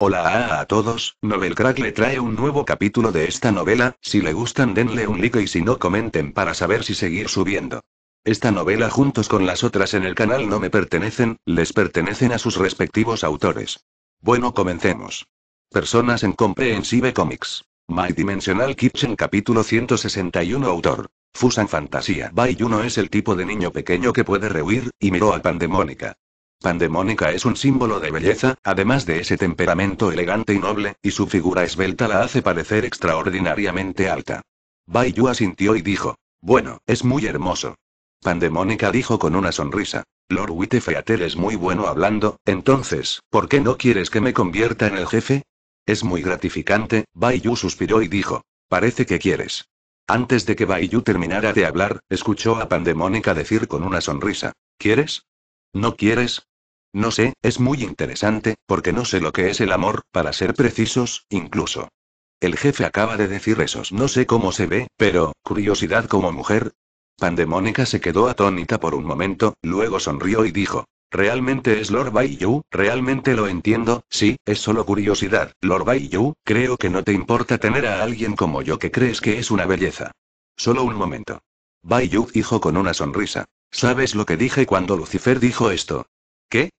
Hola a, todos, Novel Crack le trae un nuevo capítulo de esta novela, si le gustan denle un like y si no comenten para saber si seguir subiendo. Esta novela juntos con las otras en el canal no me pertenecen, les pertenecen a sus respectivos autores. Bueno comencemos. Personas en Comprehensive Comics. My Dimensional Kitchen capítulo 161 autor. Fusan Fantasía by Juno es el tipo de niño pequeño que puede rehuir, y miró a Pandemónica. Pandemónica es un símbolo de belleza, además de ese temperamento elegante y noble, y su figura esbelta la hace parecer extraordinariamente alta. Bai Yu asintió y dijo: Bueno, es muy hermoso. Pandemónica dijo con una sonrisa: Lord Wittefeater es muy bueno hablando, entonces, ¿por qué no quieres que me convierta en el jefe? Es muy gratificante, Bai Yu suspiró y dijo: Parece que quieres. Antes de que Bai Yu terminara de hablar, escuchó a Pandemónica decir con una sonrisa: ¿Quieres? ¿No quieres? No sé, es muy interesante, porque no sé lo que es el amor, para ser precisos, incluso. El jefe acaba de decir esos no sé cómo se ve, pero, curiosidad como mujer. Pandemónica se quedó atónita por un momento, luego sonrió y dijo, Realmente es Lord Bayou, realmente lo entiendo, sí, es solo curiosidad, Lord Bayou, creo que no te importa tener a alguien como yo que crees que es una belleza. Solo un momento. Bayou dijo con una sonrisa. ¿Sabes lo que dije cuando Lucifer dijo esto? ¿Qué?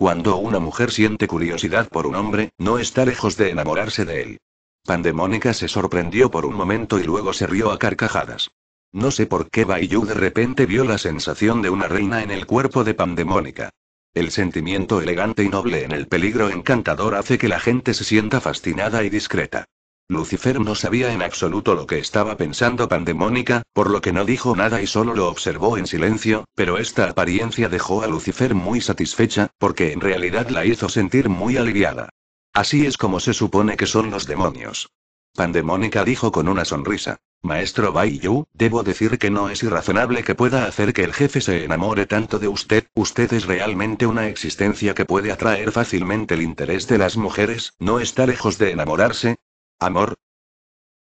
Cuando una mujer siente curiosidad por un hombre, no está lejos de enamorarse de él. Pandemónica se sorprendió por un momento y luego se rió a carcajadas. No sé por qué Baiyu de repente vio la sensación de una reina en el cuerpo de Pandemónica. El sentimiento elegante y noble en el peligro encantador hace que la gente se sienta fascinada y discreta. Lucifer no sabía en absoluto lo que estaba pensando Pandemónica, por lo que no dijo nada y solo lo observó en silencio, pero esta apariencia dejó a Lucifer muy satisfecha, porque en realidad la hizo sentir muy aliviada. Así es como se supone que son los demonios. Pandemónica dijo con una sonrisa. Maestro Baiyu, debo decir que no es irrazonable que pueda hacer que el jefe se enamore tanto de usted, usted es realmente una existencia que puede atraer fácilmente el interés de las mujeres, no está lejos de enamorarse, Amor.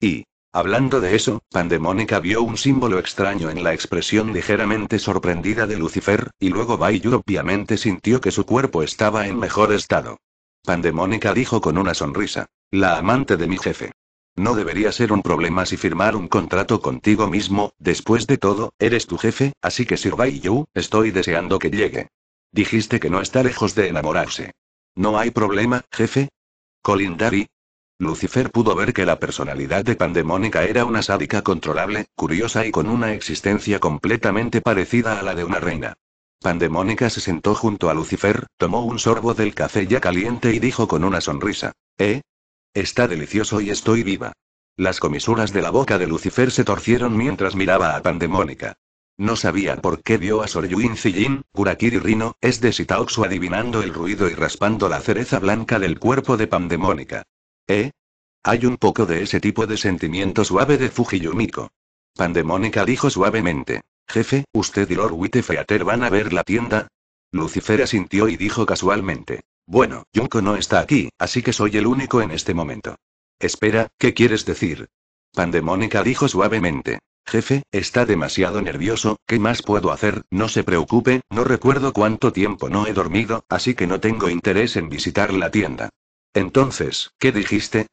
Y, hablando de eso, Pandemónica vio un símbolo extraño en la expresión ligeramente sorprendida de Lucifer, y luego Baiyu obviamente sintió que su cuerpo estaba en mejor estado. Pandemónica dijo con una sonrisa. La amante de mi jefe. No debería ser un problema si firmar un contrato contigo mismo, después de todo, eres tu jefe, así que Sir Bayu, estoy deseando que llegue. Dijiste que no está lejos de enamorarse. No hay problema, jefe. ¿Colindari? Lucifer pudo ver que la personalidad de Pandemónica era una sádica controlable, curiosa y con una existencia completamente parecida a la de una reina. Pandemónica se sentó junto a Lucifer, tomó un sorbo del café ya caliente y dijo con una sonrisa, ¿eh? Está delicioso y estoy viva. Las comisuras de la boca de Lucifer se torcieron mientras miraba a Pandemónica. No sabía por qué vio a Soryuin Zijin, Kurakiri Rino, es de Sitaoxu adivinando el ruido y raspando la cereza blanca del cuerpo de Pandemónica. ¿Eh? Hay un poco de ese tipo de sentimiento suave de Fujiyumiko. Pandemónica dijo suavemente. Jefe, usted y Lord Wittefeater van a ver la tienda. Lucifer asintió y dijo casualmente. Bueno, Junko no está aquí, así que soy el único en este momento. Espera, ¿qué quieres decir? Pandemónica dijo suavemente. Jefe, está demasiado nervioso, ¿qué más puedo hacer? No se preocupe, no recuerdo cuánto tiempo no he dormido, así que no tengo interés en visitar la tienda. Entonces, ¿qué dijiste?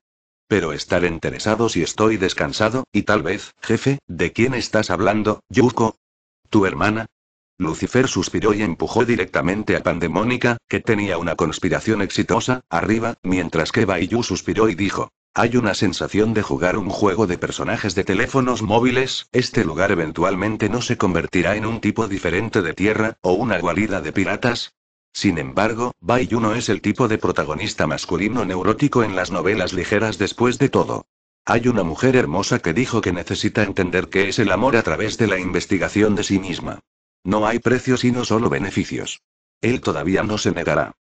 Pero estar interesado si estoy descansado, y tal vez, jefe, ¿de quién estás hablando, Yuko? ¿Tu hermana? Lucifer suspiró y empujó directamente a Pandemónica, que tenía una conspiración exitosa, arriba, mientras que Baiyu suspiró y dijo, hay una sensación de jugar un juego de personajes de teléfonos móviles, este lugar eventualmente no se convertirá en un tipo diferente de tierra, o una guarida de piratas, sin embargo, Bai no es el tipo de protagonista masculino neurótico en las novelas ligeras después de todo. Hay una mujer hermosa que dijo que necesita entender qué es el amor a través de la investigación de sí misma. No hay precios sino solo beneficios. Él todavía no se negará.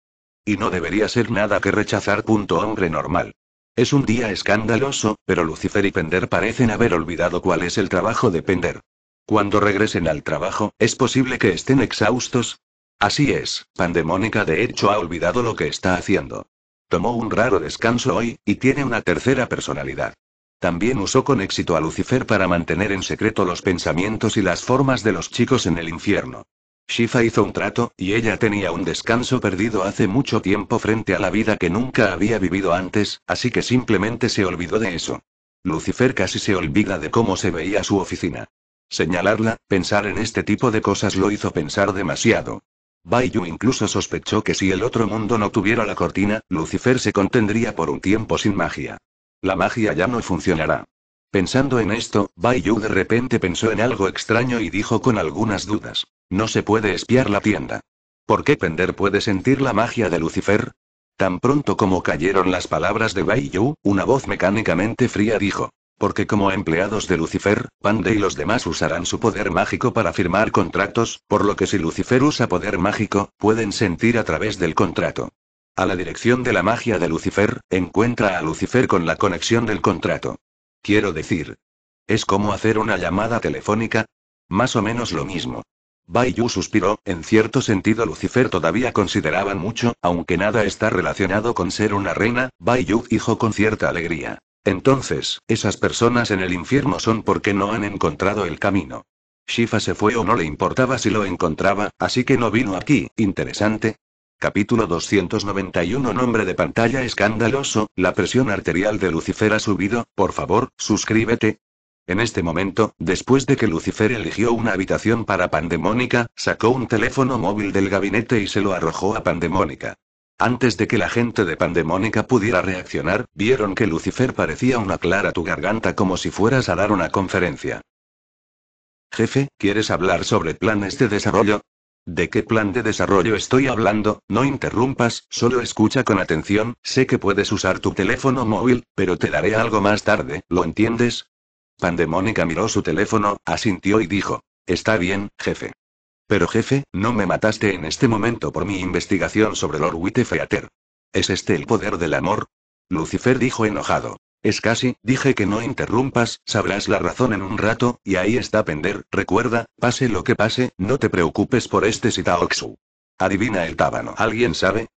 Y no debería ser nada que rechazar. Punto hombre normal. Es un día escandaloso, pero Lucifer y Pender parecen haber olvidado cuál es el trabajo de Pender. Cuando regresen al trabajo, es posible que estén exhaustos, Así es, Pandemónica de hecho ha olvidado lo que está haciendo. Tomó un raro descanso hoy, y tiene una tercera personalidad. También usó con éxito a Lucifer para mantener en secreto los pensamientos y las formas de los chicos en el infierno. Shifa hizo un trato, y ella tenía un descanso perdido hace mucho tiempo frente a la vida que nunca había vivido antes, así que simplemente se olvidó de eso. Lucifer casi se olvida de cómo se veía su oficina. Señalarla, pensar en este tipo de cosas lo hizo pensar demasiado. Baiyu incluso sospechó que si el otro mundo no tuviera la cortina, Lucifer se contendría por un tiempo sin magia. La magia ya no funcionará. Pensando en esto, Baiyu de repente pensó en algo extraño y dijo con algunas dudas. No se puede espiar la tienda. ¿Por qué Pender puede sentir la magia de Lucifer? Tan pronto como cayeron las palabras de Baiyu, una voz mecánicamente fría dijo. Porque como empleados de Lucifer, Pande y los demás usarán su poder mágico para firmar contratos, por lo que si Lucifer usa poder mágico, pueden sentir a través del contrato. A la dirección de la magia de Lucifer, encuentra a Lucifer con la conexión del contrato. Quiero decir, es como hacer una llamada telefónica. Más o menos lo mismo. Bai suspiró, en cierto sentido Lucifer todavía consideraba mucho, aunque nada está relacionado con ser una reina, Bai dijo con cierta alegría. Entonces, esas personas en el infierno son porque no han encontrado el camino. Shifa se fue o no le importaba si lo encontraba, así que no vino aquí, interesante. Capítulo 291 Nombre de pantalla escandaloso, la presión arterial de Lucifer ha subido, por favor, suscríbete. En este momento, después de que Lucifer eligió una habitación para Pandemónica, sacó un teléfono móvil del gabinete y se lo arrojó a Pandemónica. Antes de que la gente de Pandemónica pudiera reaccionar, vieron que Lucifer parecía una clara tu garganta como si fueras a dar una conferencia. Jefe, ¿quieres hablar sobre planes de desarrollo? ¿De qué plan de desarrollo estoy hablando? No interrumpas, solo escucha con atención, sé que puedes usar tu teléfono móvil, pero te daré algo más tarde, ¿lo entiendes? Pandemónica miró su teléfono, asintió y dijo, Está bien, jefe. Pero jefe, no me mataste en este momento por mi investigación sobre Lord Wittefeater. ¿Es este el poder del amor? Lucifer dijo enojado. Es casi, dije que no interrumpas, sabrás la razón en un rato, y ahí está Pender, recuerda, pase lo que pase, no te preocupes por este Sitaoxu. Adivina el tábano, ¿alguien sabe?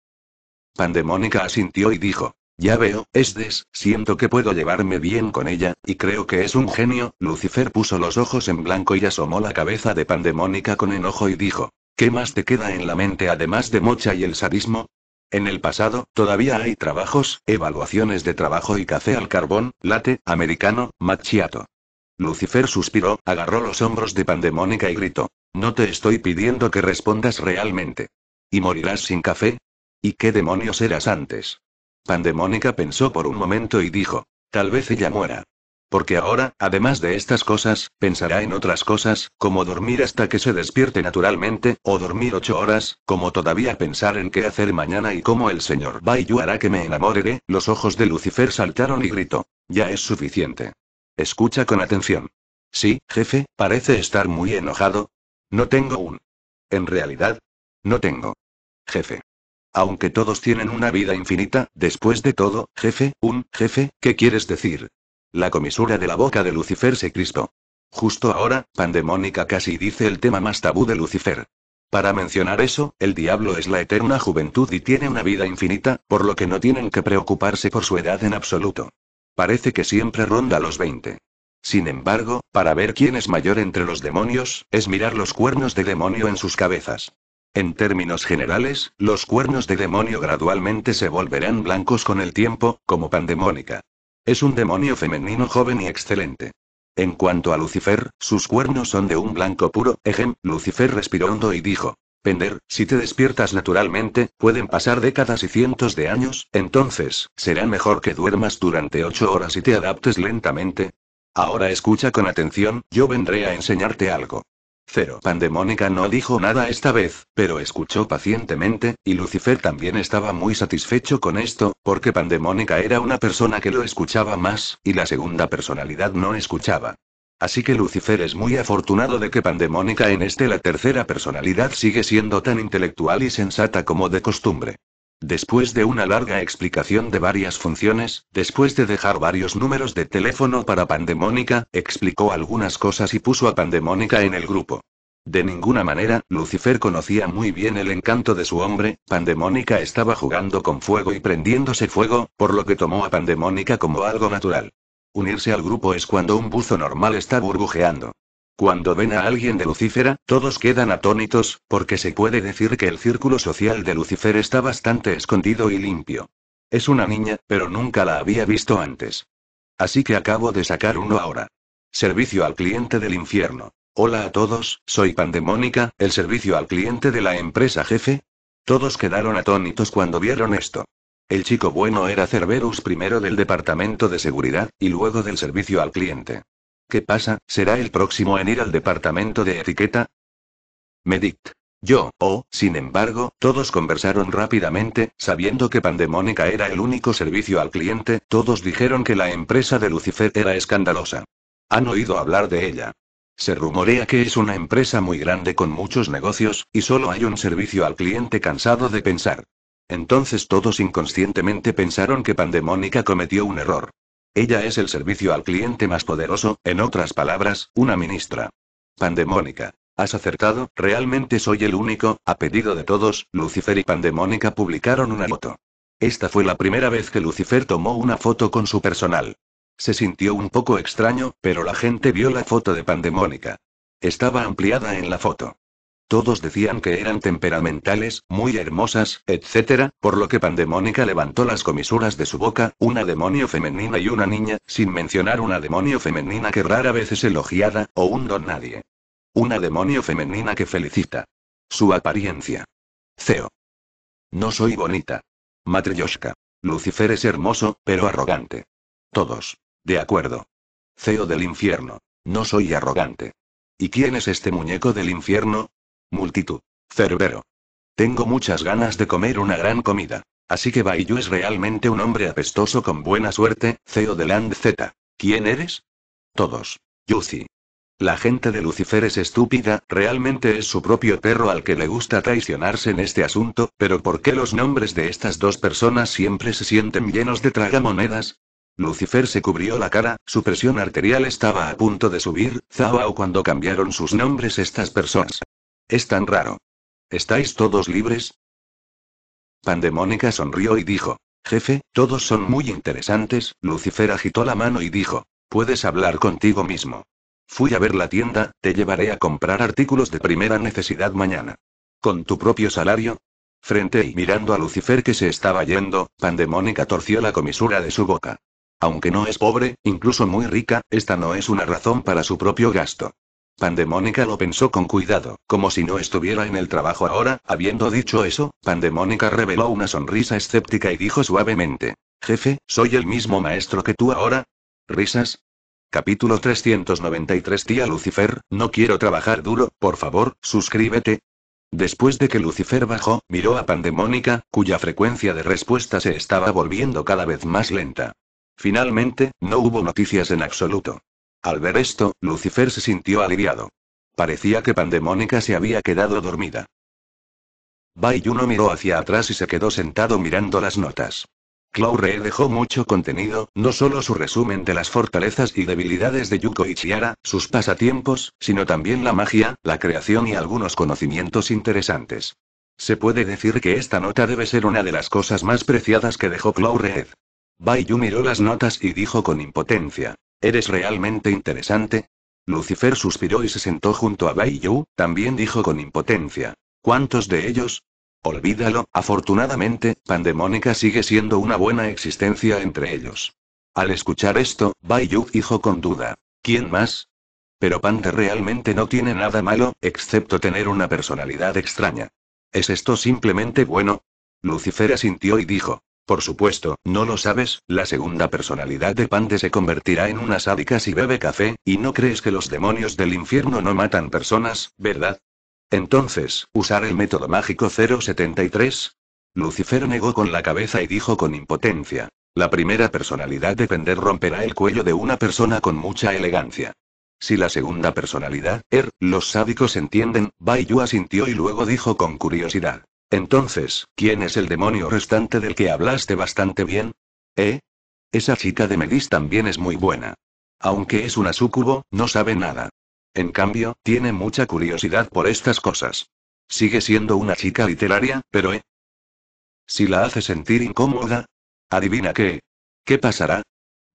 Pandemónica asintió y dijo, ya veo, es Des, siento que puedo llevarme bien con ella, y creo que es un genio. Lucifer puso los ojos en blanco y asomó la cabeza de Pandemónica con enojo y dijo: ¿Qué más te queda en la mente además de mocha y el sadismo? En el pasado, todavía hay trabajos, evaluaciones de trabajo y café al carbón, late, americano, machiato. Lucifer suspiró, agarró los hombros de Pandemónica y gritó: No te estoy pidiendo que respondas realmente. ¿Y morirás sin café? ¿Y qué demonios eras antes? Pandemónica pensó por un momento y dijo, tal vez ella muera. Porque ahora, además de estas cosas, pensará en otras cosas, como dormir hasta que se despierte naturalmente, o dormir ocho horas, como todavía pensar en qué hacer mañana y cómo el señor Bayu hará que me enamore. Los ojos de Lucifer saltaron y gritó. Ya es suficiente. Escucha con atención. Sí, jefe, parece estar muy enojado. No tengo un. En realidad, no tengo. Jefe. Aunque todos tienen una vida infinita, después de todo, jefe, un jefe, ¿qué quieres decir? La comisura de la boca de Lucifer se crispó. Justo ahora, Pandemónica casi dice el tema más tabú de Lucifer. Para mencionar eso, el diablo es la eterna juventud y tiene una vida infinita, por lo que no tienen que preocuparse por su edad en absoluto. Parece que siempre ronda los 20. Sin embargo, para ver quién es mayor entre los demonios, es mirar los cuernos de demonio en sus cabezas. En términos generales, los cuernos de demonio gradualmente se volverán blancos con el tiempo, como Pandemónica. Es un demonio femenino joven y excelente. En cuanto a Lucifer, sus cuernos son de un blanco puro, ejem, Lucifer respiró hondo y dijo, Pender, si te despiertas naturalmente, pueden pasar décadas y cientos de años, entonces, será mejor que duermas durante ocho horas y te adaptes lentamente. Ahora escucha con atención, yo vendré a enseñarte algo. Cero. Pandemónica no dijo nada esta vez, pero escuchó pacientemente, y Lucifer también estaba muy satisfecho con esto, porque Pandemónica era una persona que lo escuchaba más, y la segunda personalidad no escuchaba. Así que Lucifer es muy afortunado de que Pandemónica en este la tercera personalidad sigue siendo tan intelectual y sensata como de costumbre. Después de una larga explicación de varias funciones, después de dejar varios números de teléfono para Pandemónica, explicó algunas cosas y puso a Pandemónica en el grupo. De ninguna manera, Lucifer conocía muy bien el encanto de su hombre, Pandemónica estaba jugando con fuego y prendiéndose fuego, por lo que tomó a Pandemónica como algo natural. Unirse al grupo es cuando un buzo normal está burbujeando. Cuando ven a alguien de Lucifera, todos quedan atónitos, porque se puede decir que el círculo social de Lucifer está bastante escondido y limpio. Es una niña, pero nunca la había visto antes. Así que acabo de sacar uno ahora. Servicio al cliente del infierno. Hola a todos, soy Pandemónica, el servicio al cliente de la empresa jefe. Todos quedaron atónitos cuando vieron esto. El chico bueno era Cerberus primero del departamento de seguridad, y luego del servicio al cliente. ¿Qué pasa? ¿Será el próximo en ir al departamento de etiqueta? Medict. Yo, oh, sin embargo, todos conversaron rápidamente, sabiendo que Pandemónica era el único servicio al cliente, todos dijeron que la empresa de Lucifer era escandalosa. Han oído hablar de ella. Se rumorea que es una empresa muy grande con muchos negocios, y solo hay un servicio al cliente cansado de pensar. Entonces todos inconscientemente pensaron que Pandemónica cometió un error. Ella es el servicio al cliente más poderoso, en otras palabras, una ministra. Pandemónica. Has acertado, realmente soy el único, a pedido de todos, Lucifer y Pandemónica publicaron una foto. Esta fue la primera vez que Lucifer tomó una foto con su personal. Se sintió un poco extraño, pero la gente vio la foto de Pandemónica. Estaba ampliada en la foto. Todos decían que eran temperamentales, muy hermosas, etc., por lo que Pandemónica levantó las comisuras de su boca, una demonio femenina y una niña, sin mencionar una demonio femenina que rara vez es elogiada, o un don nadie. Una demonio femenina que felicita. Su apariencia. Ceo. No soy bonita. Matryoshka. Lucifer es hermoso, pero arrogante. Todos. De acuerdo. Ceo del infierno. No soy arrogante. ¿Y quién es este muñeco del infierno? Multitud. Cerbero. Tengo muchas ganas de comer una gran comida. Así que Bayu es realmente un hombre apestoso con buena suerte, CEO de Land Z. ¿Quién eres? Todos. Yuzi. La gente de Lucifer es estúpida, realmente es su propio perro al que le gusta traicionarse en este asunto, pero ¿por qué los nombres de estas dos personas siempre se sienten llenos de tragamonedas? Lucifer se cubrió la cara, su presión arterial estaba a punto de subir, Zawao cuando cambiaron sus nombres estas personas. Es tan raro. ¿Estáis todos libres? Pandemónica sonrió y dijo, Jefe, todos son muy interesantes. Lucifer agitó la mano y dijo, Puedes hablar contigo mismo. Fui a ver la tienda, te llevaré a comprar artículos de primera necesidad mañana. ¿Con tu propio salario? Frente y mirando a Lucifer que se estaba yendo, Pandemónica torció la comisura de su boca. Aunque no es pobre, incluso muy rica, esta no es una razón para su propio gasto. Pandemónica lo pensó con cuidado, como si no estuviera en el trabajo ahora. Habiendo dicho eso, Pandemónica reveló una sonrisa escéptica y dijo suavemente, Jefe, ¿soy el mismo maestro que tú ahora? ¿Risas? Capítulo 393 Tía Lucifer, no quiero trabajar duro, por favor, suscríbete. Después de que Lucifer bajó, miró a Pandemónica, cuya frecuencia de respuesta se estaba volviendo cada vez más lenta. Finalmente, no hubo noticias en absoluto. Al ver esto, Lucifer se sintió aliviado. Parecía que Pandemónica se había quedado dormida. Bai no miró hacia atrás y se quedó sentado mirando las notas. Claude dejó mucho contenido, no solo su resumen de las fortalezas y debilidades de Yuko y Chiara, sus pasatiempos, sino también la magia, la creación y algunos conocimientos interesantes. Se puede decir que esta nota debe ser una de las cosas más preciadas que dejó Claude. Bai miró las notas y dijo con impotencia: ¿Eres realmente interesante? Lucifer suspiró y se sentó junto a Baiyu, también dijo con impotencia. ¿Cuántos de ellos? Olvídalo, afortunadamente, Pandemónica sigue siendo una buena existencia entre ellos. Al escuchar esto, Bai dijo con duda. ¿Quién más? Pero Panda realmente no tiene nada malo, excepto tener una personalidad extraña. ¿Es esto simplemente bueno? Lucifer asintió y dijo. Por supuesto, no lo sabes, la segunda personalidad de Pande se convertirá en una sádica si bebe café, y no crees que los demonios del infierno no matan personas, ¿verdad? Entonces, ¿usar el método mágico 073? Lucifer negó con la cabeza y dijo con impotencia. La primera personalidad de Pender romperá el cuello de una persona con mucha elegancia. Si la segunda personalidad, Er, los sádicos entienden, Bai Yu asintió y luego dijo con curiosidad. Entonces, ¿quién es el demonio restante del que hablaste bastante bien? ¿Eh? Esa chica de Medis también es muy buena. Aunque es una súcubo, no sabe nada. En cambio, tiene mucha curiosidad por estas cosas. Sigue siendo una chica literaria, pero ¿eh? Si la hace sentir incómoda, adivina qué. ¿Qué pasará?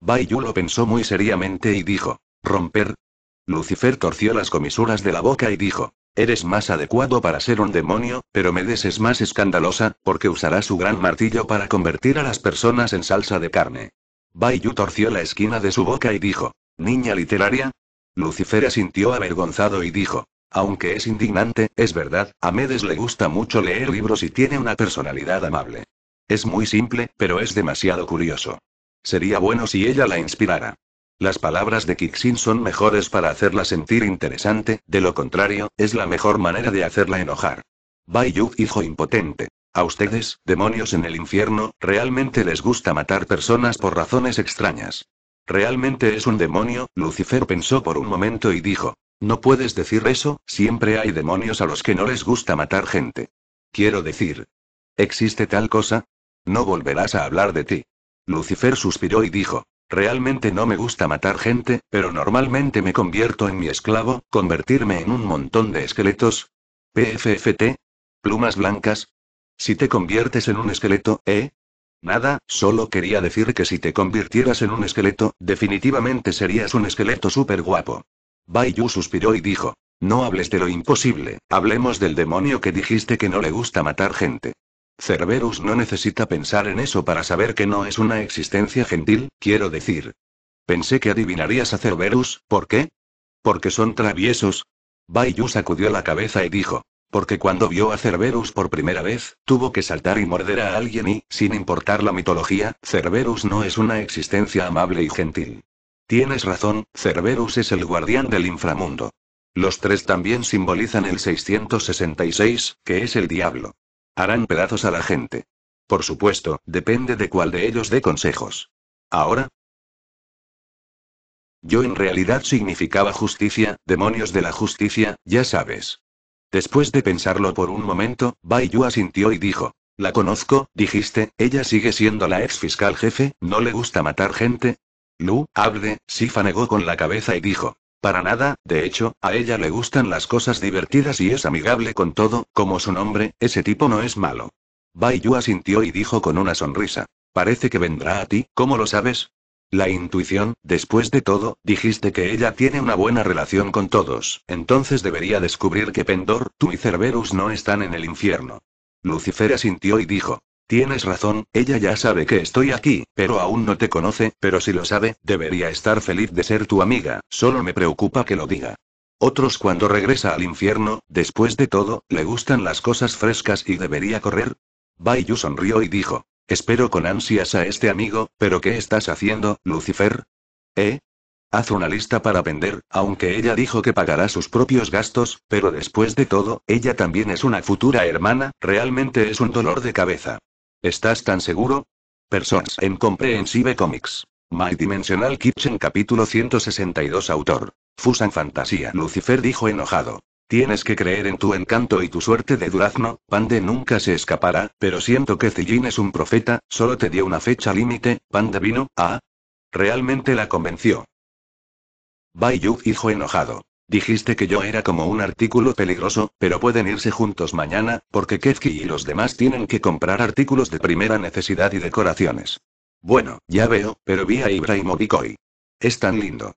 Bai lo pensó muy seriamente y dijo, ¿romper? Lucifer torció las comisuras de la boca y dijo, Eres más adecuado para ser un demonio, pero Medes es más escandalosa, porque usará su gran martillo para convertir a las personas en salsa de carne. Bayu torció la esquina de su boca y dijo, Niña literaria. Lucifera sintió avergonzado y dijo, Aunque es indignante, es verdad, a Medes le gusta mucho leer libros y tiene una personalidad amable. Es muy simple, pero es demasiado curioso. Sería bueno si ella la inspirara. Las palabras de Kixin son mejores para hacerla sentir interesante, de lo contrario, es la mejor manera de hacerla enojar. Bai hijo impotente. A ustedes, demonios en el infierno, realmente les gusta matar personas por razones extrañas. Realmente es un demonio, Lucifer pensó por un momento y dijo. No puedes decir eso, siempre hay demonios a los que no les gusta matar gente. Quiero decir. ¿Existe tal cosa? No volverás a hablar de ti. Lucifer suspiró y dijo. Realmente no me gusta matar gente, pero normalmente me convierto en mi esclavo, convertirme en un montón de esqueletos. PFFT. Plumas blancas. Si te conviertes en un esqueleto, ¿eh? Nada, solo quería decir que si te convirtieras en un esqueleto, definitivamente serías un esqueleto súper guapo. Baiyu suspiró y dijo, no hables de lo imposible, hablemos del demonio que dijiste que no le gusta matar gente. Cerberus no necesita pensar en eso para saber que no es una existencia gentil, quiero decir. Pensé que adivinarías a Cerberus, ¿por qué? Porque son traviesos. Baiyu sacudió la cabeza y dijo. Porque cuando vio a Cerberus por primera vez, tuvo que saltar y morder a alguien y, sin importar la mitología, Cerberus no es una existencia amable y gentil. Tienes razón, Cerberus es el guardián del inframundo. Los tres también simbolizan el 666, que es el diablo. Harán pedazos a la gente. Por supuesto, depende de cuál de ellos dé consejos. Ahora. Yo en realidad significaba justicia, demonios de la justicia, ya sabes. Después de pensarlo por un momento, Bai Yu asintió y dijo. La conozco, dijiste, ella sigue siendo la ex fiscal jefe, ¿no le gusta matar gente? Lu, hable, Sifa negó con la cabeza y dijo. Para nada, de hecho, a ella le gustan las cosas divertidas y es amigable con todo, como su nombre, ese tipo no es malo. Bai Yu asintió y dijo con una sonrisa. Parece que vendrá a ti, ¿cómo lo sabes? La intuición, después de todo, dijiste que ella tiene una buena relación con todos, entonces debería descubrir que Pendor, tú y Cerberus no están en el infierno. Lucifer asintió y dijo, Tienes razón, ella ya sabe que estoy aquí, pero aún no te conoce, pero si lo sabe, debería estar feliz de ser tu amiga, solo me preocupa que lo diga. Otros cuando regresa al infierno, después de todo, le gustan las cosas frescas y debería correr. Baiyu sonrió y dijo, espero con ansias a este amigo, pero ¿qué estás haciendo, Lucifer? ¿Eh? Haz una lista para vender, aunque ella dijo que pagará sus propios gastos, pero después de todo, ella también es una futura hermana, realmente es un dolor de cabeza. ¿Estás tan seguro? Personas en Comprehensive Comics. My Dimensional Kitchen capítulo 162 autor. Fusan Fantasía. Lucifer dijo enojado. Tienes que creer en tu encanto y tu suerte de durazno, Pande nunca se escapará, pero siento que Zillin es un profeta, solo te dio una fecha límite, Pande vino, ah. Realmente la convenció. Baiyuk dijo enojado. Dijiste que yo era como un artículo peligroso, pero pueden irse juntos mañana, porque Kevki y los demás tienen que comprar artículos de primera necesidad y decoraciones. Bueno, ya veo, pero vi a Ibrahimovic hoy. Es tan lindo.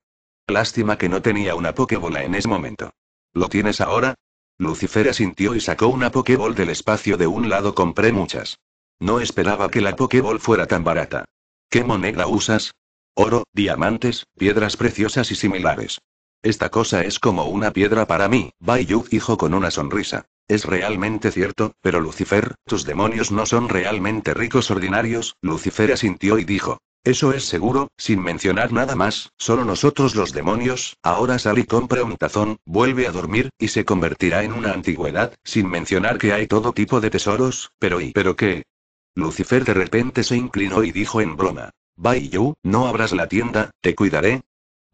Lástima que no tenía una Pokébola en ese momento. ¿Lo tienes ahora? Lucifer asintió y sacó una Pokéball del espacio de un lado. Compré muchas. No esperaba que la Pokéball fuera tan barata. ¿Qué moneda usas? Oro, diamantes, piedras preciosas y similares. Esta cosa es como una piedra para mí, Bai Yu dijo con una sonrisa. Es realmente cierto, pero Lucifer, tus demonios no son realmente ricos ordinarios, Lucifer asintió y dijo. Eso es seguro, sin mencionar nada más, solo nosotros los demonios, ahora sal y compra un tazón, vuelve a dormir, y se convertirá en una antigüedad, sin mencionar que hay todo tipo de tesoros, pero ¿y pero qué? Lucifer de repente se inclinó y dijo en broma. Bai Yu, no abras la tienda, te cuidaré,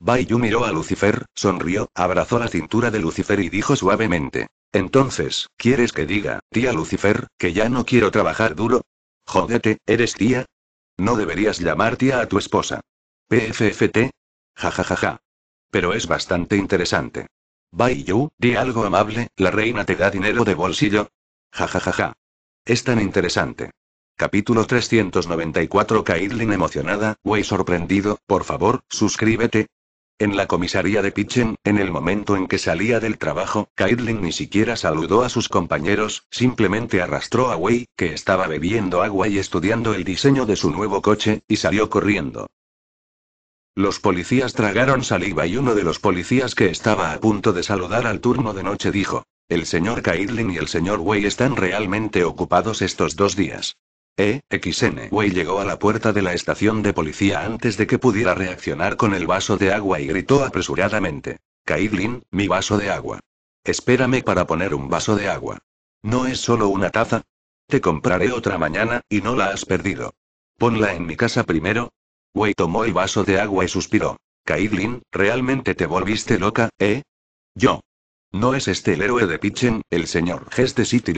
Bai miró a Lucifer, sonrió, abrazó la cintura de Lucifer y dijo suavemente. Entonces, ¿quieres que diga, tía Lucifer, que ya no quiero trabajar duro? Jódete, ¿eres tía? No deberías llamar tía a tu esposa. PFFT. jajajaja. Pero es bastante interesante. Bai Yu, di algo amable, la reina te da dinero de bolsillo. jajajaja. es tan interesante. Capítulo 394 Caitlin emocionada, wey sorprendido, por favor, suscríbete. En la comisaría de Pitchen, en el momento en que salía del trabajo, Caitlin ni siquiera saludó a sus compañeros, simplemente arrastró a Wei, que estaba bebiendo agua y estudiando el diseño de su nuevo coche, y salió corriendo. Los policías tragaron saliva y uno de los policías que estaba a punto de saludar al turno de noche dijo, el señor Caitlin y el señor Wei están realmente ocupados estos dos días. Wei llegó a la puerta de la estación de policía antes de que pudiera reaccionar con el vaso de agua y gritó apresuradamente. Caitlin, mi vaso de agua. Espérame para poner un vaso de agua. ¿No es solo una taza? Te compraré otra mañana, y no la has perdido. Ponla en mi casa primero. Wei tomó el vaso de agua y suspiró. Caitlin, ¿realmente te volviste loca, eh? Yo. ¿No es este el héroe de Pitchen, el señor Geste City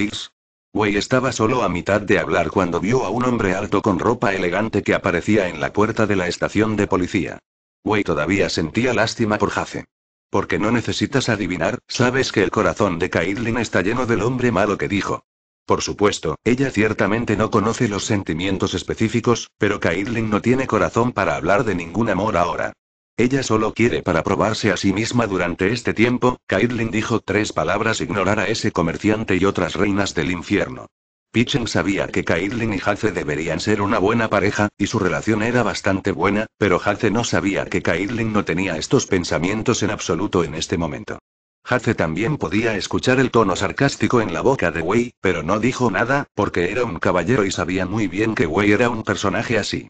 Wei estaba solo a mitad de hablar cuando vio a un hombre alto con ropa elegante que aparecía en la puerta de la estación de policía. Wei todavía sentía lástima por Jace. Porque no necesitas adivinar, sabes que el corazón de Caitlin está lleno del hombre malo que dijo. Por supuesto, ella ciertamente no conoce los sentimientos específicos, pero Caitlin no tiene corazón para hablar de ningún amor ahora. Ella solo quiere para probarse a sí misma durante este tiempo, Caitlin dijo tres palabras ignorar a ese comerciante y otras reinas del infierno. Pichen sabía que Caitlin y Hace deberían ser una buena pareja, y su relación era bastante buena, pero Hace no sabía que Caitlin no tenía estos pensamientos en absoluto en este momento. Hace también podía escuchar el tono sarcástico en la boca de Wei, pero no dijo nada, porque era un caballero y sabía muy bien que Wei era un personaje así.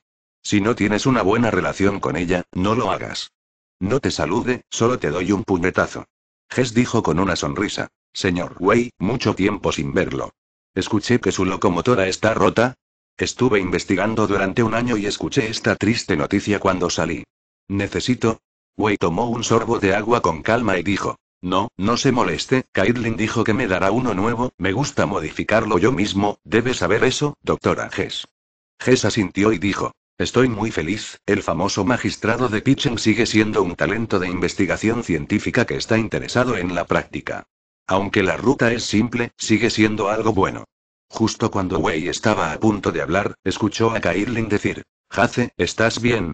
Si no tienes una buena relación con ella, no lo hagas. No te salude, solo te doy un puñetazo. Jess dijo con una sonrisa. Señor Wei, mucho tiempo sin verlo. Escuché que su locomotora está rota. Estuve investigando durante un año y escuché esta triste noticia cuando salí. Necesito. Wei tomó un sorbo de agua con calma y dijo. No, no se moleste, Caitlin dijo que me dará uno nuevo, me gusta modificarlo yo mismo, debes saber eso, doctora Hess. Jess asintió y dijo, Estoy muy feliz, el famoso magistrado de Pichen sigue siendo un talento de investigación científica que está interesado en la práctica. Aunque la ruta es simple, sigue siendo algo bueno. Justo cuando Wei estaba a punto de hablar, escuchó a Kailin decir, Hace, ¿estás bien?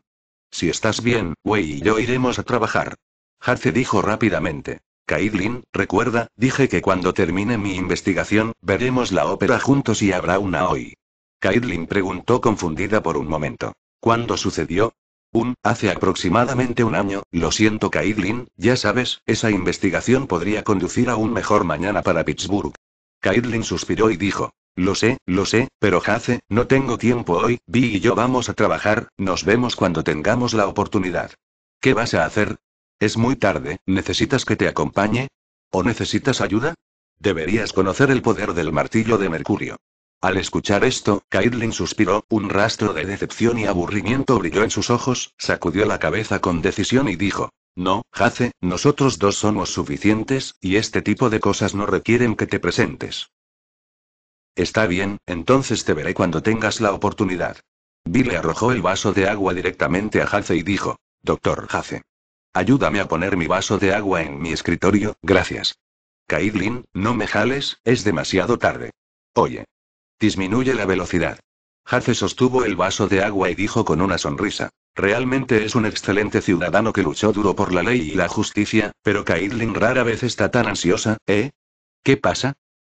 Si estás bien, Wei y yo iremos a trabajar. Hace dijo rápidamente. Kailin, recuerda, dije que cuando termine mi investigación, veremos la ópera juntos y habrá una hoy. Caitlin preguntó confundida por un momento. ¿Cuándo sucedió? Un, hace aproximadamente un año, lo siento Caitlin, ya sabes, esa investigación podría conducir a un mejor mañana para Pittsburgh. Caitlin suspiró y dijo, lo sé, lo sé, pero Jace, no tengo tiempo hoy, Vi y yo vamos a trabajar, nos vemos cuando tengamos la oportunidad. ¿Qué vas a hacer? Es muy tarde, ¿necesitas que te acompañe? ¿O necesitas ayuda? Deberías conocer el poder del martillo de Mercurio. Al escuchar esto, Caitlin suspiró, un rastro de decepción y aburrimiento brilló en sus ojos, sacudió la cabeza con decisión y dijo, no, Jace, nosotros dos somos suficientes, y este tipo de cosas no requieren que te presentes. Está bien, entonces te veré cuando tengas la oportunidad. Billy arrojó el vaso de agua directamente a Jace y dijo, Doctor Jace. Ayúdame a poner mi vaso de agua en mi escritorio, gracias. Kaidlin, no me jales, es demasiado tarde. Oye, Disminuye la velocidad. Hace sostuvo el vaso de agua y dijo con una sonrisa. Realmente es un excelente ciudadano que luchó duro por la ley y la justicia, pero Caitlin rara vez está tan ansiosa, ¿eh? ¿Qué pasa?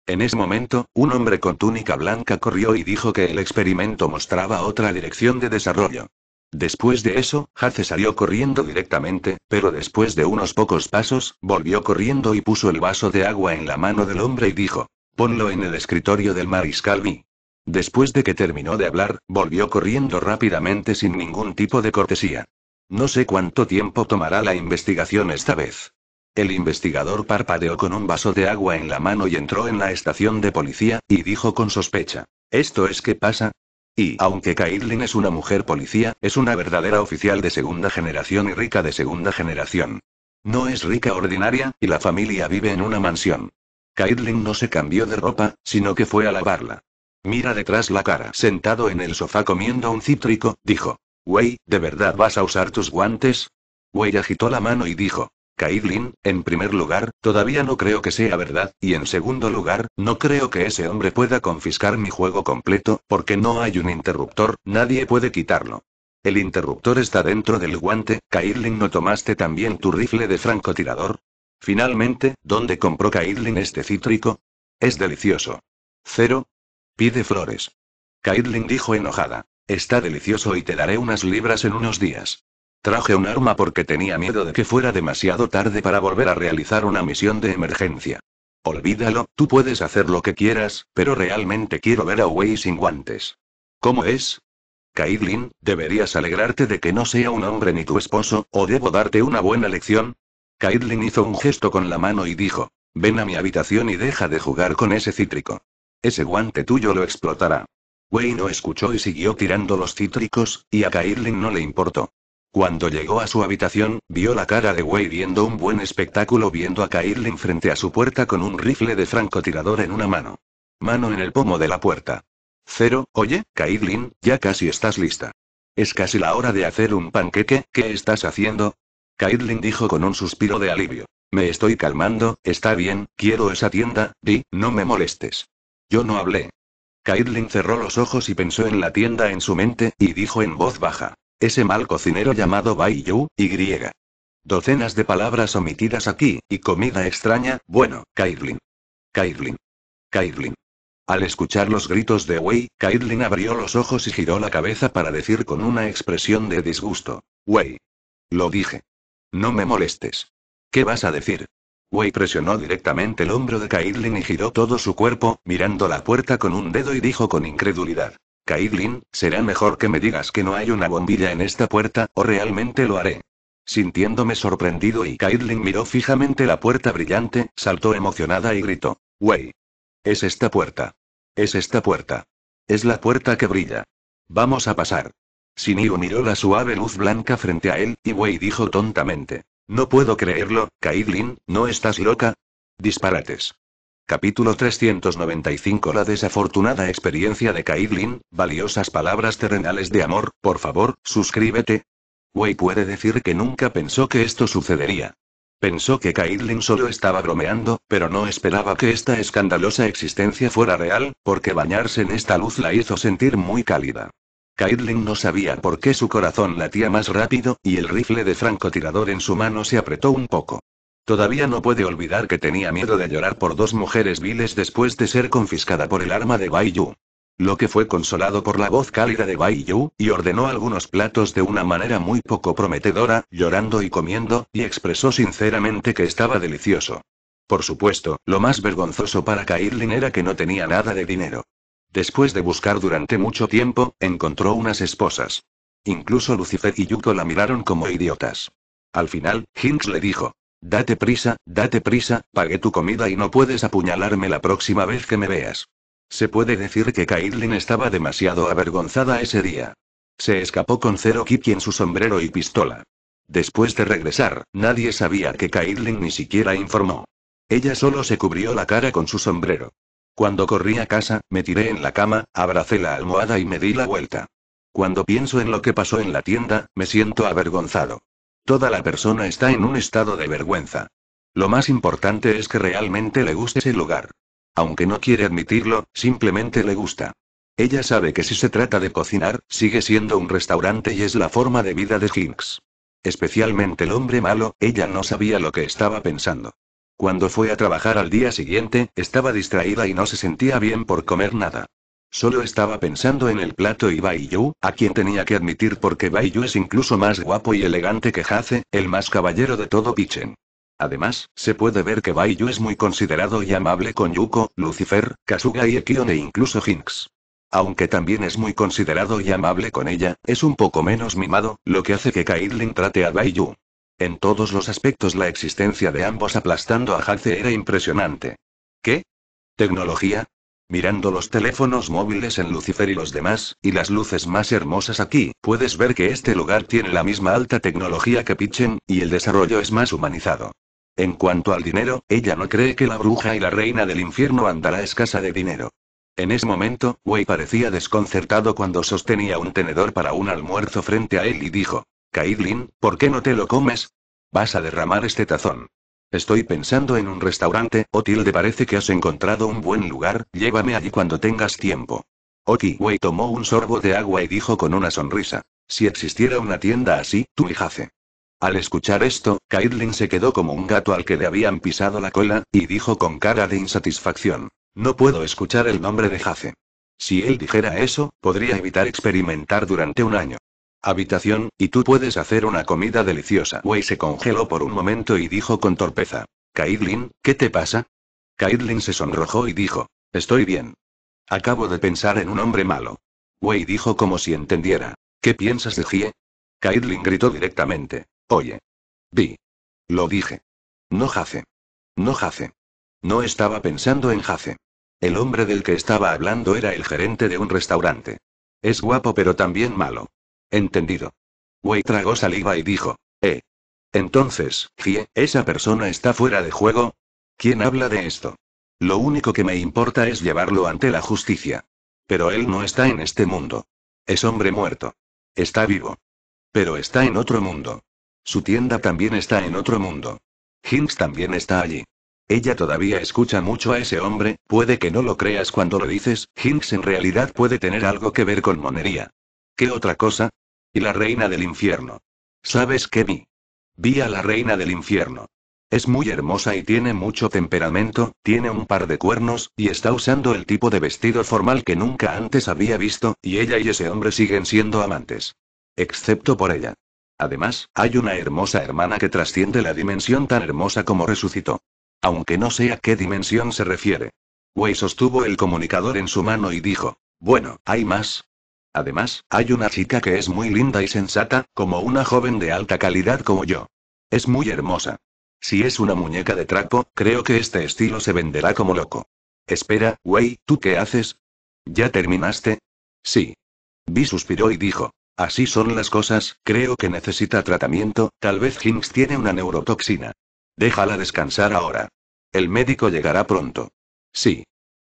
En ese momento, un hombre con túnica blanca corrió y dijo que el experimento mostraba otra dirección de desarrollo. Después de eso, Hace salió corriendo directamente, pero después de unos pocos pasos, volvió corriendo y puso el vaso de agua en la mano del hombre y dijo, Ponlo en el escritorio del mariscal B. Después de que terminó de hablar, volvió corriendo rápidamente sin ningún tipo de cortesía. No sé cuánto tiempo tomará la investigación esta vez. El investigador parpadeó con un vaso de agua en la mano y entró en la estación de policía, y dijo con sospecha. ¿Esto es qué pasa? Y aunque Caitlin es una mujer policía, es una verdadera oficial de segunda generación y rica de segunda generación. No es rica ordinaria, y la familia vive en una mansión. Caitlin no se cambió de ropa, sino que fue a lavarla. Mira detrás la cara. Sentado en el sofá comiendo un cítrico, dijo. Wey, ¿de verdad vas a usar tus guantes? Wey agitó la mano y dijo. Caitlin, en primer lugar, todavía no creo que sea verdad, y en segundo lugar, no creo que ese hombre pueda confiscar mi juego completo, porque no hay un interruptor, nadie puede quitarlo. El interruptor está dentro del guante, Caitlin, ¿no tomaste también tu rifle de francotirador? Finalmente, ¿dónde compró Caitlin este cítrico? Es delicioso. Cero. Pide flores. Caitlin dijo enojada. Está delicioso y te daré unas libras en unos días. Traje un arma porque tenía miedo de que fuera demasiado tarde para volver a realizar una misión de emergencia. Olvídalo, tú puedes hacer lo que quieras, pero realmente quiero ver a Wei sin guantes. ¿Cómo es? Caitlin, deberías alegrarte de que no sea un hombre ni tu esposo, o debo darte una buena lección. Caitlin hizo un gesto con la mano y dijo, ven a mi habitación y deja de jugar con ese cítrico. Ese guante tuyo lo explotará. Wei no escuchó y siguió tirando los cítricos, y a Caitlin no le importó. Cuando llegó a su habitación, vio la cara de Wei viendo un buen espectáculo viendo a Caitlin frente a su puerta con un rifle de francotirador en una mano. Mano en el pomo de la puerta. Cero, oye, Caitlin, ya casi estás lista. Es casi la hora de hacer un panqueque, ¿qué estás haciendo? Caitlin dijo con un suspiro de alivio. Me estoy calmando, está bien, quiero esa tienda, Di, no me molestes. Yo no hablé. Caitlin cerró los ojos y pensó en la tienda en su mente, y dijo en voz baja. Ese mal cocinero llamado Bai Yu, Y. Docenas de palabras omitidas aquí, y comida extraña, bueno, kaitlin Caitlin. Caitlin. Al escuchar los gritos de Wei, Caitlin abrió los ojos y giró la cabeza para decir con una expresión de disgusto. Wei. Lo dije. No me molestes. ¿Qué vas a decir? Wei presionó directamente el hombro de Kaidlin y giró todo su cuerpo, mirando la puerta con un dedo y dijo con incredulidad. Kaidlin, será mejor que me digas que no hay una bombilla en esta puerta, o realmente lo haré. Sintiéndome sorprendido y Kaidlin miró fijamente la puerta brillante, saltó emocionada y gritó. Wei. Es esta puerta. Es esta puerta. Es la puerta que brilla. Vamos a pasar. Siniu miró la suave luz blanca frente a él, y Wei dijo tontamente. No puedo creerlo, Caitlin, ¿no estás loca? Disparates. Capítulo 395 La desafortunada experiencia de Caitlin, valiosas palabras terrenales de amor, por favor, suscríbete. Wei puede decir que nunca pensó que esto sucedería. Pensó que Caitlin solo estaba bromeando, pero no esperaba que esta escandalosa existencia fuera real, porque bañarse en esta luz la hizo sentir muy cálida. Kaidlin no sabía por qué su corazón latía más rápido, y el rifle de francotirador en su mano se apretó un poco. Todavía no puede olvidar que tenía miedo de llorar por dos mujeres viles después de ser confiscada por el arma de Bai Yu. Lo que fue consolado por la voz cálida de Bai Yu, y ordenó algunos platos de una manera muy poco prometedora, llorando y comiendo, y expresó sinceramente que estaba delicioso. Por supuesto, lo más vergonzoso para Kaidlin era que no tenía nada de dinero. Después de buscar durante mucho tiempo, encontró unas esposas. Incluso Lucifer y Yuko la miraron como idiotas. Al final, Hinks le dijo, Date prisa, date prisa, pagué tu comida y no puedes apuñalarme la próxima vez que me veas. Se puede decir que Caitlin estaba demasiado avergonzada ese día. Se escapó con cero kiki en su sombrero y pistola. Después de regresar, nadie sabía que Caitlin ni siquiera informó. Ella solo se cubrió la cara con su sombrero. Cuando corrí a casa, me tiré en la cama, abracé la almohada y me di la vuelta. Cuando pienso en lo que pasó en la tienda, me siento avergonzado. Toda la persona está en un estado de vergüenza. Lo más importante es que realmente le guste ese lugar. Aunque no quiere admitirlo, simplemente le gusta. Ella sabe que si se trata de cocinar, sigue siendo un restaurante y es la forma de vida de Hinks. Especialmente el hombre malo, ella no sabía lo que estaba pensando. Cuando fue a trabajar al día siguiente, estaba distraída y no se sentía bien por comer nada. Solo estaba pensando en el plato y Baiyu, a quien tenía que admitir porque Baiyu es incluso más guapo y elegante que Hace, el más caballero de todo Pichen. Además, se puede ver que Baiyu es muy considerado y amable con Yuko, Lucifer, Kasuga y Ekion e incluso Jinx. Aunque también es muy considerado y amable con ella, es un poco menos mimado, lo que hace que Kaidlin trate a Baiyu en todos los aspectos la existencia de ambos aplastando a Jace era impresionante. ¿Qué? ¿Tecnología? Mirando los teléfonos móviles en Lucifer y los demás, y las luces más hermosas aquí, puedes ver que este lugar tiene la misma alta tecnología que Pichen, y el desarrollo es más humanizado. En cuanto al dinero, ella no cree que la bruja y la reina del infierno andará escasa de dinero. En ese momento, Wei parecía desconcertado cuando sostenía un tenedor para un almuerzo frente a él y dijo, Kaidlin, ¿por qué no te lo comes? Vas a derramar este tazón. Estoy pensando en un restaurante, o tilde parece que has encontrado un buen lugar, llévame allí cuando tengas tiempo. Okiwei tomó un sorbo de agua y dijo con una sonrisa. Si existiera una tienda así, tú y Jace. Al escuchar esto, Kaidlin se quedó como un gato al que le habían pisado la cola, y dijo con cara de insatisfacción. No puedo escuchar el nombre de Jace. Si él dijera eso, podría evitar experimentar durante un año habitación, y tú puedes hacer una comida deliciosa. Wei se congeló por un momento y dijo con torpeza. Caitlin, ¿qué te pasa? Caitlin se sonrojó y dijo. Estoy bien. Acabo de pensar en un hombre malo. Wei dijo como si entendiera. ¿Qué piensas de Jie? Caitlin gritó directamente. Oye. Vi. Lo dije. No jace. No jace. No estaba pensando en jace. El hombre del que estaba hablando era el gerente de un restaurante. Es guapo pero también malo. Entendido. Wei tragó saliva y dijo. Eh. Entonces, ¿esa persona está fuera de juego? ¿Quién habla de esto? Lo único que me importa es llevarlo ante la justicia. Pero él no está en este mundo. Es hombre muerto. Está vivo. Pero está en otro mundo. Su tienda también está en otro mundo. Hinks también está allí. Ella todavía escucha mucho a ese hombre, puede que no lo creas cuando lo dices, Hinks en realidad puede tener algo que ver con monería. ¿Qué otra cosa? Y la reina del infierno. ¿Sabes qué vi? Vi a la reina del infierno. Es muy hermosa y tiene mucho temperamento, tiene un par de cuernos, y está usando el tipo de vestido formal que nunca antes había visto, y ella y ese hombre siguen siendo amantes. Excepto por ella. Además, hay una hermosa hermana que trasciende la dimensión tan hermosa como resucitó. Aunque no sé a qué dimensión se refiere. Wei sostuvo el comunicador en su mano y dijo, bueno, hay más, Además, hay una chica que es muy linda y sensata, como una joven de alta calidad como yo. Es muy hermosa. Si es una muñeca de trapo, creo que este estilo se venderá como loco. Espera, wey, ¿tú qué haces? ¿Ya terminaste? Sí. Vi suspiró y dijo. Así son las cosas, creo que necesita tratamiento, tal vez Hinks tiene una neurotoxina. Déjala descansar ahora. El médico llegará pronto. Sí.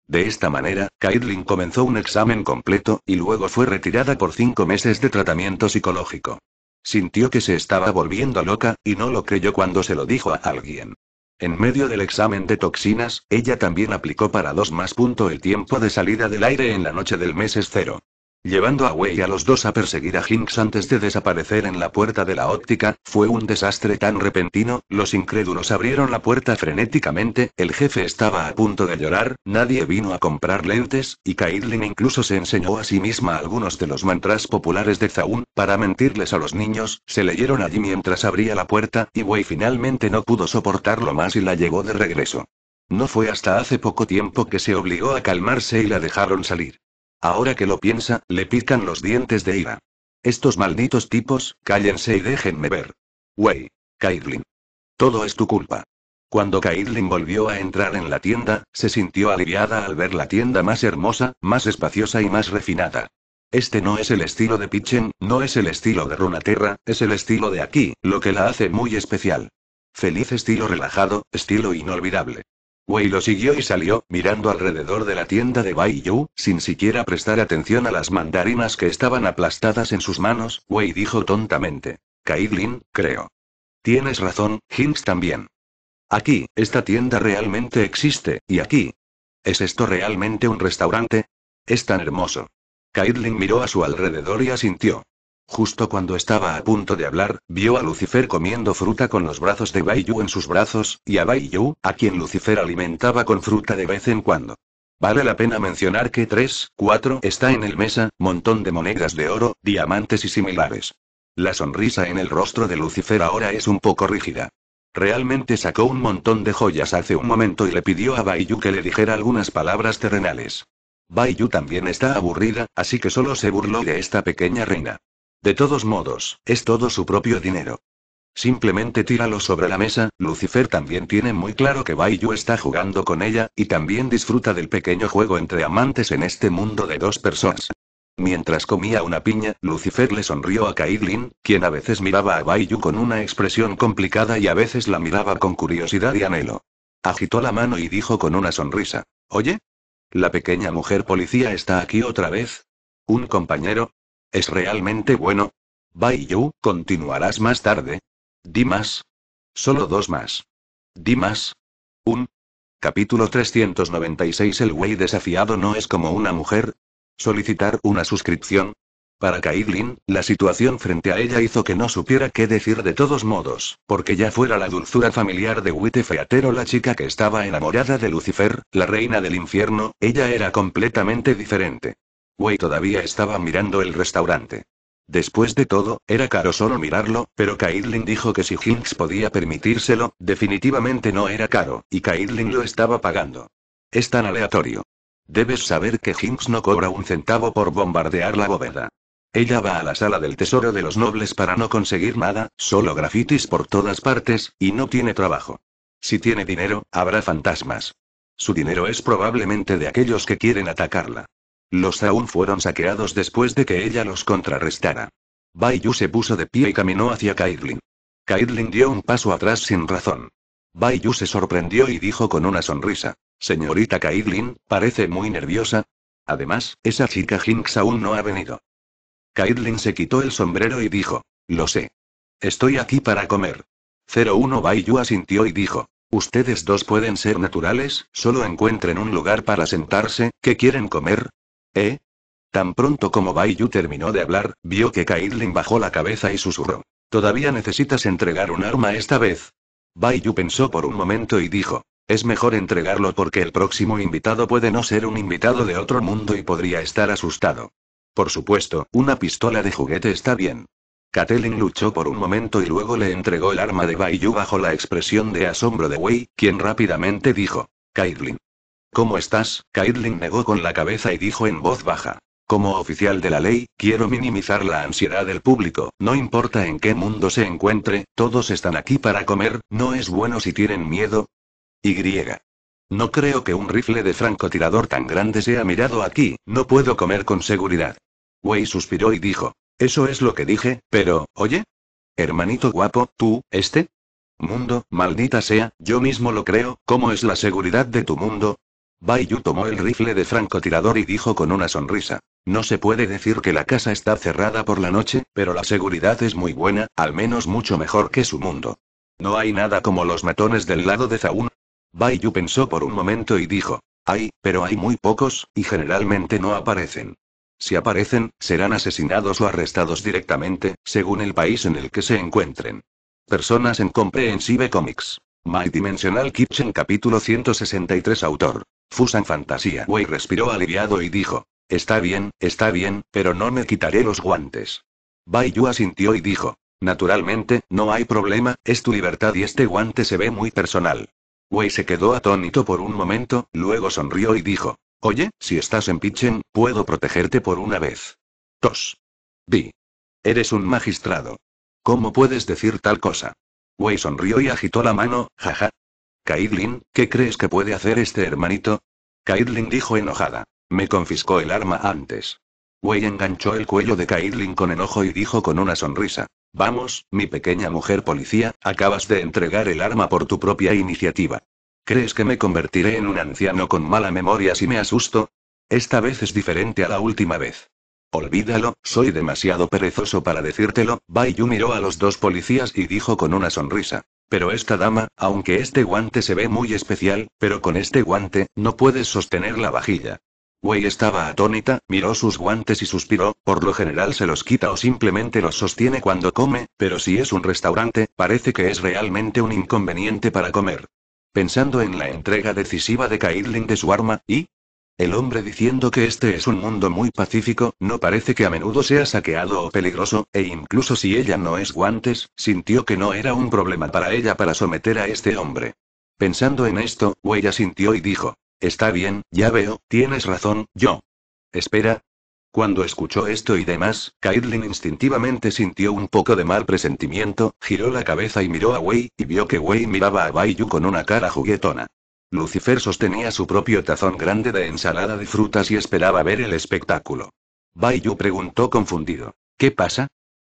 De esta manera, Kaitlin comenzó un examen completo, y luego fue retirada por cinco meses de tratamiento psicológico. Sintió que se estaba volviendo loca, y no lo creyó cuando se lo dijo a alguien. En medio del examen de toxinas, ella también aplicó para dos más. Punto el tiempo de salida del aire en la noche del mes es cero. Llevando a Wei a los dos a perseguir a Hinks antes de desaparecer en la puerta de la óptica, fue un desastre tan repentino, los incrédulos abrieron la puerta frenéticamente, el jefe estaba a punto de llorar, nadie vino a comprar lentes, y Caitlin incluso se enseñó a sí misma algunos de los mantras populares de Zaun, para mentirles a los niños, se leyeron allí mientras abría la puerta, y Wei finalmente no pudo soportarlo más y la llevó de regreso. No fue hasta hace poco tiempo que se obligó a calmarse y la dejaron salir. Ahora que lo piensa, le pican los dientes de ira. Estos malditos tipos, cállense y déjenme ver. Wey. Caitlin. Todo es tu culpa. Cuando Caitlin volvió a entrar en la tienda, se sintió aliviada al ver la tienda más hermosa, más espaciosa y más refinada. Este no es el estilo de Pitchen, no es el estilo de Runaterra, es el estilo de aquí, lo que la hace muy especial. Feliz estilo relajado, estilo inolvidable. Wei lo siguió y salió, mirando alrededor de la tienda de Bai Yu, sin siquiera prestar atención a las mandarinas que estaban aplastadas en sus manos, Wei dijo tontamente. Kaidlin, creo. Tienes razón, Hinks también. Aquí, esta tienda realmente existe, y aquí. ¿Es esto realmente un restaurante? Es tan hermoso. Caitlin miró a su alrededor y asintió. Justo cuando estaba a punto de hablar, vio a Lucifer comiendo fruta con los brazos de Baiyu en sus brazos, y a Baiyu, a quien Lucifer alimentaba con fruta de vez en cuando. Vale la pena mencionar que 3, 4 está en el mesa, montón de monedas de oro, diamantes y similares. La sonrisa en el rostro de Lucifer ahora es un poco rígida. Realmente sacó un montón de joyas hace un momento y le pidió a Baiyu que le dijera algunas palabras terrenales. Baiyu también está aburrida, así que solo se burló de esta pequeña reina. De todos modos, es todo su propio dinero. Simplemente tíralo sobre la mesa, Lucifer también tiene muy claro que Baiyu está jugando con ella, y también disfruta del pequeño juego entre amantes en este mundo de dos personas. Mientras comía una piña, Lucifer le sonrió a Kaidlin, quien a veces miraba a Baiyu con una expresión complicada y a veces la miraba con curiosidad y anhelo. Agitó la mano y dijo con una sonrisa, Oye, la pequeña mujer policía está aquí otra vez. Un compañero, ¿Es realmente bueno? Bai Yu, continuarás más tarde. Di más. Solo dos más. Di más. Un. Capítulo 396 El güey desafiado no es como una mujer. Solicitar una suscripción. Para Kaidlin, la situación frente a ella hizo que no supiera qué decir de todos modos, porque ya fuera la dulzura familiar de Witte Featero la chica que estaba enamorada de Lucifer, la reina del infierno, ella era completamente diferente. Wei todavía estaba mirando el restaurante. Después de todo, era caro solo mirarlo, pero Caitlin dijo que si Hinks podía permitírselo, definitivamente no era caro, y Caitlin lo estaba pagando. Es tan aleatorio. Debes saber que Hinks no cobra un centavo por bombardear la bóveda. Ella va a la sala del tesoro de los nobles para no conseguir nada, solo grafitis por todas partes, y no tiene trabajo. Si tiene dinero, habrá fantasmas. Su dinero es probablemente de aquellos que quieren atacarla. Los aún fueron saqueados después de que ella los contrarrestara. Bai se puso de pie y caminó hacia Kaidlin. Kaidlin dio un paso atrás sin razón. Bai se sorprendió y dijo con una sonrisa: Señorita Kaidlin, parece muy nerviosa. Además, esa chica Jinx aún no ha venido. Kaidlin se quitó el sombrero y dijo: Lo sé. Estoy aquí para comer. 01 Yu asintió y dijo: Ustedes dos pueden ser naturales, solo encuentren un lugar para sentarse, ¿qué quieren comer? ¿Eh? Tan pronto como Baiyu terminó de hablar, vio que Caitlin bajó la cabeza y susurró. Todavía necesitas entregar un arma esta vez. Baiyu pensó por un momento y dijo. Es mejor entregarlo porque el próximo invitado puede no ser un invitado de otro mundo y podría estar asustado. Por supuesto, una pistola de juguete está bien. Catelyn luchó por un momento y luego le entregó el arma de Baiyu bajo la expresión de asombro de Wei, quien rápidamente dijo. Caitlin, ¿Cómo estás? Kaitlin negó con la cabeza y dijo en voz baja. Como oficial de la ley, quiero minimizar la ansiedad del público, no importa en qué mundo se encuentre, todos están aquí para comer, no es bueno si tienen miedo. Y. No creo que un rifle de francotirador tan grande sea mirado aquí, no puedo comer con seguridad. Wei suspiró y dijo, eso es lo que dije, pero, oye. Hermanito guapo, tú, este. Mundo, maldita sea, yo mismo lo creo, ¿cómo es la seguridad de tu mundo? Bai tomó el rifle de francotirador y dijo con una sonrisa. No se puede decir que la casa está cerrada por la noche, pero la seguridad es muy buena, al menos mucho mejor que su mundo. No hay nada como los matones del lado de Zaun. Bai pensó por un momento y dijo. Hay, pero hay muy pocos, y generalmente no aparecen. Si aparecen, serán asesinados o arrestados directamente, según el país en el que se encuentren. Personas en Comprehensive Comics. My Dimensional Kitchen capítulo 163 autor. Fusan Fantasía Wei respiró aliviado y dijo. Está bien, está bien, pero no me quitaré los guantes. Bai Yu asintió y dijo. Naturalmente, no hay problema, es tu libertad y este guante se ve muy personal. Wei se quedó atónito por un momento, luego sonrió y dijo. Oye, si estás en Pichen, puedo protegerte por una vez. Tos. Vi. Eres un magistrado. ¿Cómo puedes decir tal cosa? Wei sonrió y agitó la mano, jaja, Kaidlin, ¿qué crees que puede hacer este hermanito? Kaidlin dijo enojada. Me confiscó el arma antes. Wei enganchó el cuello de Kaidlin con enojo y dijo con una sonrisa. Vamos, mi pequeña mujer policía, acabas de entregar el arma por tu propia iniciativa. ¿Crees que me convertiré en un anciano con mala memoria si me asusto? Esta vez es diferente a la última vez. Olvídalo, soy demasiado perezoso para decírtelo. Bai Yu miró a los dos policías y dijo con una sonrisa. Pero esta dama, aunque este guante se ve muy especial, pero con este guante, no puedes sostener la vajilla. Wei estaba atónita, miró sus guantes y suspiró, por lo general se los quita o simplemente los sostiene cuando come, pero si es un restaurante, parece que es realmente un inconveniente para comer. Pensando en la entrega decisiva de Kaidlin de su arma, y, el hombre diciendo que este es un mundo muy pacífico, no parece que a menudo sea saqueado o peligroso, e incluso si ella no es guantes, sintió que no era un problema para ella para someter a este hombre. Pensando en esto, ya sintió y dijo, Está bien, ya veo, tienes razón, yo. Espera. Cuando escuchó esto y demás, Caitlin instintivamente sintió un poco de mal presentimiento, giró la cabeza y miró a Wei, y vio que Wei miraba a Baiyu con una cara juguetona. Lucifer sostenía su propio tazón grande de ensalada de frutas y esperaba ver el espectáculo. Bai preguntó confundido. ¿Qué pasa?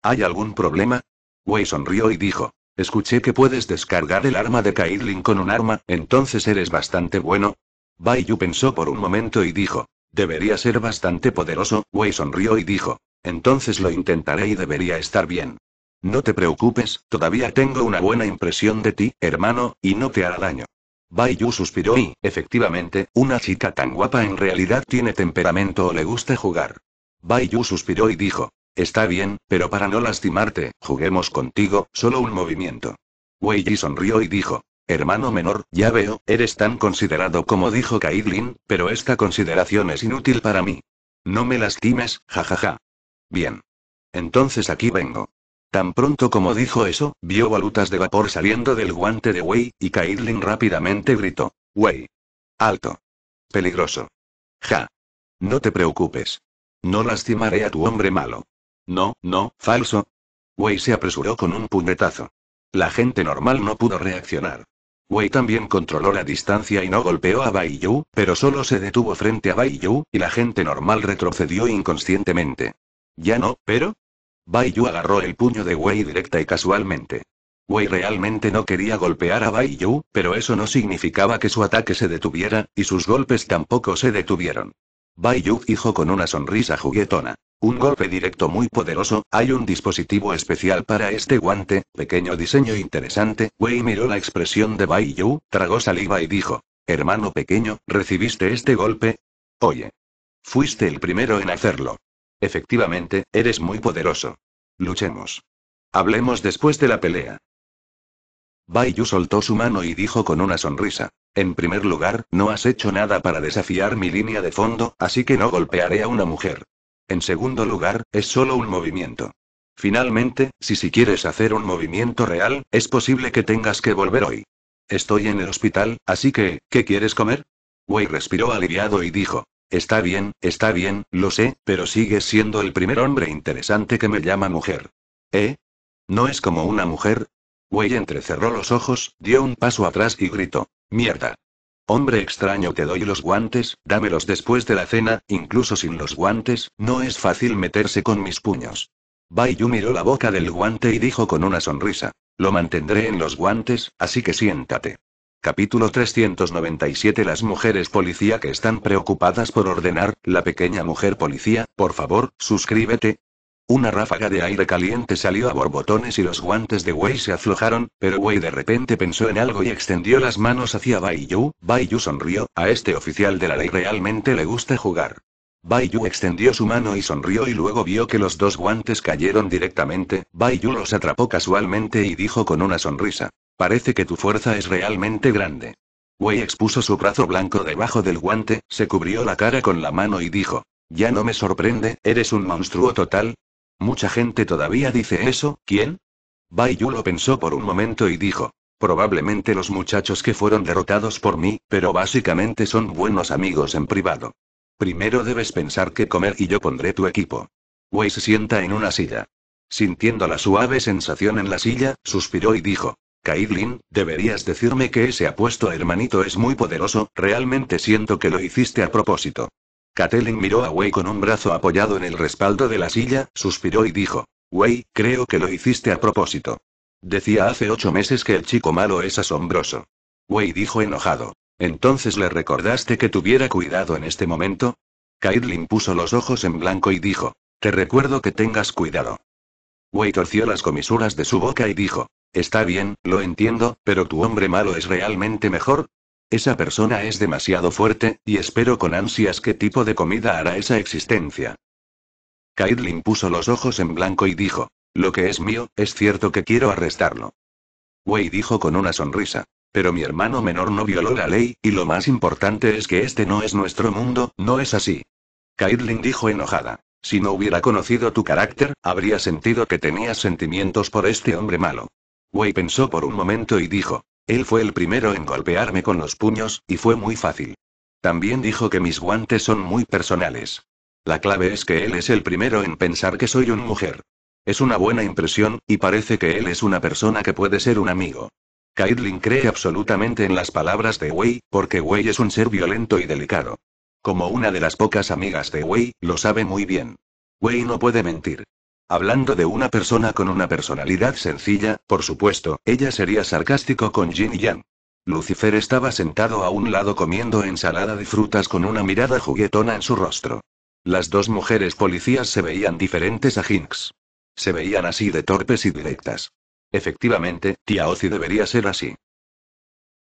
¿Hay algún problema? Wei sonrió y dijo. Escuché que puedes descargar el arma de Kailin con un arma, entonces eres bastante bueno. Bai pensó por un momento y dijo. Debería ser bastante poderoso, Wei sonrió y dijo. Entonces lo intentaré y debería estar bien. No te preocupes, todavía tengo una buena impresión de ti, hermano, y no te hará daño. Bai suspiró y, efectivamente, una chica tan guapa en realidad tiene temperamento o le gusta jugar. Bai suspiró y dijo. Está bien, pero para no lastimarte, juguemos contigo, solo un movimiento. Wei Yi sonrió y dijo. Hermano menor, ya veo, eres tan considerado como dijo Kaidlin, pero esta consideración es inútil para mí. No me lastimes, jajaja. Bien. Entonces aquí vengo. Tan pronto como dijo eso, vio balutas de vapor saliendo del guante de Wei, y Kaidlin rápidamente gritó. Wei. Alto. Peligroso. Ja. No te preocupes. No lastimaré a tu hombre malo. No, no, falso. Wei se apresuró con un puñetazo. La gente normal no pudo reaccionar. Wei también controló la distancia y no golpeó a Bai Yu, pero solo se detuvo frente a Bai Yu, y la gente normal retrocedió inconscientemente. Ya no, pero, Bai Yu agarró el puño de Wei directa y casualmente. Wei realmente no quería golpear a Bai Yu, pero eso no significaba que su ataque se detuviera, y sus golpes tampoco se detuvieron. Bai Yu dijo con una sonrisa juguetona. Un golpe directo muy poderoso, hay un dispositivo especial para este guante, pequeño diseño interesante. Wei miró la expresión de Bai Yu, tragó saliva y dijo. Hermano pequeño, ¿recibiste este golpe? Oye. Fuiste el primero en hacerlo. Efectivamente, eres muy poderoso. Luchemos. Hablemos después de la pelea. Baiyu soltó su mano y dijo con una sonrisa. En primer lugar, no has hecho nada para desafiar mi línea de fondo, así que no golpearé a una mujer. En segundo lugar, es solo un movimiento. Finalmente, si si quieres hacer un movimiento real, es posible que tengas que volver hoy. Estoy en el hospital, así que, ¿qué quieres comer? Wei respiró aliviado y dijo. Está bien, está bien, lo sé, pero sigues siendo el primer hombre interesante que me llama mujer. ¿Eh? ¿No es como una mujer? Wei entrecerró los ojos, dio un paso atrás y gritó. Mierda. Hombre extraño, te doy los guantes, dámelos después de la cena, incluso sin los guantes, no es fácil meterse con mis puños. Bai miró la boca del guante y dijo con una sonrisa. Lo mantendré en los guantes, así que siéntate. Capítulo 397 Las mujeres policía que están preocupadas por ordenar, la pequeña mujer policía, por favor, suscríbete. Una ráfaga de aire caliente salió a borbotones y los guantes de Wei se aflojaron, pero Wei de repente pensó en algo y extendió las manos hacia Bai Baiyu sonrió, a este oficial de la ley realmente le gusta jugar. Bai extendió su mano y sonrió y luego vio que los dos guantes cayeron directamente, Bai los atrapó casualmente y dijo con una sonrisa. Parece que tu fuerza es realmente grande. Wei expuso su brazo blanco debajo del guante, se cubrió la cara con la mano y dijo, ya no me sorprende, eres un monstruo total. Mucha gente todavía dice eso, ¿quién? Bai Yu lo pensó por un momento y dijo, probablemente los muchachos que fueron derrotados por mí, pero básicamente son buenos amigos en privado. Primero debes pensar qué comer y yo pondré tu equipo. Wei se sienta en una silla. Sintiendo la suave sensación en la silla, suspiró y dijo, Caitlin, deberías decirme que ese apuesto hermanito es muy poderoso, realmente siento que lo hiciste a propósito. Catelyn miró a Wei con un brazo apoyado en el respaldo de la silla, suspiró y dijo, Wei, creo que lo hiciste a propósito. Decía hace ocho meses que el chico malo es asombroso. Wei dijo enojado. ¿Entonces le recordaste que tuviera cuidado en este momento? Caitlin puso los ojos en blanco y dijo, Te recuerdo que tengas cuidado. Wei torció las comisuras de su boca y dijo, Está bien, lo entiendo, pero tu hombre malo es realmente mejor. Esa persona es demasiado fuerte, y espero con ansias qué tipo de comida hará esa existencia. Kaidlin puso los ojos en blanco y dijo, lo que es mío, es cierto que quiero arrestarlo. Wei dijo con una sonrisa. Pero mi hermano menor no violó la ley, y lo más importante es que este no es nuestro mundo, no es así. Caitlin dijo enojada. Si no hubiera conocido tu carácter, habría sentido que tenías sentimientos por este hombre malo. Wei pensó por un momento y dijo. Él fue el primero en golpearme con los puños, y fue muy fácil. También dijo que mis guantes son muy personales. La clave es que él es el primero en pensar que soy una mujer. Es una buena impresión, y parece que él es una persona que puede ser un amigo. kaitlin cree absolutamente en las palabras de Wei, porque Wei es un ser violento y delicado. Como una de las pocas amigas de Wei, lo sabe muy bien. Wei no puede mentir. Hablando de una persona con una personalidad sencilla, por supuesto, ella sería sarcástico con Jin Yang. Lucifer estaba sentado a un lado comiendo ensalada de frutas con una mirada juguetona en su rostro. Las dos mujeres policías se veían diferentes a Jinx. Se veían así de torpes y directas. Efectivamente, Tia Ozi debería ser así.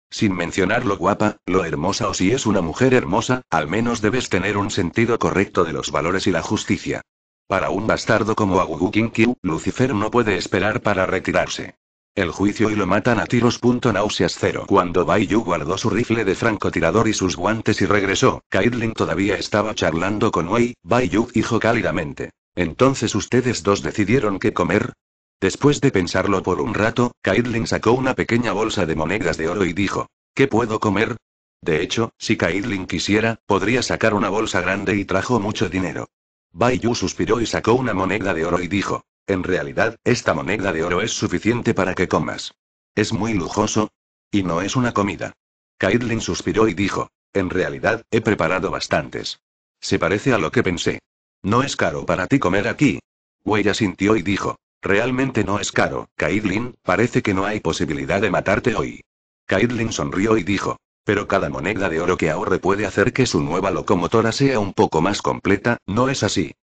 Sin mencionar lo guapa, lo hermosa o si es una mujer hermosa, al menos debes tener un sentido correcto de los valores y la justicia. Para un bastardo como Agugu Kinkyu, Lucifer no puede esperar para retirarse. El juicio y lo matan a tiros. Náuseas cero. Cuando Bai guardó su rifle de francotirador y sus guantes y regresó, Kaidling todavía estaba charlando con Wei. Bai dijo cálidamente: Entonces ustedes dos decidieron qué comer. Después de pensarlo por un rato, Kaidling sacó una pequeña bolsa de monedas de oro y dijo: ¿Qué puedo comer? De hecho, si Kaidling quisiera, podría sacar una bolsa grande y trajo mucho dinero. Baiyu suspiró y sacó una moneda de oro y dijo, en realidad, esta moneda de oro es suficiente para que comas. Es muy lujoso. Y no es una comida. Caitlin suspiró y dijo, en realidad, he preparado bastantes. Se parece a lo que pensé. No es caro para ti comer aquí. Huella sintió y dijo, realmente no es caro, Kaidlin, parece que no hay posibilidad de matarte hoy. Kaidlin sonrió y dijo, pero cada moneda de oro que ahorre puede hacer que su nueva locomotora sea un poco más completa, ¿no es así?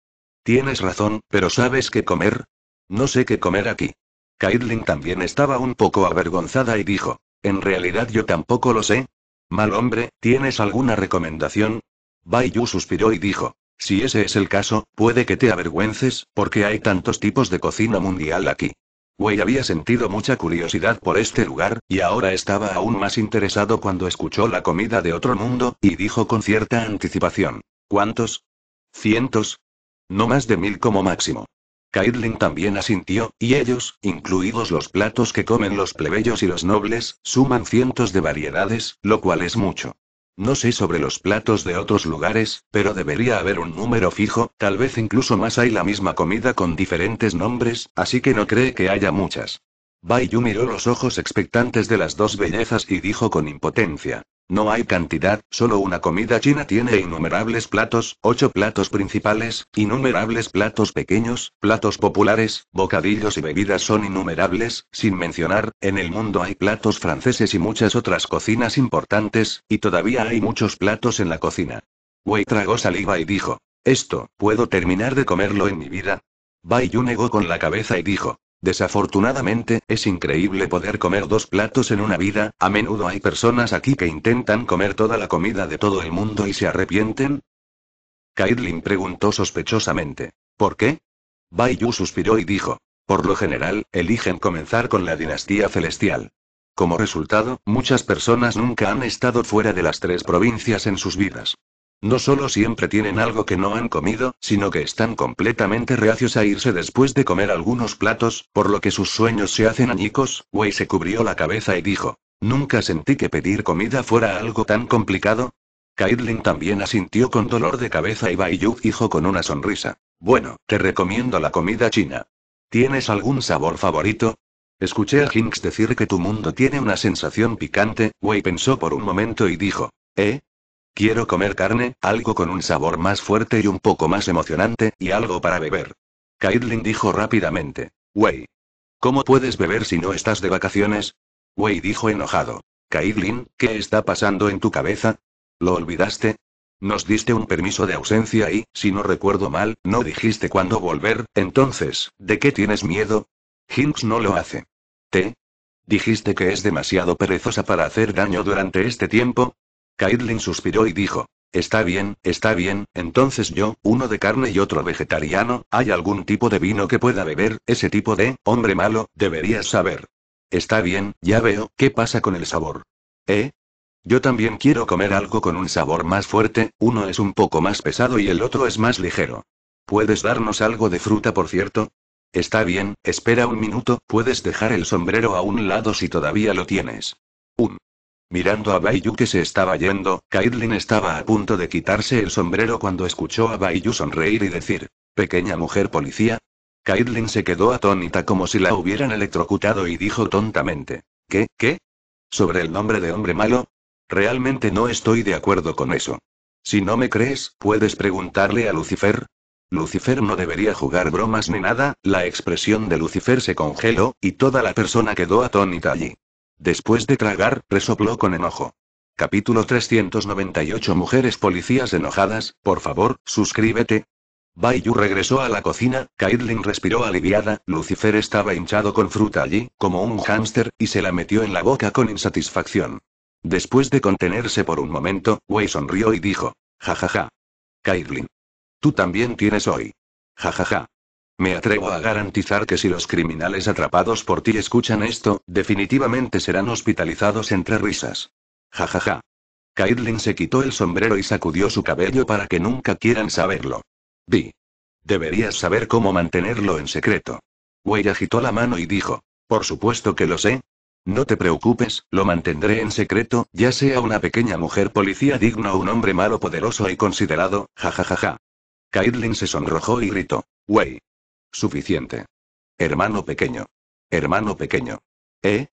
Tienes razón, pero ¿sabes qué comer? No sé qué comer aquí. Caitlin también estaba un poco avergonzada y dijo, en realidad yo tampoco lo sé. Mal hombre, ¿tienes alguna recomendación? Baiyu suspiró y dijo, si ese es el caso, puede que te avergüences, porque hay tantos tipos de cocina mundial aquí. Wei había sentido mucha curiosidad por este lugar, y ahora estaba aún más interesado cuando escuchó la comida de otro mundo, y dijo con cierta anticipación. ¿Cuántos? ¿Cientos? No más de mil como máximo. Caitlin también asintió, y ellos, incluidos los platos que comen los plebeyos y los nobles, suman cientos de variedades, lo cual es mucho. No sé sobre los platos de otros lugares, pero debería haber un número fijo, tal vez incluso más hay la misma comida con diferentes nombres, así que no cree que haya muchas. Baiyu miró los ojos expectantes de las dos bellezas y dijo con impotencia. No hay cantidad, solo una comida china tiene innumerables platos, ocho platos principales, innumerables platos pequeños, platos populares, bocadillos y bebidas son innumerables, sin mencionar, en el mundo hay platos franceses y muchas otras cocinas importantes, y todavía hay muchos platos en la cocina. Wei tragó saliva y dijo, esto, ¿puedo terminar de comerlo en mi vida? Bai negó con la cabeza y dijo, Desafortunadamente, es increíble poder comer dos platos en una vida, a menudo hay personas aquí que intentan comer toda la comida de todo el mundo y se arrepienten. Kaidlin preguntó sospechosamente. ¿Por qué? Baiyu suspiró y dijo. Por lo general, eligen comenzar con la dinastía celestial. Como resultado, muchas personas nunca han estado fuera de las tres provincias en sus vidas. No solo siempre tienen algo que no han comido, sino que están completamente reacios a irse después de comer algunos platos, por lo que sus sueños se hacen añicos. Wei se cubrió la cabeza y dijo: Nunca sentí que pedir comida fuera algo tan complicado. Caitlin también asintió con dolor de cabeza y Bai dijo con una sonrisa: Bueno, te recomiendo la comida china. ¿Tienes algún sabor favorito? Escuché a Hinks decir que tu mundo tiene una sensación picante. Wei pensó por un momento y dijo: ¿Eh? Quiero comer carne, algo con un sabor más fuerte y un poco más emocionante, y algo para beber. Caitlin dijo rápidamente. Wey. ¿Cómo puedes beber si no estás de vacaciones? Wey dijo enojado. Caitlin, ¿qué está pasando en tu cabeza? ¿Lo olvidaste? Nos diste un permiso de ausencia y, si no recuerdo mal, no dijiste cuándo volver, entonces, ¿de qué tienes miedo? Hinks no lo hace. ¿Te? ¿Dijiste que es demasiado perezosa para hacer daño durante este tiempo? Kaitlin suspiró y dijo. Está bien, está bien, entonces yo, uno de carne y otro vegetariano, ¿hay algún tipo de vino que pueda beber? Ese tipo de, hombre malo, deberías saber. Está bien, ya veo, ¿qué pasa con el sabor? ¿Eh? Yo también quiero comer algo con un sabor más fuerte, uno es un poco más pesado y el otro es más ligero. ¿Puedes darnos algo de fruta, por cierto? Está bien, espera un minuto, puedes dejar el sombrero a un lado si todavía lo tienes. Un Mirando a Baiyu que se estaba yendo, Caitlin estaba a punto de quitarse el sombrero cuando escuchó a Baiyu sonreír y decir, pequeña mujer policía. Caitlin se quedó atónita como si la hubieran electrocutado y dijo tontamente, ¿qué, qué? ¿Sobre el nombre de hombre malo? Realmente no estoy de acuerdo con eso. Si no me crees, puedes preguntarle a Lucifer, Lucifer no debería jugar bromas ni nada, la expresión de Lucifer se congeló, y toda la persona quedó atónita allí. Después de tragar, resopló con enojo. Capítulo 398 Mujeres policías enojadas, por favor, suscríbete. Bayu regresó a la cocina, Caitlin respiró aliviada, Lucifer estaba hinchado con fruta allí, como un hámster, y se la metió en la boca con insatisfacción. Después de contenerse por un momento, Wei sonrió y dijo, jajaja. Ja, ja. Tú también tienes hoy. Jajaja. Ja, ja. Me atrevo a garantizar que si los criminales atrapados por ti escuchan esto, definitivamente serán hospitalizados entre risas. Ja ja ja. Caitlin se quitó el sombrero y sacudió su cabello para que nunca quieran saberlo. Vi. Deberías saber cómo mantenerlo en secreto. Wei agitó la mano y dijo. Por supuesto que lo sé. No te preocupes, lo mantendré en secreto, ya sea una pequeña mujer policía digna o un hombre malo poderoso y considerado, jajajaja. Ja, Caitlin se sonrojó y gritó. Wei. Suficiente. Hermano pequeño. Hermano pequeño. ¿Eh?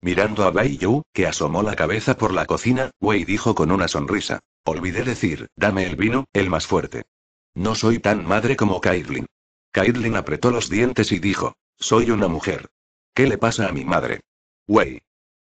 Mirando a Bai Yu, que asomó la cabeza por la cocina, Wei dijo con una sonrisa. Olvidé decir, dame el vino, el más fuerte. No soy tan madre como Caitlin. Caitlin apretó los dientes y dijo, soy una mujer. ¿Qué le pasa a mi madre? Wei.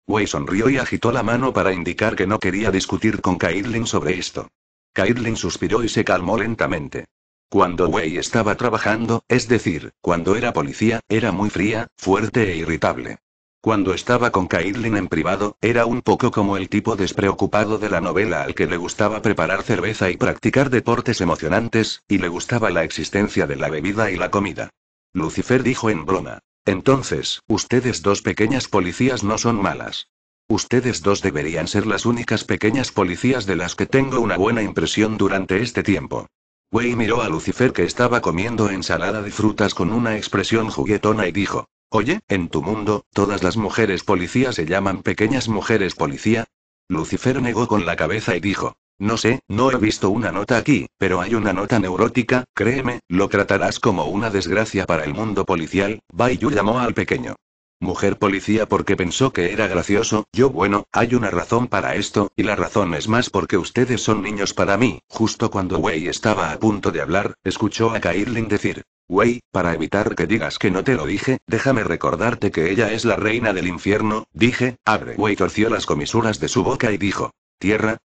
Wei sonrió y agitó la mano para indicar que no quería discutir con Caitlin sobre esto. Caitlin suspiró y se calmó lentamente. Cuando Wei estaba trabajando, es decir, cuando era policía, era muy fría, fuerte e irritable. Cuando estaba con Caitlin en privado, era un poco como el tipo despreocupado de la novela al que le gustaba preparar cerveza y practicar deportes emocionantes, y le gustaba la existencia de la bebida y la comida. Lucifer dijo en broma. Entonces, ustedes dos pequeñas policías no son malas. Ustedes dos deberían ser las únicas pequeñas policías de las que tengo una buena impresión durante este tiempo. Wei miró a Lucifer que estaba comiendo ensalada de frutas con una expresión juguetona y dijo, Oye, en tu mundo, ¿todas las mujeres policías se llaman pequeñas mujeres policía? Lucifer negó con la cabeza y dijo, No sé, no he visto una nota aquí, pero hay una nota neurótica, créeme, lo tratarás como una desgracia para el mundo policial, Bai Yu llamó al pequeño. Mujer policía porque pensó que era gracioso, yo bueno, hay una razón para esto, y la razón es más porque ustedes son niños para mí. Justo cuando Wei estaba a punto de hablar, escuchó a Kairlin decir, Wei, para evitar que digas que no te lo dije, déjame recordarte que ella es la reina del infierno, dije, abre. Wei torció las comisuras de su boca y dijo, ¿Tierra?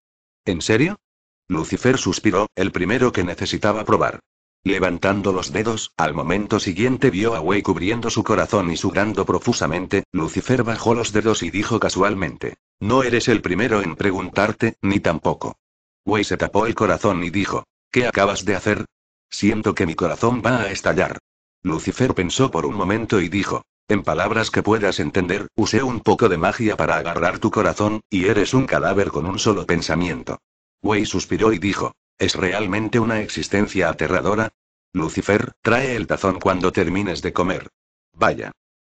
¿En serio? Lucifer suspiró, el primero que necesitaba probar. Levantando los dedos, al momento siguiente vio a Wei cubriendo su corazón y sudando profusamente, Lucifer bajó los dedos y dijo casualmente, No eres el primero en preguntarte, ni tampoco. Wei se tapó el corazón y dijo, ¿qué acabas de hacer? Siento que mi corazón va a estallar. Lucifer pensó por un momento y dijo, en palabras que puedas entender, usé un poco de magia para agarrar tu corazón, y eres un cadáver con un solo pensamiento. Wei suspiró y dijo, ¿Es realmente una existencia aterradora? Lucifer, trae el tazón cuando termines de comer. Vaya.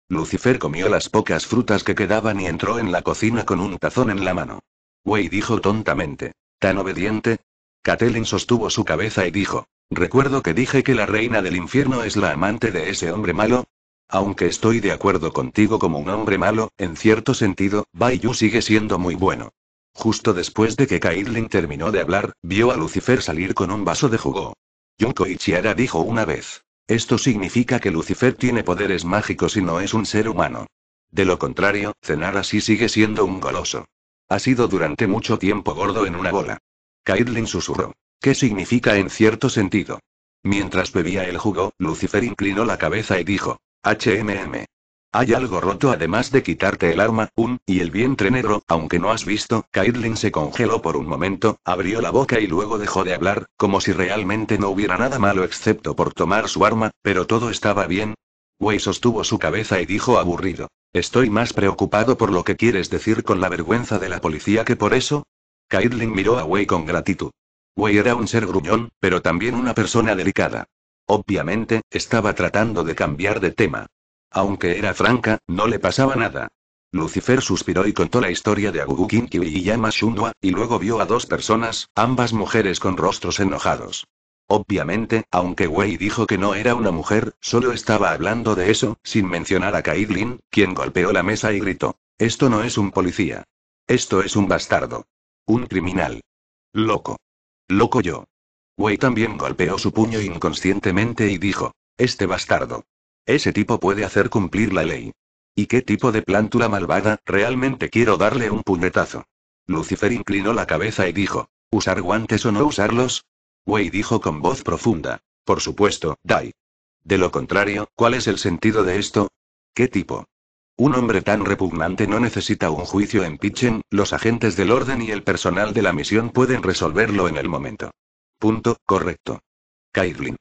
Lucifer comió las pocas frutas que quedaban y entró en la cocina con un tazón en la mano. Wei dijo tontamente. ¿Tan obediente? Catelyn sostuvo su cabeza y dijo. Recuerdo que dije que la reina del infierno es la amante de ese hombre malo. Aunque estoy de acuerdo contigo como un hombre malo, en cierto sentido, Bai sigue siendo muy bueno. Justo después de que Caitlin terminó de hablar, vio a Lucifer salir con un vaso de jugo. Junko Ichiara dijo una vez. Esto significa que Lucifer tiene poderes mágicos y no es un ser humano. De lo contrario, cenar así sigue siendo un goloso. Ha sido durante mucho tiempo gordo en una bola. Caitlin susurró. ¿Qué significa en cierto sentido? Mientras bebía el jugo, Lucifer inclinó la cabeza y dijo. HMM. Hay algo roto además de quitarte el arma, un, y el vientre negro, aunque no has visto, Caitlin se congeló por un momento, abrió la boca y luego dejó de hablar, como si realmente no hubiera nada malo excepto por tomar su arma, pero todo estaba bien. Wei sostuvo su cabeza y dijo aburrido. Estoy más preocupado por lo que quieres decir con la vergüenza de la policía que por eso. Caitlin miró a Wei con gratitud. Wei era un ser gruñón, pero también una persona delicada. Obviamente, estaba tratando de cambiar de tema. Aunque era franca, no le pasaba nada. Lucifer suspiró y contó la historia de Agugu Kinkyu y Yama Shunwa, y luego vio a dos personas, ambas mujeres con rostros enojados. Obviamente, aunque Wei dijo que no era una mujer, solo estaba hablando de eso, sin mencionar a Kaidlin, quien golpeó la mesa y gritó: Esto no es un policía. Esto es un bastardo. Un criminal. Loco. Loco yo. Wei también golpeó su puño inconscientemente y dijo: Este bastardo. Ese tipo puede hacer cumplir la ley. ¿Y qué tipo de plántula malvada? Realmente quiero darle un puñetazo. Lucifer inclinó la cabeza y dijo, ¿usar guantes o no usarlos? Wei dijo con voz profunda, por supuesto, Dai. De lo contrario, ¿cuál es el sentido de esto? ¿Qué tipo? Un hombre tan repugnante no necesita un juicio en Pichen, los agentes del orden y el personal de la misión pueden resolverlo en el momento. Punto, correcto. Kairlin.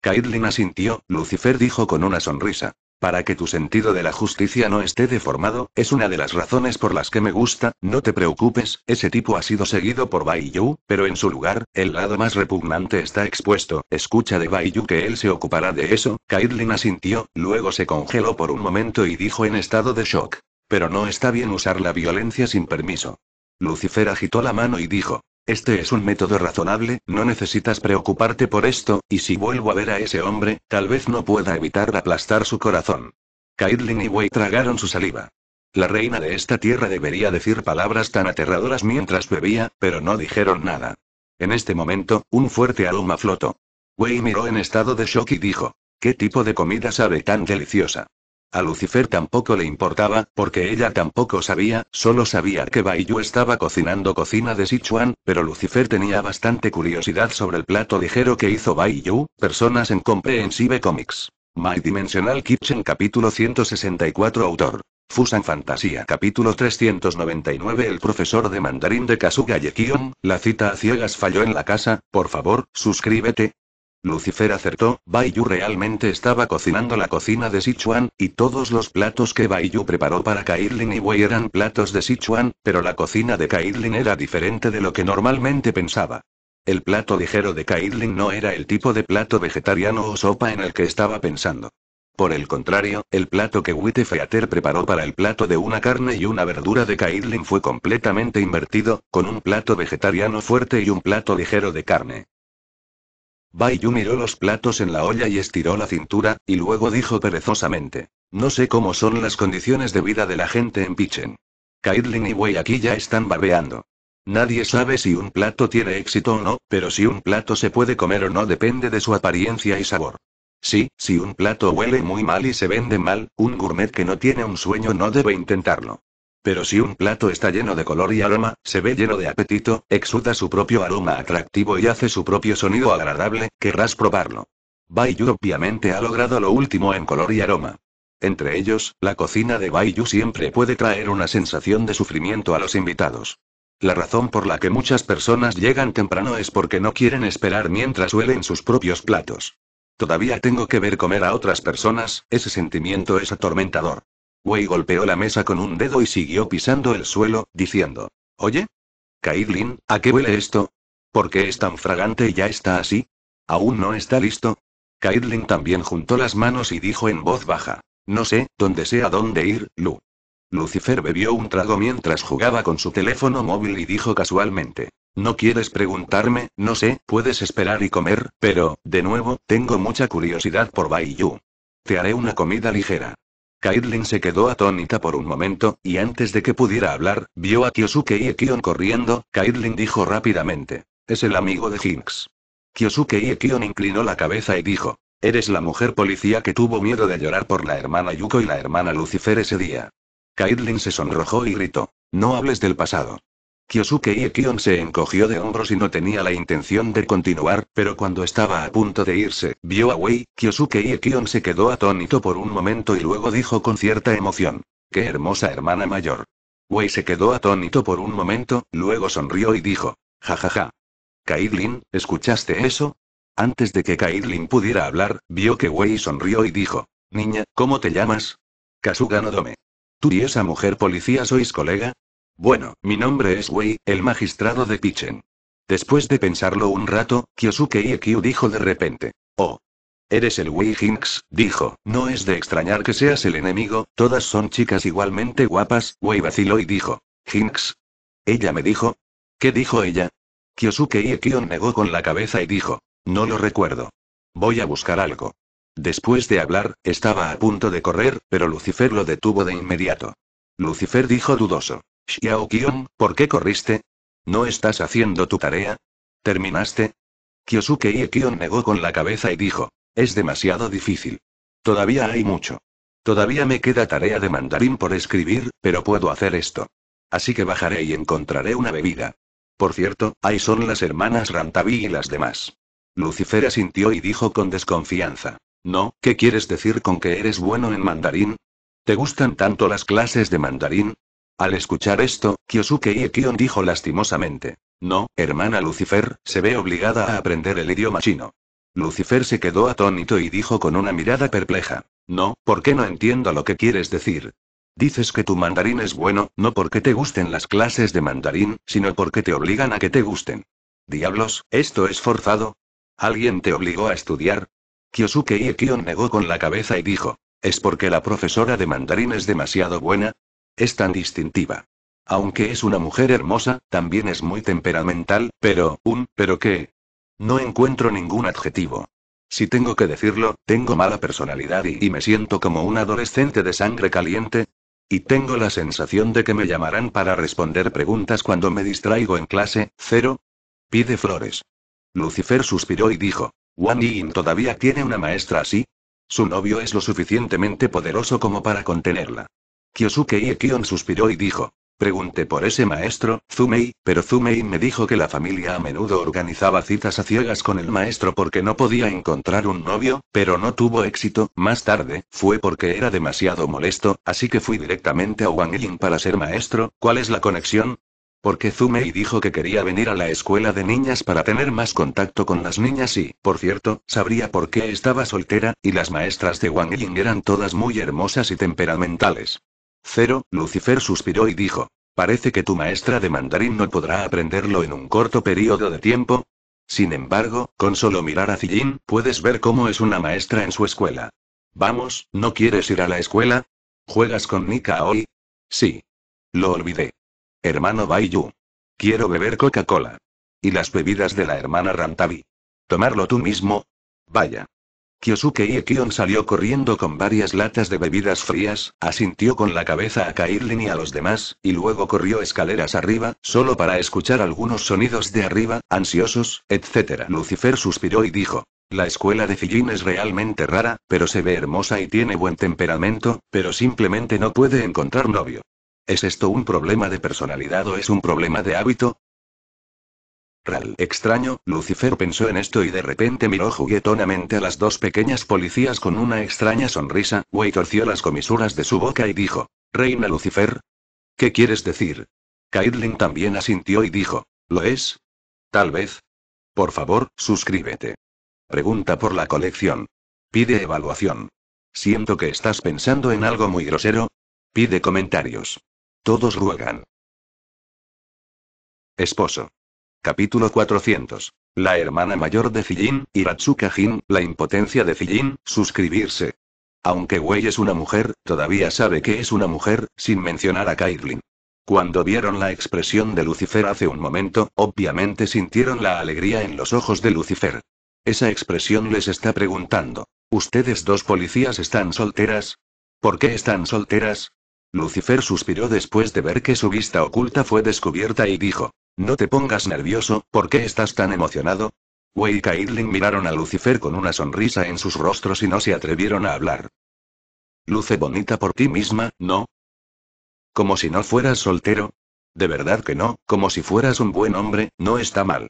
Kaidlin asintió, Lucifer dijo con una sonrisa. Para que tu sentido de la justicia no esté deformado, es una de las razones por las que me gusta, no te preocupes, ese tipo ha sido seguido por Baiyu, pero en su lugar, el lado más repugnante está expuesto, escucha de Baiyu que él se ocupará de eso, Kaidlin asintió, luego se congeló por un momento y dijo en estado de shock. Pero no está bien usar la violencia sin permiso. Lucifer agitó la mano y dijo, este es un método razonable, no necesitas preocuparte por esto, y si vuelvo a ver a ese hombre, tal vez no pueda evitar aplastar su corazón. Caitlin y Wei tragaron su saliva. La reina de esta tierra debería decir palabras tan aterradoras mientras bebía, pero no dijeron nada. En este momento, un fuerte aroma flotó. Wei miró en estado de shock y dijo, ¿qué tipo de comida sabe tan deliciosa? A Lucifer tampoco le importaba, porque ella tampoco sabía, solo sabía que Baiyu estaba cocinando cocina de Sichuan, pero Lucifer tenía bastante curiosidad sobre el plato ligero que hizo Baiyu, personas en Comprehensive Comics. My Dimensional Kitchen capítulo 164 autor. Fusan Fantasía capítulo 399 El profesor de mandarín de Kasuga Yekion, la cita a ciegas falló en la casa, por favor, suscríbete, Lucifer acertó, Bai Yu realmente estaba cocinando la cocina de Sichuan, y todos los platos que Bai Yu preparó para Kailin y Wei eran platos de Sichuan, pero la cocina de Kailin era diferente de lo que normalmente pensaba. El plato ligero de Kailin no era el tipo de plato vegetariano o sopa en el que estaba pensando. Por el contrario, el plato que Witte Feater preparó para el plato de una carne y una verdura de Kailin fue completamente invertido, con un plato vegetariano fuerte y un plato ligero de carne. Baiyu miró los platos en la olla y estiró la cintura, y luego dijo perezosamente. No sé cómo son las condiciones de vida de la gente en Pichen. kaitlin y Wei aquí ya están babeando. Nadie sabe si un plato tiene éxito o no, pero si un plato se puede comer o no depende de su apariencia y sabor. Sí, si un plato huele muy mal y se vende mal, un gourmet que no tiene un sueño no debe intentarlo. Pero si un plato está lleno de color y aroma, se ve lleno de apetito, exuda su propio aroma atractivo y hace su propio sonido agradable, querrás probarlo. Baiyu obviamente ha logrado lo último en color y aroma. Entre ellos, la cocina de Baiyu siempre puede traer una sensación de sufrimiento a los invitados. La razón por la que muchas personas llegan temprano es porque no quieren esperar mientras huelen sus propios platos. Todavía tengo que ver comer a otras personas, ese sentimiento es atormentador. Wei golpeó la mesa con un dedo y siguió pisando el suelo, diciendo: Oye. Kaidlin, ¿a qué huele esto? ¿Por qué es tan fragante y ya está así? ¿Aún no está listo? Kaidlin también juntó las manos y dijo en voz baja: No sé, dónde sé a dónde ir, Lu. Lucifer bebió un trago mientras jugaba con su teléfono móvil y dijo casualmente: No quieres preguntarme, no sé, puedes esperar y comer, pero, de nuevo, tengo mucha curiosidad por Baiyu. Te haré una comida ligera kaitlin se quedó atónita por un momento, y antes de que pudiera hablar, vio a Kyosuke y Ekion corriendo. Kaitlin dijo rápidamente: Es el amigo de Hinks. Kyosuke y Ekion inclinó la cabeza y dijo: Eres la mujer policía que tuvo miedo de llorar por la hermana Yuko y la hermana Lucifer ese día. kaitlin se sonrojó y gritó: No hables del pasado. Kyosuke Iekion se encogió de hombros y no tenía la intención de continuar, pero cuando estaba a punto de irse, vio a Wei, Kyosuke Iekion se quedó atónito por un momento y luego dijo con cierta emoción. ¡Qué hermosa hermana mayor! Wei se quedó atónito por un momento, luego sonrió y dijo. Jajaja. Kaidlin, ¿escuchaste eso? Antes de que Kaidlin pudiera hablar, vio que Wei sonrió y dijo. Niña, ¿cómo te llamas? Kasuga Nodome. ¿Tú y esa mujer policía sois colega? Bueno, mi nombre es Wei, el magistrado de Pichen. Después de pensarlo un rato, Kyosuke Iekyu dijo de repente. Oh. Eres el Wei Hinks, dijo, no es de extrañar que seas el enemigo, todas son chicas igualmente guapas, Wei vaciló y dijo. Hinks. Ella me dijo. ¿Qué dijo ella? Kyosuke Iekyu negó con la cabeza y dijo. No lo recuerdo. Voy a buscar algo. Después de hablar, estaba a punto de correr, pero Lucifer lo detuvo de inmediato. Lucifer dijo dudoso. Kion, ¿por qué corriste? ¿No estás haciendo tu tarea? ¿Terminaste? Kyosuke Iekion negó con la cabeza y dijo, es demasiado difícil. Todavía hay mucho. Todavía me queda tarea de mandarín por escribir, pero puedo hacer esto. Así que bajaré y encontraré una bebida. Por cierto, ahí son las hermanas Rantabi y las demás. Lucifer asintió y dijo con desconfianza. No, ¿qué quieres decir con que eres bueno en mandarín? ¿Te gustan tanto las clases de mandarín? Al escuchar esto, Kyosuke Iekion dijo lastimosamente. No, hermana Lucifer, se ve obligada a aprender el idioma chino. Lucifer se quedó atónito y dijo con una mirada perpleja. No, ¿por qué no entiendo lo que quieres decir? Dices que tu mandarín es bueno, no porque te gusten las clases de mandarín, sino porque te obligan a que te gusten. Diablos, ¿esto es forzado? ¿Alguien te obligó a estudiar? Kyosuke Iekion negó con la cabeza y dijo. ¿Es porque la profesora de mandarín es demasiado buena? Es tan distintiva. Aunque es una mujer hermosa, también es muy temperamental, pero, un, pero qué. No encuentro ningún adjetivo. Si tengo que decirlo, tengo mala personalidad y, me siento como un adolescente de sangre caliente, y tengo la sensación de que me llamarán para responder preguntas cuando me distraigo en clase, cero. Pide flores. Lucifer suspiró y dijo, ¿Wan Yin todavía tiene una maestra así. Su novio es lo suficientemente poderoso como para contenerla yosuke Iekion suspiró y dijo. Pregunté por ese maestro, Zumei, pero Zumei me dijo que la familia a menudo organizaba citas a ciegas con el maestro porque no podía encontrar un novio, pero no tuvo éxito. Más tarde, fue porque era demasiado molesto, así que fui directamente a Wang para ser maestro. ¿Cuál es la conexión? Porque Zumei dijo que quería venir a la escuela de niñas para tener más contacto con las niñas y, por cierto, sabría por qué estaba soltera, y las maestras de Wang eran todas muy hermosas y temperamentales. Cero, Lucifer suspiró y dijo. Parece que tu maestra de mandarín no podrá aprenderlo en un corto periodo de tiempo. Sin embargo, con solo mirar a Cillin, puedes ver cómo es una maestra en su escuela. Vamos, ¿no quieres ir a la escuela? ¿Juegas con Nika hoy? Sí. Lo olvidé. Hermano Baiyu. Quiero beber Coca-Cola. Y las bebidas de la hermana Rantavi. ¿Tomarlo tú mismo? Vaya. Kyosuke Iekion salió corriendo con varias latas de bebidas frías, asintió con la cabeza a Kairlin y a los demás, y luego corrió escaleras arriba, solo para escuchar algunos sonidos de arriba, ansiosos, etc. Lucifer suspiró y dijo. La escuela de Fijin es realmente rara, pero se ve hermosa y tiene buen temperamento, pero simplemente no puede encontrar novio. ¿Es esto un problema de personalidad o es un problema de hábito? extraño, Lucifer pensó en esto y de repente miró juguetonamente a las dos pequeñas policías con una extraña sonrisa, Wey torció las comisuras de su boca y dijo, Reina Lucifer. ¿Qué quieres decir? Kaitlin también asintió y dijo, ¿lo es? Tal vez. Por favor, suscríbete. Pregunta por la colección. Pide evaluación. Siento que estás pensando en algo muy grosero. Pide comentarios. Todos ruegan. Esposo. Capítulo 400. La hermana mayor de Fillin, Hiratsuka Jin, la impotencia de Fillin, suscribirse. Aunque Wei es una mujer, todavía sabe que es una mujer, sin mencionar a Kaitlin. Cuando vieron la expresión de Lucifer hace un momento, obviamente sintieron la alegría en los ojos de Lucifer. Esa expresión les está preguntando, ¿ustedes dos policías están solteras? ¿Por qué están solteras? Lucifer suspiró después de ver que su vista oculta fue descubierta y dijo, no te pongas nervioso, ¿por qué estás tan emocionado? Wei y miraron a Lucifer con una sonrisa en sus rostros y no se atrevieron a hablar. Luce bonita por ti misma, ¿no? Como si no fueras soltero. De verdad que no, como si fueras un buen hombre, no está mal.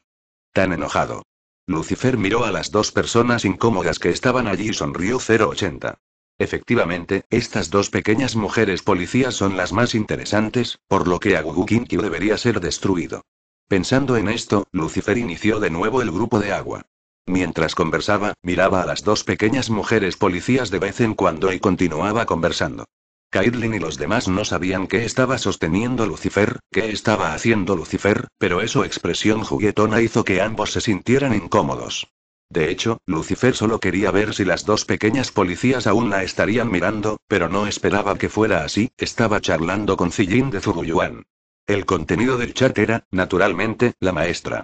Tan enojado. Lucifer miró a las dos personas incómodas que estaban allí y sonrió 080. Efectivamente, estas dos pequeñas mujeres policías son las más interesantes, por lo que Kinkyu debería ser destruido. Pensando en esto, Lucifer inició de nuevo el grupo de agua. Mientras conversaba, miraba a las dos pequeñas mujeres policías de vez en cuando y continuaba conversando. Caitlin y los demás no sabían qué estaba sosteniendo Lucifer, qué estaba haciendo Lucifer, pero eso expresión juguetona hizo que ambos se sintieran incómodos. De hecho, Lucifer solo quería ver si las dos pequeñas policías aún la estarían mirando, pero no esperaba que fuera así, estaba charlando con Zijín de Zuruyuan. El contenido del chat era, naturalmente, la maestra.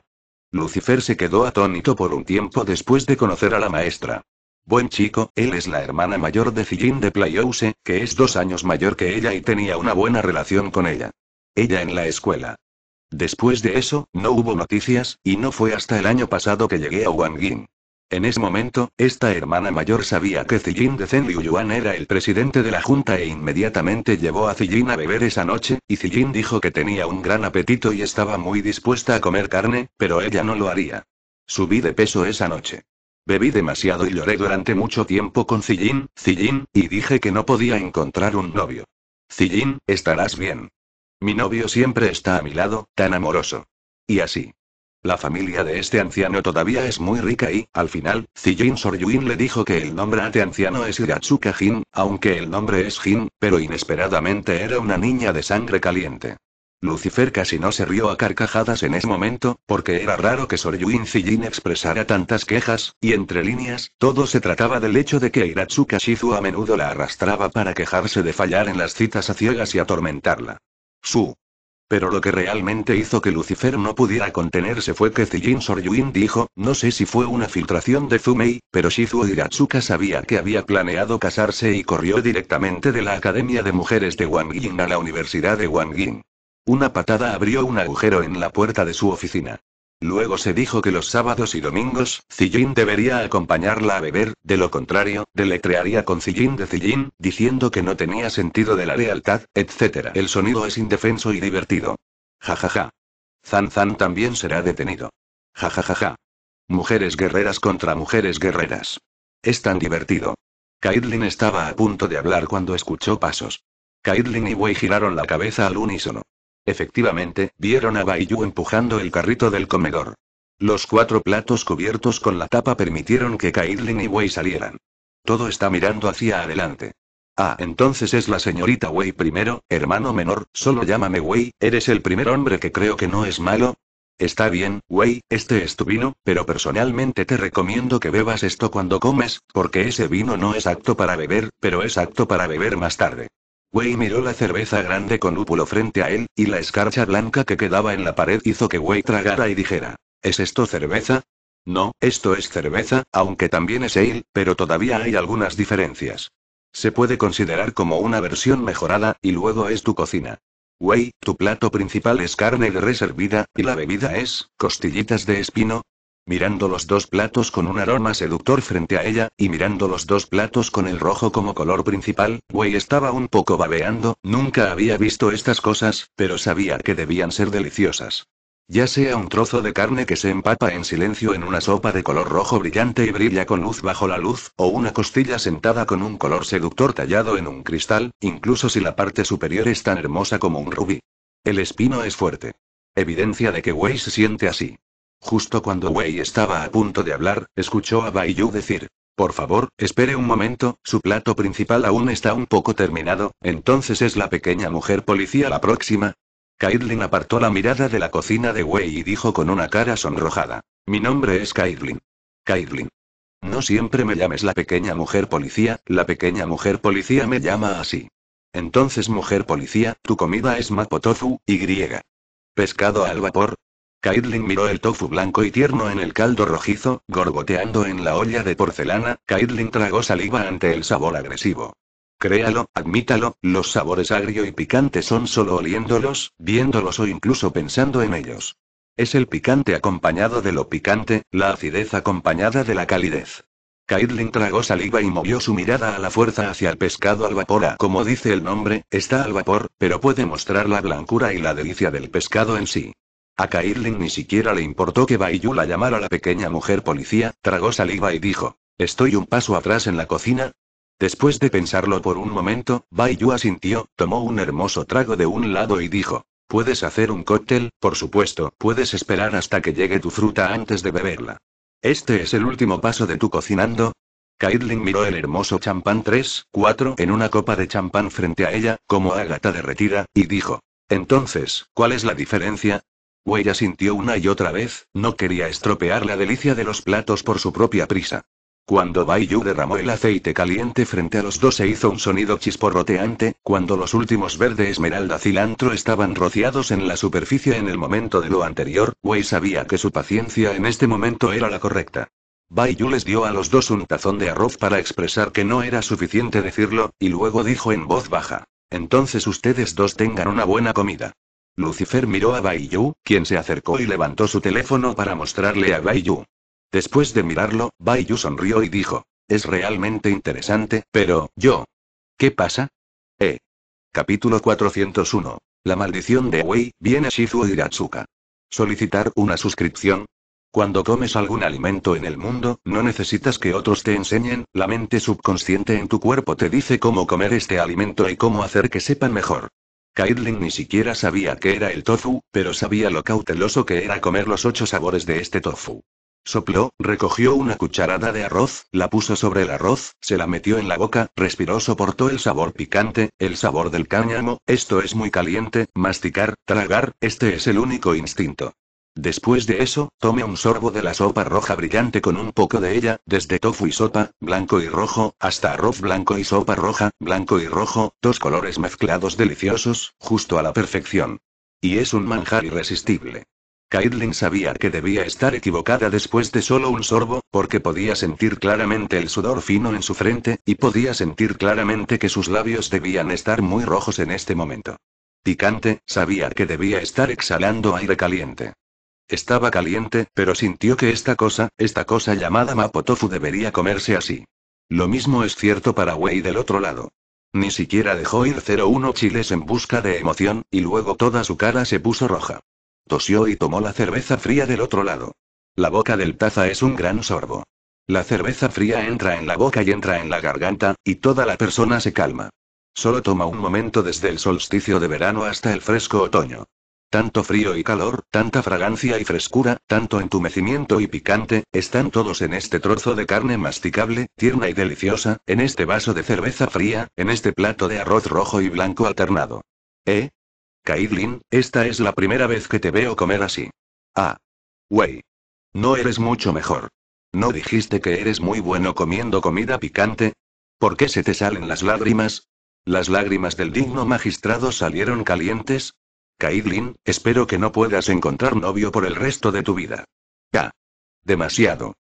Lucifer se quedó atónito por un tiempo después de conocer a la maestra. Buen chico, él es la hermana mayor de Fijin de Playouse, que es dos años mayor que ella y tenía una buena relación con ella. Ella en la escuela. Después de eso, no hubo noticias, y no fue hasta el año pasado que llegué a Wangin. En ese momento, esta hermana mayor sabía que Zijin de Zen Yuan era el presidente de la junta e inmediatamente llevó a Zijin a beber esa noche, y Zijin dijo que tenía un gran apetito y estaba muy dispuesta a comer carne, pero ella no lo haría. Subí de peso esa noche. Bebí demasiado y lloré durante mucho tiempo con Zijin, Zillín, y dije que no podía encontrar un novio. Zillín, estarás bien. Mi novio siempre está a mi lado, tan amoroso. Y así. La familia de este anciano todavía es muy rica y, al final, Zijin Soryuin le dijo que el nombre de este anciano es Hiratsuka Jin, aunque el nombre es Jin, pero inesperadamente era una niña de sangre caliente. Lucifer casi no se rió a carcajadas en ese momento, porque era raro que Soryuin Zijin expresara tantas quejas, y entre líneas, todo se trataba del hecho de que Hiratsuka Shizu a menudo la arrastraba para quejarse de fallar en las citas a ciegas y atormentarla. Su pero lo que realmente hizo que Lucifer no pudiera contenerse fue que Zijin Soryuin dijo, no sé si fue una filtración de Zumei, pero Shizuo Hiratsuka sabía que había planeado casarse y corrió directamente de la Academia de Mujeres de Wangjin a la Universidad de Wangjin. Una patada abrió un agujero en la puerta de su oficina. Luego se dijo que los sábados y domingos, Zillin debería acompañarla a beber, de lo contrario, deletrearía con Zillin de Zillin, diciendo que no tenía sentido de la lealtad, etc. El sonido es indefenso y divertido. Ja ja ja. Zan Zan también será detenido. Ja ja ja Mujeres guerreras contra mujeres guerreras. Es tan divertido. Caitlin estaba a punto de hablar cuando escuchó pasos. Caitlin y Wei giraron la cabeza al unísono. Efectivamente, vieron a Baiyu empujando el carrito del comedor. Los cuatro platos cubiertos con la tapa permitieron que Caitlin y Wei salieran. Todo está mirando hacia adelante. Ah, entonces es la señorita Wei primero, hermano menor, solo llámame Wei, eres el primer hombre que creo que no es malo. Está bien, Wei, este es tu vino, pero personalmente te recomiendo que bebas esto cuando comes, porque ese vino no es apto para beber, pero es apto para beber más tarde. Wei miró la cerveza grande con lúpulo frente a él, y la escarcha blanca que quedaba en la pared hizo que Wei tragara y dijera, ¿es esto cerveza? No, esto es cerveza, aunque también es ale, pero todavía hay algunas diferencias. Se puede considerar como una versión mejorada, y luego es tu cocina. Wei, tu plato principal es carne de y la bebida es, costillitas de espino, mirando los dos platos con un aroma seductor frente a ella, y mirando los dos platos con el rojo como color principal, Wei estaba un poco babeando, nunca había visto estas cosas, pero sabía que debían ser deliciosas. Ya sea un trozo de carne que se empapa en silencio en una sopa de color rojo brillante y brilla con luz bajo la luz, o una costilla sentada con un color seductor tallado en un cristal, incluso si la parte superior es tan hermosa como un rubí. El espino es fuerte. Evidencia de que Wei se siente así. Justo cuando Wei estaba a punto de hablar, escuchó a Bai decir: Por favor, espere un momento, su plato principal aún está un poco terminado, entonces es la pequeña mujer policía la próxima. Caitlin apartó la mirada de la cocina de Wei y dijo con una cara sonrojada: Mi nombre es Caitlin. Caitlin. No siempre me llames la pequeña mujer policía, la pequeña mujer policía me llama así. Entonces mujer policía, tu comida es Mapotofu, y griega. Pescado al vapor, Caitlin miró el tofu blanco y tierno en el caldo rojizo, gorgoteando en la olla de porcelana, Caitlin tragó saliva ante el sabor agresivo. Créalo, admítalo, los sabores agrio y picante son solo oliéndolos, viéndolos o incluso pensando en ellos. Es el picante acompañado de lo picante, la acidez acompañada de la calidez. Caitlin tragó saliva y movió su mirada a la fuerza hacia el pescado al vapor. A, ah, como dice el nombre, está al vapor, pero puede mostrar la blancura y la delicia del pescado en sí. A Kairlin ni siquiera le importó que la llamara la pequeña mujer policía, tragó saliva y dijo, estoy un paso atrás en la cocina. Después de pensarlo por un momento, Baiyu asintió, tomó un hermoso trago de un lado y dijo, puedes hacer un cóctel, por supuesto, puedes esperar hasta que llegue tu fruta antes de beberla. Este es el último paso de tu cocinando, Caitlin miró el hermoso champán 3, 4 en una copa de champán frente a ella, como Ágata Retira, y dijo: Entonces, ¿cuál es la diferencia? Huella sintió una y otra vez, no quería estropear la delicia de los platos por su propia prisa. Cuando Bai Yu derramó el aceite caliente frente a los dos se hizo un sonido chisporroteante, cuando los últimos verde esmeralda cilantro estaban rociados en la superficie en el momento de lo anterior, Wei sabía que su paciencia en este momento era la correcta. Bai Yu les dio a los dos un tazón de arroz para expresar que no era suficiente decirlo, y luego dijo en voz baja. Entonces ustedes dos tengan una buena comida. Lucifer miró a Baiyu, quien se acercó y levantó su teléfono para mostrarle a Baiyu. Después de mirarlo, Baiyu sonrió y dijo: Es realmente interesante, pero, yo. ¿Qué pasa? Eh. Capítulo 401. La maldición de Wei, viene Shizuo Hiratsuka. Solicitar una suscripción, cuando comes algún alimento en el mundo, no necesitas que otros te enseñen, la mente subconsciente en tu cuerpo te dice cómo comer este alimento y cómo hacer que sepan mejor. Kaitlin ni siquiera sabía qué era el tofu, pero sabía lo cauteloso que era comer los ocho sabores de este tofu. Sopló, recogió una cucharada de arroz, la puso sobre el arroz, se la metió en la boca, respiró, soportó el sabor picante, el sabor del cáñamo, esto es muy caliente, masticar, tragar, este es el único instinto. Después de eso, tome un sorbo de la sopa roja brillante con un poco de ella, desde tofu y sopa, blanco y rojo, hasta arroz blanco y sopa roja, blanco y rojo, dos colores mezclados deliciosos, justo a la perfección. Y es un manjar irresistible. Caitlin sabía que debía estar equivocada después de solo un sorbo, porque podía sentir claramente el sudor fino en su frente, y podía sentir claramente que sus labios debían estar muy rojos en este momento. Picante, sabía que debía estar exhalando aire caliente. Estaba caliente, pero sintió que esta cosa, esta cosa llamada Mapotofu debería comerse así. Lo mismo es cierto para Wei del otro lado. Ni siquiera dejó ir 01 chiles en busca de emoción, y luego toda su cara se puso roja. Tosió y tomó la cerveza fría del otro lado. La boca del taza es un gran sorbo. La cerveza fría entra en la boca y entra en la garganta, y toda la persona se calma. Solo toma un momento desde el solsticio de verano hasta el fresco otoño. Tanto frío y calor, tanta fragancia y frescura, tanto entumecimiento y picante, están todos en este trozo de carne masticable, tierna y deliciosa, en este vaso de cerveza fría, en este plato de arroz rojo y blanco alternado. ¿Eh? Caitlin, esta es la primera vez que te veo comer así. Ah. Güey. No eres mucho mejor. ¿No dijiste que eres muy bueno comiendo comida picante? ¿Por qué se te salen las lágrimas? Las lágrimas del digno magistrado salieron calientes, Caitlin, espero que no puedas encontrar novio por el resto de tu vida. Ya. Demasiado.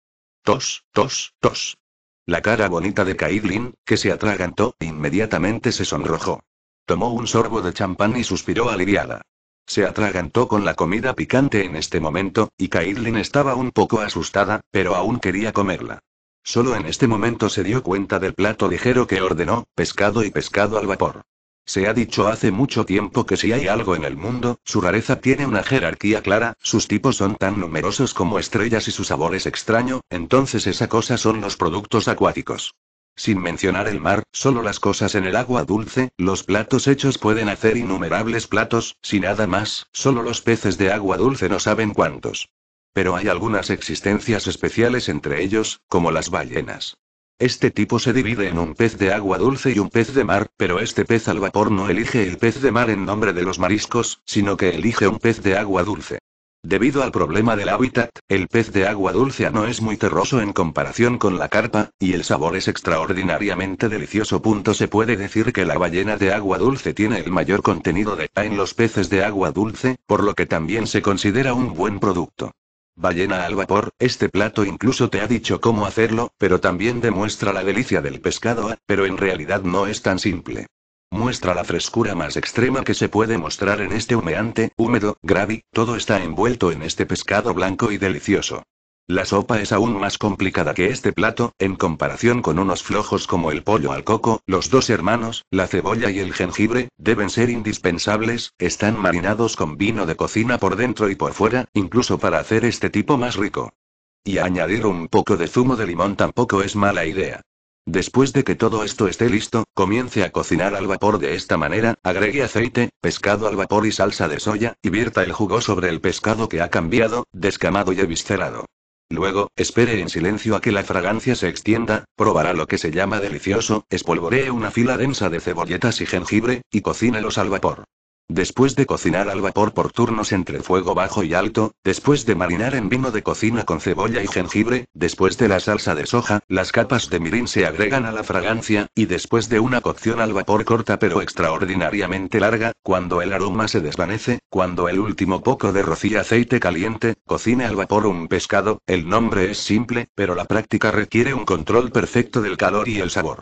Tos, tos, tos. La cara bonita de Caitlin, que se atragantó, inmediatamente se sonrojó. Tomó un sorbo de champán y suspiró aliviada. Se atragantó con la comida picante en este momento, y Caitlin estaba un poco asustada, pero aún quería comerla. Solo en este momento se dio cuenta del plato ligero que ordenó, pescado y pescado al vapor. Se ha dicho hace mucho tiempo que si hay algo en el mundo, su rareza tiene una jerarquía clara, sus tipos son tan numerosos como estrellas y su sabor es extraño, entonces esa cosa son los productos acuáticos. Sin mencionar el mar, solo las cosas en el agua dulce, los platos hechos pueden hacer innumerables platos, si nada más, solo los peces de agua dulce no saben cuántos. Pero hay algunas existencias especiales entre ellos, como las ballenas. Este tipo se divide en un pez de agua dulce y un pez de mar, pero este pez al vapor no elige el pez de mar en nombre de los mariscos, sino que elige un pez de agua dulce. Debido al problema del hábitat, el pez de agua dulce no es muy terroso en comparación con la carpa, y el sabor es extraordinariamente delicioso. Punto se puede decir que la ballena de agua dulce tiene el mayor contenido de A en los peces de agua dulce, por lo que también se considera un buen producto. Ballena al vapor, este plato incluso te ha dicho cómo hacerlo, pero también demuestra la delicia del pescado, ah, pero en realidad no es tan simple. Muestra la frescura más extrema que se puede mostrar en este humeante, húmedo, gravy, todo está envuelto en este pescado blanco y delicioso. La sopa es aún más complicada que este plato, en comparación con unos flojos como el pollo al coco, los dos hermanos, la cebolla y el jengibre, deben ser indispensables, están marinados con vino de cocina por dentro y por fuera, incluso para hacer este tipo más rico. Y añadir un poco de zumo de limón tampoco es mala idea. Después de que todo esto esté listo, comience a cocinar al vapor de esta manera, agregue aceite, pescado al vapor y salsa de soya, y vierta el jugo sobre el pescado que ha cambiado, descamado y eviscerado. Luego, espere en silencio a que la fragancia se extienda, probará lo que se llama delicioso, espolvoree una fila densa de cebolletas y jengibre, y cocínelos al vapor. Después de cocinar al vapor por turnos entre fuego bajo y alto, después de marinar en vino de cocina con cebolla y jengibre, después de la salsa de soja, las capas de mirin se agregan a la fragancia, y después de una cocción al vapor corta pero extraordinariamente larga, cuando el aroma se desvanece, cuando el último poco de rocí aceite caliente, cocina al vapor un pescado, el nombre es simple, pero la práctica requiere un control perfecto del calor y el sabor.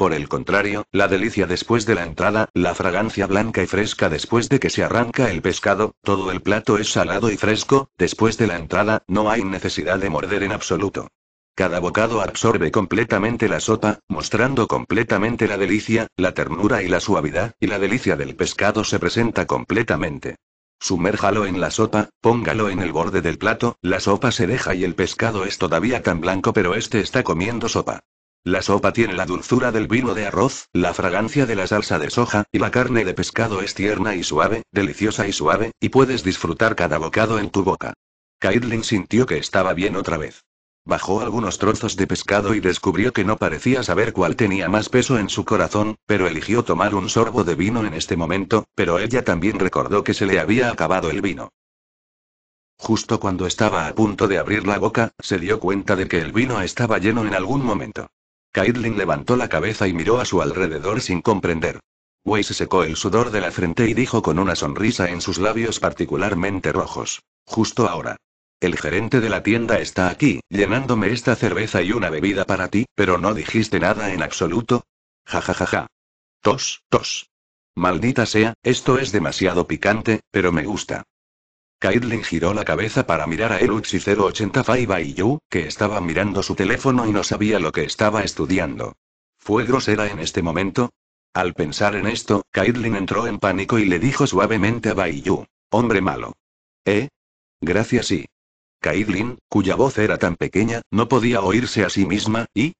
Por el contrario, la delicia después de la entrada, la fragancia blanca y fresca después de que se arranca el pescado, todo el plato es salado y fresco, después de la entrada, no hay necesidad de morder en absoluto. Cada bocado absorbe completamente la sopa, mostrando completamente la delicia, la ternura y la suavidad, y la delicia del pescado se presenta completamente. Sumérjalo en la sopa, póngalo en el borde del plato, la sopa se deja y el pescado es todavía tan blanco pero este está comiendo sopa. La sopa tiene la dulzura del vino de arroz, la fragancia de la salsa de soja, y la carne de pescado es tierna y suave, deliciosa y suave, y puedes disfrutar cada bocado en tu boca. Caitlin sintió que estaba bien otra vez. Bajó algunos trozos de pescado y descubrió que no parecía saber cuál tenía más peso en su corazón, pero eligió tomar un sorbo de vino en este momento, pero ella también recordó que se le había acabado el vino. Justo cuando estaba a punto de abrir la boca, se dio cuenta de que el vino estaba lleno en algún momento. Caitlin levantó la cabeza y miró a su alrededor sin comprender. Wei secó el sudor de la frente y dijo con una sonrisa en sus labios particularmente rojos. Justo ahora. El gerente de la tienda está aquí, llenándome esta cerveza y una bebida para ti, pero no dijiste nada en absoluto. Ja ja ja ja. Tos, tos. Maldita sea, esto es demasiado picante, pero me gusta. Caitlin giró la cabeza para mirar a el y Yu, que estaba mirando su teléfono y no sabía lo que estaba estudiando. ¿Fue grosera en este momento? Al pensar en esto, kaitlin entró en pánico y le dijo suavemente a Baiyu, hombre malo. ¿Eh? Gracias y... kaitlin cuya voz era tan pequeña, no podía oírse a sí misma, y...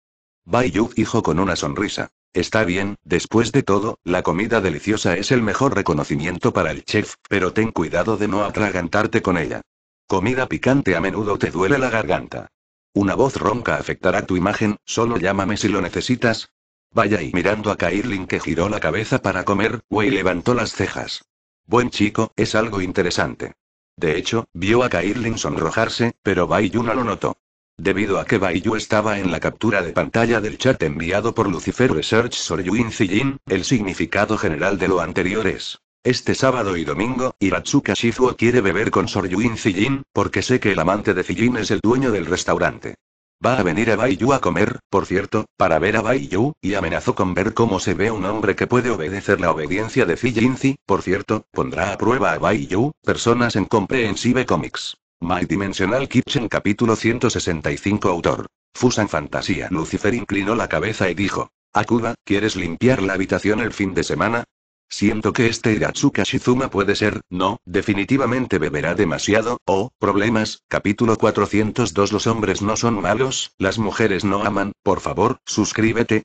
Baiyu dijo con una sonrisa. Está bien, después de todo, la comida deliciosa es el mejor reconocimiento para el chef, pero ten cuidado de no atragantarte con ella. Comida picante a menudo te duele la garganta. Una voz ronca afectará tu imagen, solo llámame si lo necesitas. Vaya y mirando a Kairlin que giró la cabeza para comer, Wei levantó las cejas. Buen chico, es algo interesante. De hecho, vio a Kairlin sonrojarse, pero Bai no lo notó. Debido a que Baiyu estaba en la captura de pantalla del chat enviado por Lucifer Research Yuin Zijin, el significado general de lo anterior es. Este sábado y domingo, Hiratsuka Shizuo quiere beber con Sor Yuin Zijin, porque sé que el amante de Zijin es el dueño del restaurante. Va a venir a Baiyu a comer, por cierto, para ver a Baiyu, y amenazó con ver cómo se ve un hombre que puede obedecer la obediencia de Zi por cierto, pondrá a prueba a Baiyu, personas en Comprehensive Comics. My Dimensional Kitchen capítulo 165 Autor. Fusan Fantasía Lucifer inclinó la cabeza y dijo. Akuba, ¿quieres limpiar la habitación el fin de semana? Siento que este iratsuka Shizuma puede ser, no, definitivamente beberá demasiado, oh, problemas, capítulo 402 Los hombres no son malos, las mujeres no aman, por favor, suscríbete,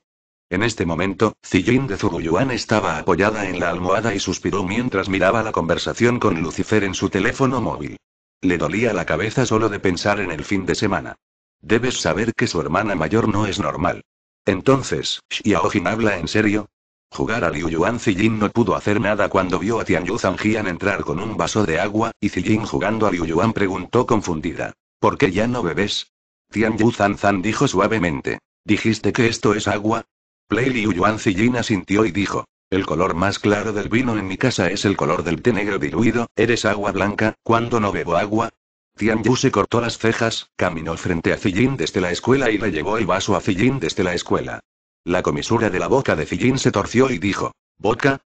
en este momento, Zijin de Zuruyuan estaba apoyada en la almohada y suspiró mientras miraba la conversación con Lucifer en su teléfono móvil. Le dolía la cabeza solo de pensar en el fin de semana. Debes saber que su hermana mayor no es normal. Entonces, Xiao habla en serio. Jugar a Liu Yuan Zijin no pudo hacer nada cuando vio a Tianyu Jian entrar con un vaso de agua, y Zijin jugando a Liu Yuan preguntó confundida. ¿Por qué ya no bebes? Tianyu Zan dijo suavemente. ¿Dijiste que esto es agua? Play Liu Yuan Zijin asintió y dijo. El color más claro del vino en mi casa es el color del té negro diluido, eres agua blanca, cuando no bebo agua. Tianyu se cortó las cejas, caminó frente a Fillín desde la escuela y le llevó el vaso a Fillín desde la escuela. La comisura de la boca de Fijin se torció y dijo, ¿Vodka?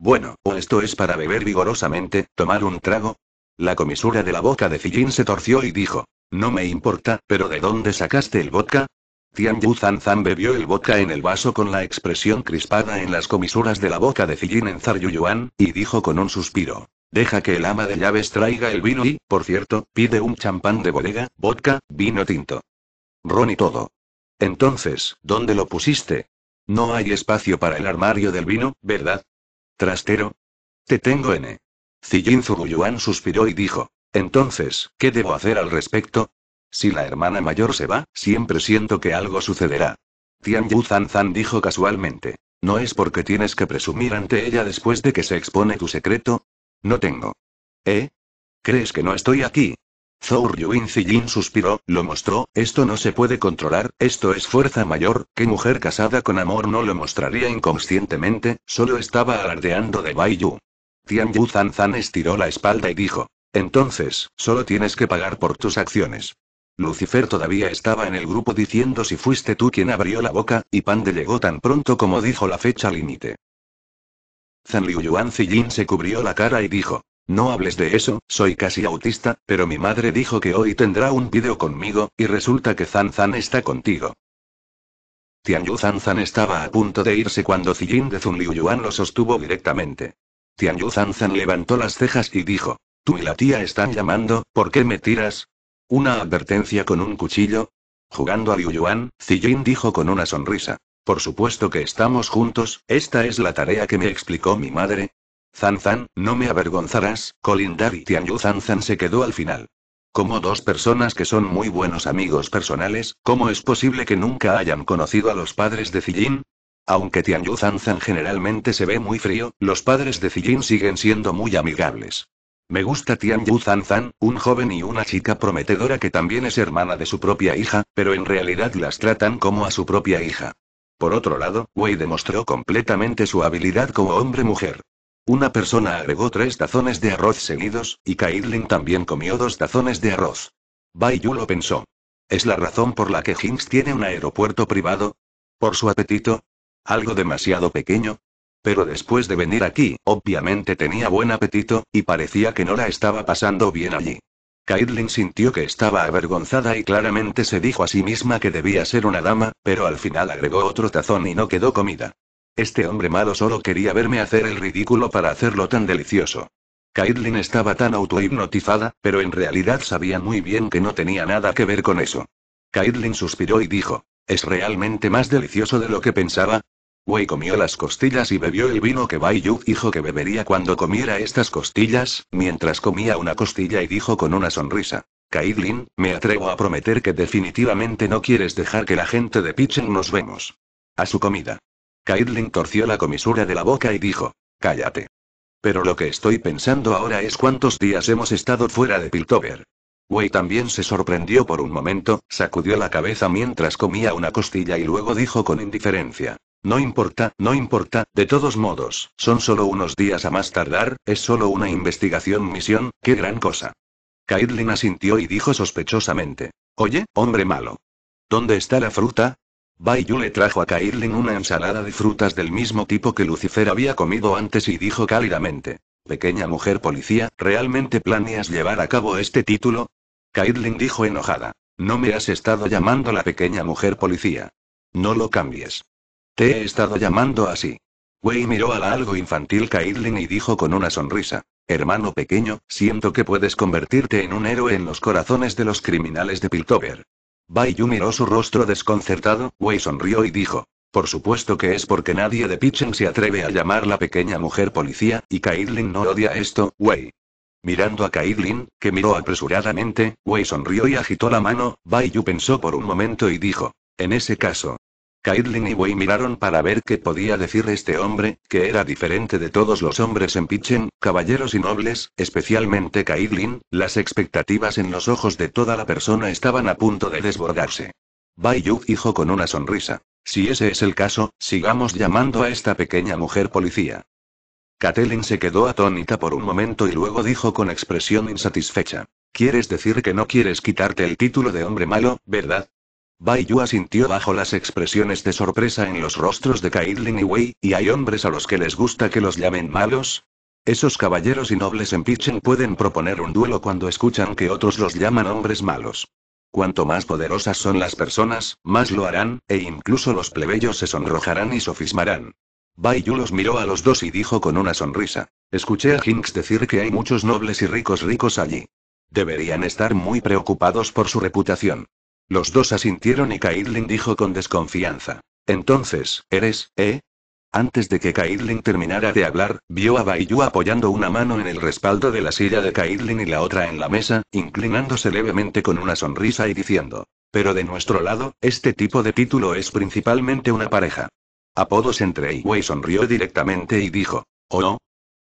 Bueno, o esto es para beber vigorosamente, tomar un trago. La comisura de la boca de Zillin se torció y dijo, no me importa, pero ¿de dónde sacaste el vodka? Tianyu Zanzan bebió el vodka en el vaso con la expresión crispada en las comisuras de la boca de Zijin en Zaryuyuan, y dijo con un suspiro. Deja que el ama de llaves traiga el vino y, por cierto, pide un champán de bodega, vodka, vino tinto. Ron y todo. Entonces, ¿dónde lo pusiste? No hay espacio para el armario del vino, ¿verdad? Trastero. Te tengo N. E». zar Zuruyuan suspiró y dijo. Entonces, ¿qué debo hacer al respecto? Si la hermana mayor se va, siempre siento que algo sucederá. Tian Yu dijo casualmente. ¿No es porque tienes que presumir ante ella después de que se expone tu secreto? No tengo. ¿Eh? ¿Crees que no estoy aquí? Zhou Yuin Jin suspiró, lo mostró, esto no se puede controlar, esto es fuerza mayor, ¿qué mujer casada con amor no lo mostraría inconscientemente? Solo estaba alardeando de Bai Yu. Tian Yu estiró la espalda y dijo. Entonces, solo tienes que pagar por tus acciones. Lucifer todavía estaba en el grupo diciendo si fuiste tú quien abrió la boca, y Pande llegó tan pronto como dijo la fecha límite. Zan Liu Yuan Zijin se cubrió la cara y dijo, no hables de eso, soy casi autista, pero mi madre dijo que hoy tendrá un vídeo conmigo, y resulta que Zan Zan está contigo. Tianyu Zan Zan estaba a punto de irse cuando Zijin de Zun lo sostuvo directamente. Tianyu Zan Zan levantó las cejas y dijo, tú y la tía están llamando, ¿por qué me tiras? ¿Una advertencia con un cuchillo? Jugando a Liu Yuan, dijo con una sonrisa. Por supuesto que estamos juntos, esta es la tarea que me explicó mi madre. Zan no me avergonzarás, Colindar y Tianyu Zan Zan se quedó al final. Como dos personas que son muy buenos amigos personales, ¿cómo es posible que nunca hayan conocido a los padres de Ziyin? Aunque Tianyu Zan Zan generalmente se ve muy frío, los padres de Ziyin siguen siendo muy amigables. Me gusta Tian Yu Zan un joven y una chica prometedora que también es hermana de su propia hija, pero en realidad las tratan como a su propia hija. Por otro lado, Wei demostró completamente su habilidad como hombre-mujer. Una persona agregó tres tazones de arroz seguidos, y Kailin también comió dos tazones de arroz. Bai Yu lo pensó. ¿Es la razón por la que Hinks tiene un aeropuerto privado? ¿Por su apetito? ¿Algo demasiado pequeño? Pero después de venir aquí, obviamente tenía buen apetito, y parecía que no la estaba pasando bien allí. Caitlin sintió que estaba avergonzada y claramente se dijo a sí misma que debía ser una dama, pero al final agregó otro tazón y no quedó comida. Este hombre malo solo quería verme hacer el ridículo para hacerlo tan delicioso. Caitlin estaba tan autohipnotizada, pero en realidad sabía muy bien que no tenía nada que ver con eso. Caitlin suspiró y dijo, es realmente más delicioso de lo que pensaba, Wei comió las costillas y bebió el vino que Bai dijo que bebería cuando comiera estas costillas, mientras comía una costilla y dijo con una sonrisa. Kaidlin, me atrevo a prometer que definitivamente no quieres dejar que la gente de Picheng nos vemos. A su comida. Kaidlin torció la comisura de la boca y dijo. Cállate. Pero lo que estoy pensando ahora es cuántos días hemos estado fuera de Piltover. Wei también se sorprendió por un momento, sacudió la cabeza mientras comía una costilla y luego dijo con indiferencia. No importa, no importa, de todos modos, son solo unos días a más tardar, es solo una investigación misión, qué gran cosa. Kaidlin asintió y dijo sospechosamente. Oye, hombre malo. ¿Dónde está la fruta? Bayu le trajo a Caitlin una ensalada de frutas del mismo tipo que Lucifer había comido antes y dijo cálidamente. Pequeña mujer policía, ¿realmente planeas llevar a cabo este título? Kaidlin dijo enojada. No me has estado llamando la pequeña mujer policía. No lo cambies. Te he estado llamando así. Wei miró a algo infantil Caitlin y dijo con una sonrisa. Hermano pequeño, siento que puedes convertirte en un héroe en los corazones de los criminales de Piltover. Bai miró su rostro desconcertado, Wei sonrió y dijo. Por supuesto que es porque nadie de Pichen se atreve a llamar la pequeña mujer policía, y Caitlin no odia esto, Wei. Mirando a Caitlin, que miró apresuradamente, Wei sonrió y agitó la mano, Bai pensó por un momento y dijo. En ese caso, Caitlin y Wei miraron para ver qué podía decir este hombre, que era diferente de todos los hombres en Pichen, caballeros y nobles, especialmente Caitlin, las expectativas en los ojos de toda la persona estaban a punto de desbordarse. Bai Yu dijo con una sonrisa. Si ese es el caso, sigamos llamando a esta pequeña mujer policía. Catelyn se quedó atónita por un momento y luego dijo con expresión insatisfecha. ¿Quieres decir que no quieres quitarte el título de hombre malo, verdad? Bai Yu asintió bajo las expresiones de sorpresa en los rostros de Caitlin y Wei, y hay hombres a los que les gusta que los llamen malos. Esos caballeros y nobles en Pichen pueden proponer un duelo cuando escuchan que otros los llaman hombres malos. Cuanto más poderosas son las personas, más lo harán, e incluso los plebeyos se sonrojarán y sofismarán. Bai los miró a los dos y dijo con una sonrisa. Escuché a Hinks decir que hay muchos nobles y ricos ricos allí. Deberían estar muy preocupados por su reputación. Los dos asintieron y Caitlin dijo con desconfianza. Entonces, ¿eres, eh? Antes de que Caitlin terminara de hablar, vio a Baiyu apoyando una mano en el respaldo de la silla de Caitlin y la otra en la mesa, inclinándose levemente con una sonrisa y diciendo. Pero de nuestro lado, este tipo de título es principalmente una pareja. Apodos entre Wei sonrió directamente y dijo. ¿O oh, no?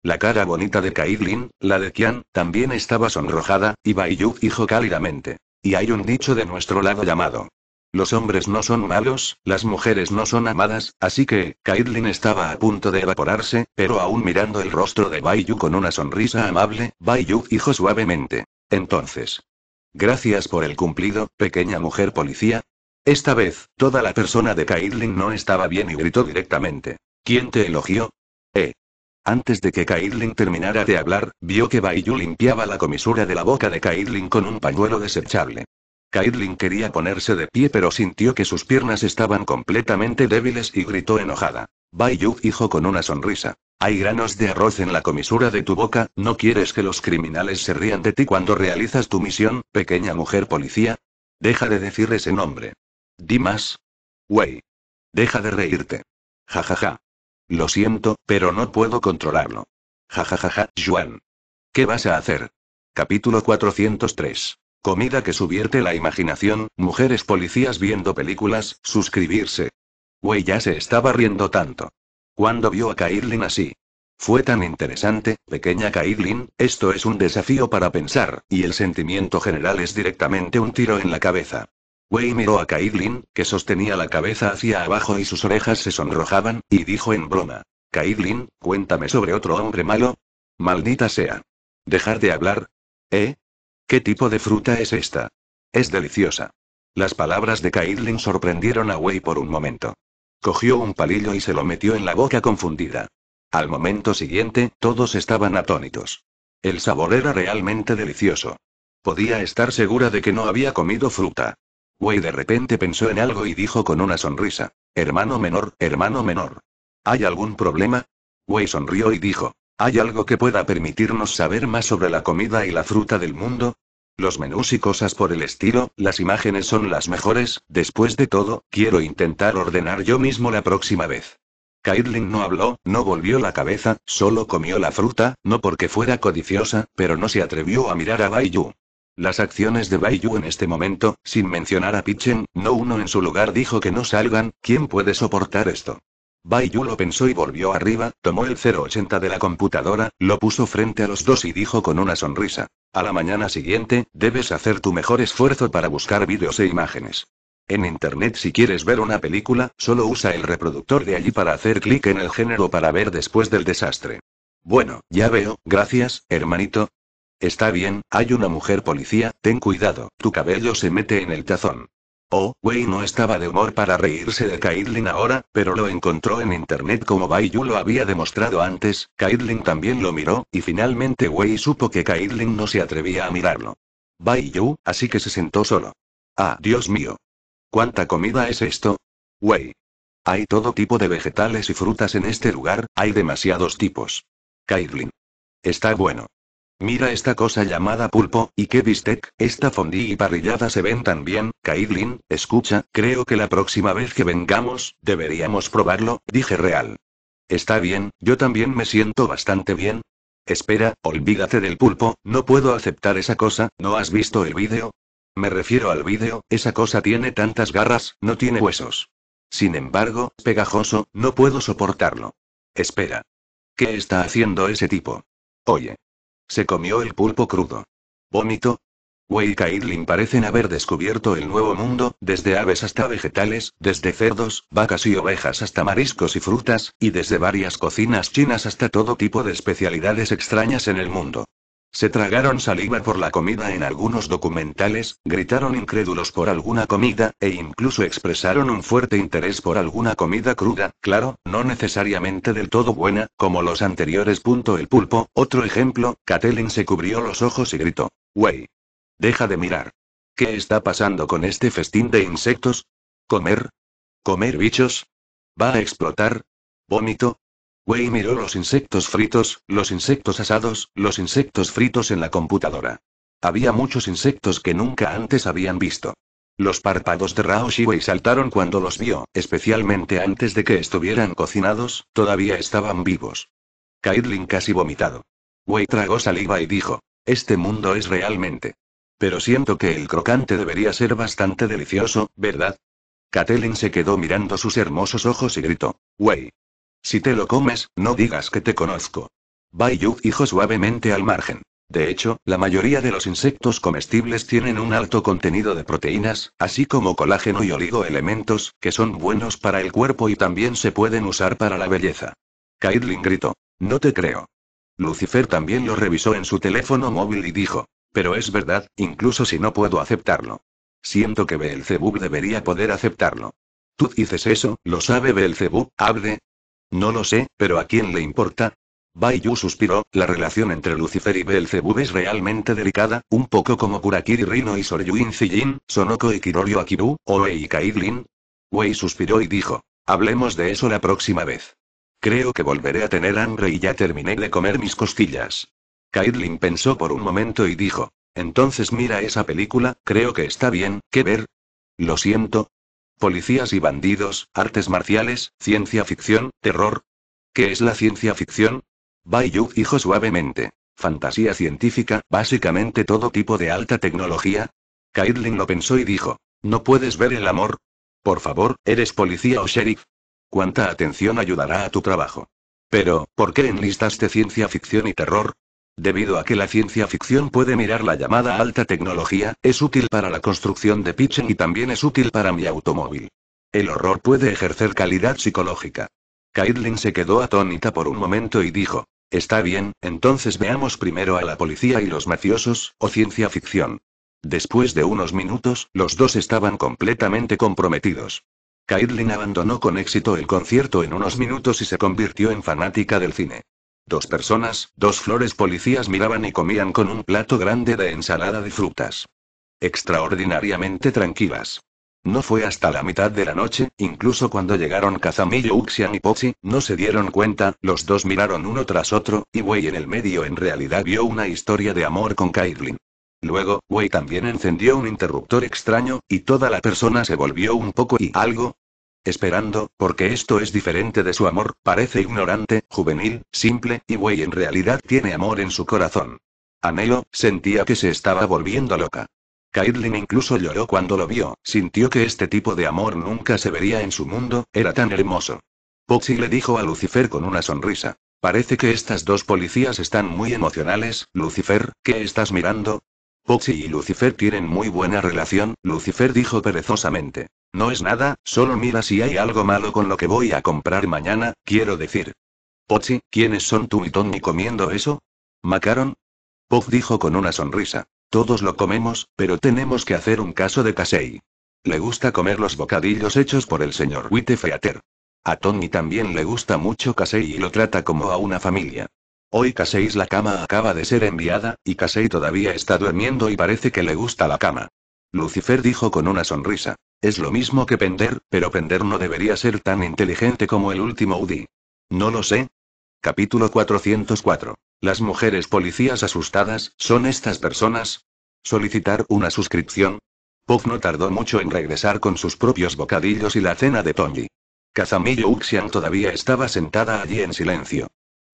La cara bonita de Caitlin, la de Kian, también estaba sonrojada, y Baiyu dijo cálidamente. Y hay un dicho de nuestro lado llamado. Los hombres no son malos, las mujeres no son amadas, así que, Caitlin estaba a punto de evaporarse, pero aún mirando el rostro de bayou con una sonrisa amable, bayou dijo suavemente. Entonces. Gracias por el cumplido, pequeña mujer policía. Esta vez, toda la persona de Caitlin no estaba bien y gritó directamente. ¿Quién te elogió? Eh. Antes de que Caitlin terminara de hablar, vio que Baiyu limpiaba la comisura de la boca de Caitlin con un pañuelo desechable. Caitlin quería ponerse de pie pero sintió que sus piernas estaban completamente débiles y gritó enojada. Baiyu dijo con una sonrisa. Hay granos de arroz en la comisura de tu boca, ¿no quieres que los criminales se rían de ti cuando realizas tu misión, pequeña mujer policía? Deja de decir ese nombre. Di más. Wey. Deja de reírte. Ja ja ja. Lo siento, pero no puedo controlarlo. ja, Juan. ¿Qué vas a hacer? Capítulo 403. Comida que subierte la imaginación, mujeres policías viendo películas, suscribirse. Güey ya se estaba riendo tanto. Cuando vio a Caitlin así? Fue tan interesante, pequeña Caitlin, esto es un desafío para pensar, y el sentimiento general es directamente un tiro en la cabeza. Wei miró a Kaidlin, que sostenía la cabeza hacia abajo y sus orejas se sonrojaban, y dijo en broma. Caitlin, cuéntame sobre otro hombre malo. Maldita sea. Dejar de hablar. ¿Eh? ¿Qué tipo de fruta es esta? Es deliciosa. Las palabras de Kaidlin sorprendieron a Wei por un momento. Cogió un palillo y se lo metió en la boca confundida. Al momento siguiente, todos estaban atónitos. El sabor era realmente delicioso. Podía estar segura de que no había comido fruta. Wei de repente pensó en algo y dijo con una sonrisa. Hermano menor, hermano menor. ¿Hay algún problema? Wei sonrió y dijo. ¿Hay algo que pueda permitirnos saber más sobre la comida y la fruta del mundo? Los menús y cosas por el estilo, las imágenes son las mejores, después de todo, quiero intentar ordenar yo mismo la próxima vez. kaitlin no habló, no volvió la cabeza, solo comió la fruta, no porque fuera codiciosa, pero no se atrevió a mirar a Baiyu. Las acciones de Baiyu en este momento, sin mencionar a Pichen, no uno en su lugar dijo que no salgan, ¿quién puede soportar esto? Baiyu lo pensó y volvió arriba, tomó el 080 de la computadora, lo puso frente a los dos y dijo con una sonrisa. A la mañana siguiente, debes hacer tu mejor esfuerzo para buscar vídeos e imágenes. En internet si quieres ver una película, solo usa el reproductor de allí para hacer clic en el género para ver después del desastre. Bueno, ya veo, gracias, hermanito, Está bien, hay una mujer policía, ten cuidado, tu cabello se mete en el tazón. Oh, Wei no estaba de humor para reírse de Caitlin ahora, pero lo encontró en internet como Bai Yu lo había demostrado antes, Caitlin también lo miró, y finalmente Wei supo que Caitlin no se atrevía a mirarlo. Bai Yu, así que se sentó solo. Ah, Dios mío. ¿Cuánta comida es esto? Wei. Hay todo tipo de vegetales y frutas en este lugar, hay demasiados tipos. Caitlin. Está bueno. Mira esta cosa llamada pulpo, y qué bistec, esta fondí y parrillada se ven tan bien, Kaidlin, escucha, creo que la próxima vez que vengamos, deberíamos probarlo, dije Real. Está bien, yo también me siento bastante bien. Espera, olvídate del pulpo, no puedo aceptar esa cosa, ¿no has visto el vídeo? Me refiero al vídeo, esa cosa tiene tantas garras, no tiene huesos. Sin embargo, pegajoso, no puedo soportarlo. Espera. ¿Qué está haciendo ese tipo? Oye, se comió el pulpo crudo. Vómito. Wei Kaidlin parecen haber descubierto el nuevo mundo, desde aves hasta vegetales, desde cerdos, vacas y ovejas hasta mariscos y frutas, y desde varias cocinas chinas hasta todo tipo de especialidades extrañas en el mundo. Se tragaron saliva por la comida en algunos documentales, gritaron incrédulos por alguna comida, e incluso expresaron un fuerte interés por alguna comida cruda, claro, no necesariamente del todo buena, como los anteriores. El pulpo, otro ejemplo, Catelyn se cubrió los ojos y gritó. Wey. Deja de mirar. ¿Qué está pasando con este festín de insectos? ¿Comer? ¿Comer bichos? ¿Va a explotar? ¿Vómito? Wei miró los insectos fritos, los insectos asados, los insectos fritos en la computadora. Había muchos insectos que nunca antes habían visto. Los párpados de Rao Shiwei saltaron cuando los vio, especialmente antes de que estuvieran cocinados, todavía estaban vivos. kaitlin casi vomitado. Wei tragó saliva y dijo, este mundo es realmente. Pero siento que el crocante debería ser bastante delicioso, ¿verdad? Catelyn se quedó mirando sus hermosos ojos y gritó, Wei, si te lo comes, no digas que te conozco. Bai dijo suavemente al margen. De hecho, la mayoría de los insectos comestibles tienen un alto contenido de proteínas, así como colágeno y oligoelementos, que son buenos para el cuerpo y también se pueden usar para la belleza. Caitlin gritó. No te creo. Lucifer también lo revisó en su teléfono móvil y dijo. Pero es verdad, incluso si no puedo aceptarlo. Siento que Beelzebub debería poder aceptarlo. Tú dices eso, lo sabe Beelzebub, hable. No lo sé, pero ¿a quién le importa? Bai suspiró, la relación entre Lucifer y Belzebub es realmente delicada, un poco como Kurakiri Rino y Soryuin Zijin, Sonoko y Kirorio Akiru, Oei y Kaidlin. Wei suspiró y dijo, hablemos de eso la próxima vez. Creo que volveré a tener hambre y ya terminé de comer mis costillas. Kaidlin pensó por un momento y dijo, entonces mira esa película, creo que está bien, ¿qué ver? Lo siento, Policías y bandidos, artes marciales, ciencia ficción, terror. ¿Qué es la ciencia ficción? Bai dijo suavemente. Fantasía científica, básicamente todo tipo de alta tecnología. Caitlin lo pensó y dijo. ¿No puedes ver el amor? Por favor, ¿eres policía o sheriff? ¿Cuánta atención ayudará a tu trabajo? Pero, ¿por qué enlistaste ciencia ficción y terror? Debido a que la ciencia ficción puede mirar la llamada alta tecnología, es útil para la construcción de Pitchen y también es útil para mi automóvil. El horror puede ejercer calidad psicológica. Caitlin se quedó atónita por un momento y dijo, Está bien, entonces veamos primero a la policía y los mafiosos, o ciencia ficción. Después de unos minutos, los dos estaban completamente comprometidos. Caitlin abandonó con éxito el concierto en unos minutos y se convirtió en fanática del cine. Dos personas, dos flores policías miraban y comían con un plato grande de ensalada de frutas. Extraordinariamente tranquilas. No fue hasta la mitad de la noche, incluso cuando llegaron Kazamillo, Uxian y Pochi, no se dieron cuenta, los dos miraron uno tras otro, y Wei en el medio en realidad vio una historia de amor con Kaitlin. Luego, Wei también encendió un interruptor extraño, y toda la persona se volvió un poco y algo, Esperando, porque esto es diferente de su amor, parece ignorante, juvenil, simple, y Wei en realidad tiene amor en su corazón. Anhelo, sentía que se estaba volviendo loca. Caitlin incluso lloró cuando lo vio, sintió que este tipo de amor nunca se vería en su mundo, era tan hermoso. Poxy le dijo a Lucifer con una sonrisa. Parece que estas dos policías están muy emocionales, Lucifer, ¿qué estás mirando? Pochi y Lucifer tienen muy buena relación, Lucifer dijo perezosamente. No es nada, solo mira si hay algo malo con lo que voy a comprar mañana, quiero decir. Pochi, ¿quiénes son tú y Tony comiendo eso? ¿Macaron? Pox dijo con una sonrisa. Todos lo comemos, pero tenemos que hacer un caso de Casey. Le gusta comer los bocadillos hechos por el señor Wittefeater. A Tony también le gusta mucho Casey y lo trata como a una familia. Hoy Kasei's la cama acaba de ser enviada, y Casey todavía está durmiendo y parece que le gusta la cama. Lucifer dijo con una sonrisa. Es lo mismo que Pender, pero Pender no debería ser tan inteligente como el último Udi. No lo sé. Capítulo 404. Las mujeres policías asustadas, ¿son estas personas? Solicitar una suscripción. Puff no tardó mucho en regresar con sus propios bocadillos y la cena de Tony. Kazamillo Uxian todavía estaba sentada allí en silencio.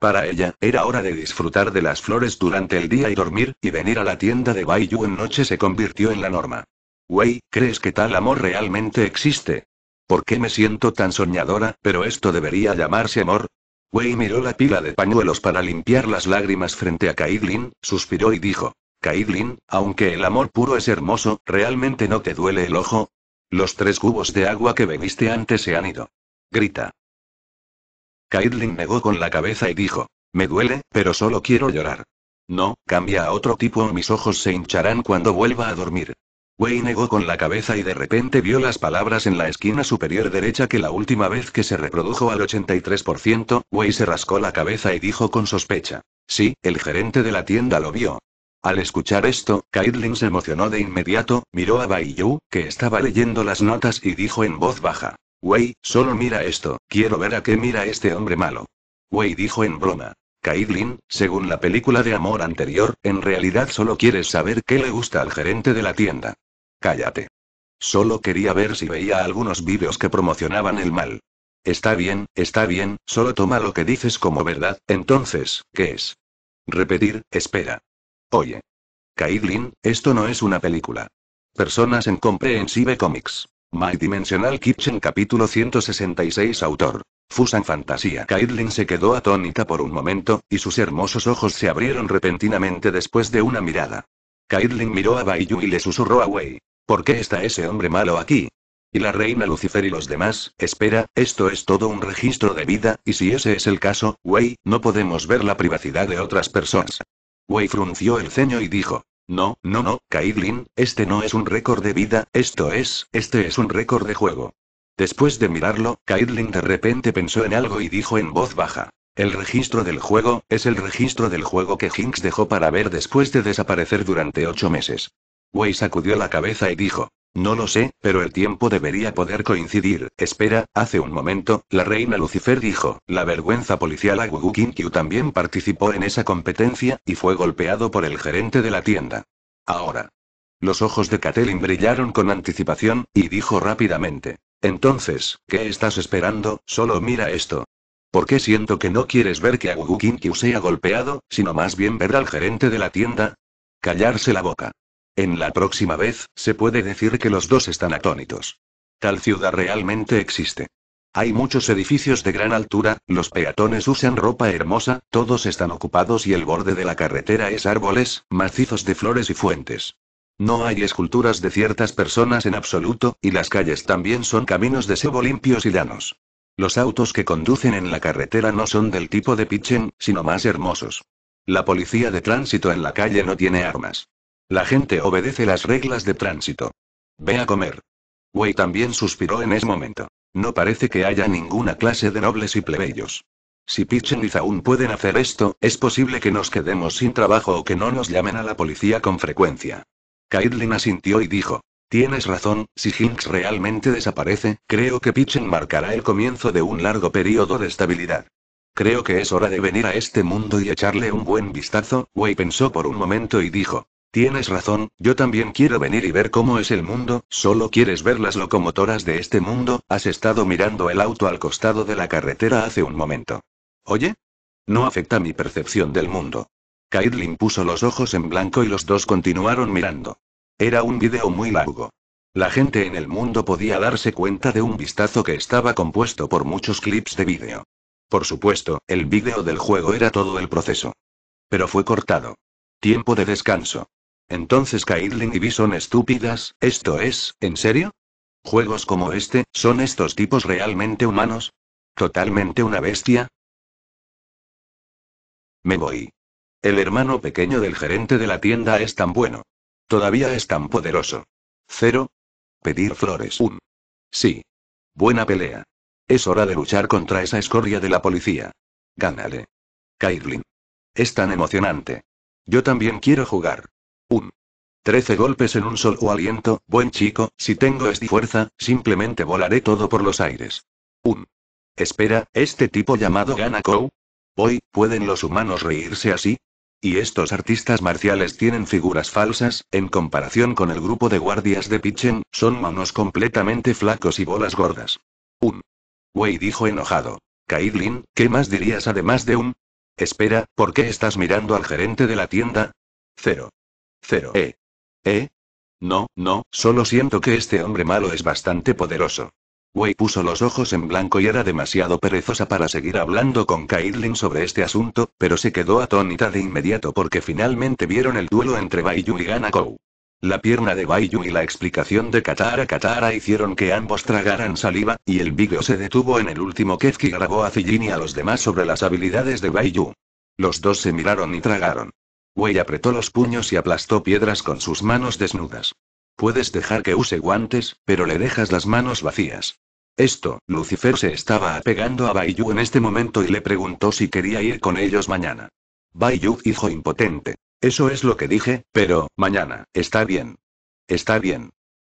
Para ella, era hora de disfrutar de las flores durante el día y dormir, y venir a la tienda de Baiyu en noche se convirtió en la norma. Wei, ¿crees que tal amor realmente existe? ¿Por qué me siento tan soñadora, pero esto debería llamarse amor? Wei miró la pila de pañuelos para limpiar las lágrimas frente a Kaidlin, suspiró y dijo. Kaidlin, aunque el amor puro es hermoso, ¿realmente no te duele el ojo? Los tres cubos de agua que bebiste antes se han ido. Grita. Kaidlin negó con la cabeza y dijo, me duele, pero solo quiero llorar. No, cambia a otro tipo o mis ojos se hincharán cuando vuelva a dormir. Wei negó con la cabeza y de repente vio las palabras en la esquina superior derecha que la última vez que se reprodujo al 83%, Wei se rascó la cabeza y dijo con sospecha. Sí, el gerente de la tienda lo vio. Al escuchar esto, kaitlin se emocionó de inmediato, miró a Yu, que estaba leyendo las notas y dijo en voz baja. Wey, solo mira esto, quiero ver a qué mira este hombre malo. Wey dijo en broma. Caitlin, según la película de amor anterior, en realidad solo quieres saber qué le gusta al gerente de la tienda. Cállate. Solo quería ver si veía algunos vídeos que promocionaban el mal. Está bien, está bien, solo toma lo que dices como verdad, entonces, ¿qué es? Repetir, espera. Oye. Caitlin, esto no es una película. Personas en Comprehensive Comics. My Dimensional Kitchen capítulo 166 Autor. Fusan Fantasía. kaitlin se quedó atónita por un momento, y sus hermosos ojos se abrieron repentinamente después de una mirada. kaitlin miró a Baiyu y le susurró a Wei. ¿Por qué está ese hombre malo aquí? Y la reina Lucifer y los demás, espera, esto es todo un registro de vida, y si ese es el caso, Wei, no podemos ver la privacidad de otras personas. Wei frunció el ceño y dijo. No, no, no, Kaidlin, este no es un récord de vida, esto es, este es un récord de juego. Después de mirarlo, Kaidlin de repente pensó en algo y dijo en voz baja. El registro del juego, es el registro del juego que Hinks dejó para ver después de desaparecer durante ocho meses. Wei sacudió la cabeza y dijo, no lo sé, pero el tiempo debería poder coincidir. Espera, hace un momento, la reina Lucifer dijo, la vergüenza policial a también participó en esa competencia, y fue golpeado por el gerente de la tienda. Ahora. Los ojos de Katelin brillaron con anticipación, y dijo rápidamente. Entonces, ¿qué estás esperando? Solo mira esto. ¿Por qué siento que no quieres ver que Kinkyu sea golpeado, sino más bien ver al gerente de la tienda? Callarse la boca. En la próxima vez, se puede decir que los dos están atónitos. Tal ciudad realmente existe. Hay muchos edificios de gran altura, los peatones usan ropa hermosa, todos están ocupados y el borde de la carretera es árboles, macizos de flores y fuentes. No hay esculturas de ciertas personas en absoluto, y las calles también son caminos de sebo limpios y llanos. Los autos que conducen en la carretera no son del tipo de pitchen, sino más hermosos. La policía de tránsito en la calle no tiene armas. La gente obedece las reglas de tránsito. Ve a comer. Wei también suspiró en ese momento. No parece que haya ninguna clase de nobles y plebeyos. Si Pitchen y Zaun pueden hacer esto, es posible que nos quedemos sin trabajo o que no nos llamen a la policía con frecuencia. Kaidlin asintió y dijo. Tienes razón, si Jinx realmente desaparece, creo que Pitchen marcará el comienzo de un largo periodo de estabilidad. Creo que es hora de venir a este mundo y echarle un buen vistazo, Wei pensó por un momento y dijo. Tienes razón, yo también quiero venir y ver cómo es el mundo, solo quieres ver las locomotoras de este mundo, has estado mirando el auto al costado de la carretera hace un momento. ¿Oye? No afecta mi percepción del mundo. Kaidlin puso los ojos en blanco y los dos continuaron mirando. Era un video muy largo. La gente en el mundo podía darse cuenta de un vistazo que estaba compuesto por muchos clips de vídeo. Por supuesto, el vídeo del juego era todo el proceso. Pero fue cortado. Tiempo de descanso. Entonces Caitlin y Vi son estúpidas, esto es, ¿en serio? ¿Juegos como este, son estos tipos realmente humanos? ¿Totalmente una bestia? Me voy. El hermano pequeño del gerente de la tienda es tan bueno. Todavía es tan poderoso. Cero. Pedir flores. Un. Sí. Buena pelea. Es hora de luchar contra esa escoria de la policía. Gánale. Kaitlin Es tan emocionante. Yo también quiero jugar. Un. Trece golpes en un solo aliento, buen chico, si tengo esta fuerza, simplemente volaré todo por los aires. Un. Espera, este tipo llamado Ganakou. Hoy, ¿pueden los humanos reírse así? Y estos artistas marciales tienen figuras falsas, en comparación con el grupo de guardias de Pichen, son manos completamente flacos y bolas gordas. Un. Wei dijo enojado. Kaidlin, ¿qué más dirías además de un? Espera, ¿por qué estás mirando al gerente de la tienda? Cero. Cero. ¿Eh? ¿Eh? No, no, solo siento que este hombre malo es bastante poderoso. Wei puso los ojos en blanco y era demasiado perezosa para seguir hablando con Kaidlin sobre este asunto, pero se quedó atónita de inmediato porque finalmente vieron el duelo entre Baiyu y Ganakou. La pierna de Baiyu y la explicación de Katara Katara hicieron que ambos tragaran saliva, y el vídeo se detuvo en el último que grabó a Zijin y a los demás sobre las habilidades de Baiyu. Los dos se miraron y tragaron. Wei apretó los puños y aplastó piedras con sus manos desnudas. Puedes dejar que use guantes, pero le dejas las manos vacías. Esto, Lucifer se estaba apegando a Baiyu en este momento y le preguntó si quería ir con ellos mañana. Baiyu hijo impotente. Eso es lo que dije, pero, mañana, está bien. Está bien.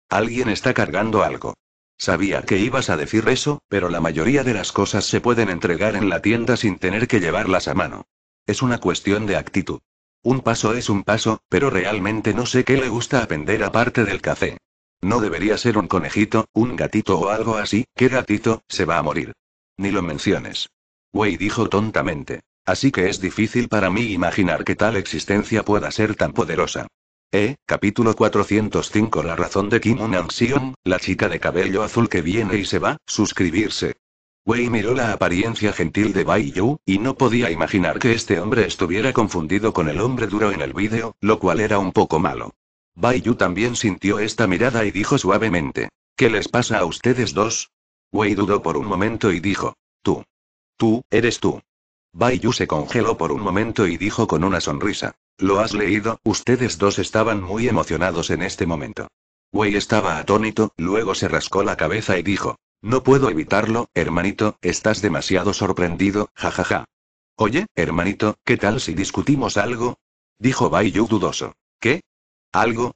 Alguien está cargando algo. Sabía que ibas a decir eso, pero la mayoría de las cosas se pueden entregar en la tienda sin tener que llevarlas a mano. Es una cuestión de actitud. Un paso es un paso, pero realmente no sé qué le gusta aprender aparte del café. No debería ser un conejito, un gatito o algo así, ¿qué gatito, se va a morir? Ni lo menciones. Wei dijo tontamente. Así que es difícil para mí imaginar que tal existencia pueda ser tan poderosa. Eh, capítulo 405 La razón de Kim Unang-sion, la chica de cabello azul que viene y se va, suscribirse. Wei miró la apariencia gentil de Bai Yu, y no podía imaginar que este hombre estuviera confundido con el hombre duro en el vídeo, lo cual era un poco malo. Bai Yu también sintió esta mirada y dijo suavemente: ¿Qué les pasa a ustedes dos? Wei dudó por un momento y dijo: Tú. Tú, eres tú. Bai Yu se congeló por un momento y dijo con una sonrisa: Lo has leído, ustedes dos estaban muy emocionados en este momento. Wei estaba atónito, luego se rascó la cabeza y dijo: no puedo evitarlo, hermanito, estás demasiado sorprendido, jajaja. Oye, hermanito, ¿qué tal si discutimos algo? Dijo Bai dudoso. ¿Qué? ¿Algo?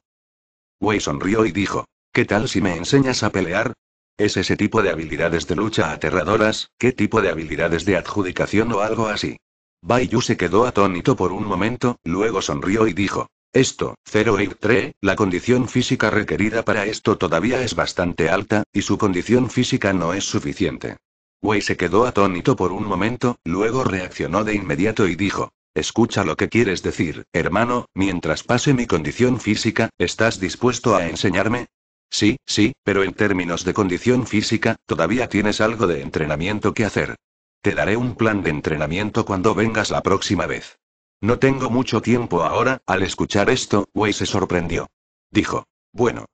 Wei sonrió y dijo, ¿qué tal si me enseñas a pelear? ¿Es ese tipo de habilidades de lucha aterradoras? ¿Qué tipo de habilidades de adjudicación o algo así? Baiyu se quedó atónito por un momento, luego sonrió y dijo, esto, 0 y 3, la condición física requerida para esto todavía es bastante alta, y su condición física no es suficiente. Wei se quedó atónito por un momento, luego reaccionó de inmediato y dijo, Escucha lo que quieres decir, hermano, mientras pase mi condición física, ¿estás dispuesto a enseñarme? Sí, sí, pero en términos de condición física, todavía tienes algo de entrenamiento que hacer. Te daré un plan de entrenamiento cuando vengas la próxima vez. No tengo mucho tiempo ahora, al escuchar esto, Wei se sorprendió. Dijo. Bueno.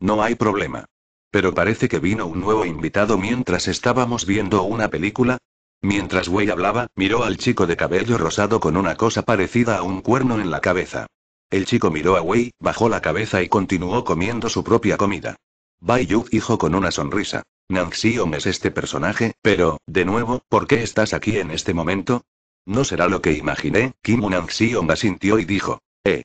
No hay problema. Pero parece que vino un nuevo invitado mientras estábamos viendo una película. Mientras Wei hablaba, miró al chico de cabello rosado con una cosa parecida a un cuerno en la cabeza. El chico miró a Wei, bajó la cabeza y continuó comiendo su propia comida. Bai Yu dijo con una sonrisa. Nanxiom es este personaje, pero, de nuevo, ¿por qué estás aquí en este momento? No será lo que imaginé, Kim Unang-sion asintió y dijo. Eh.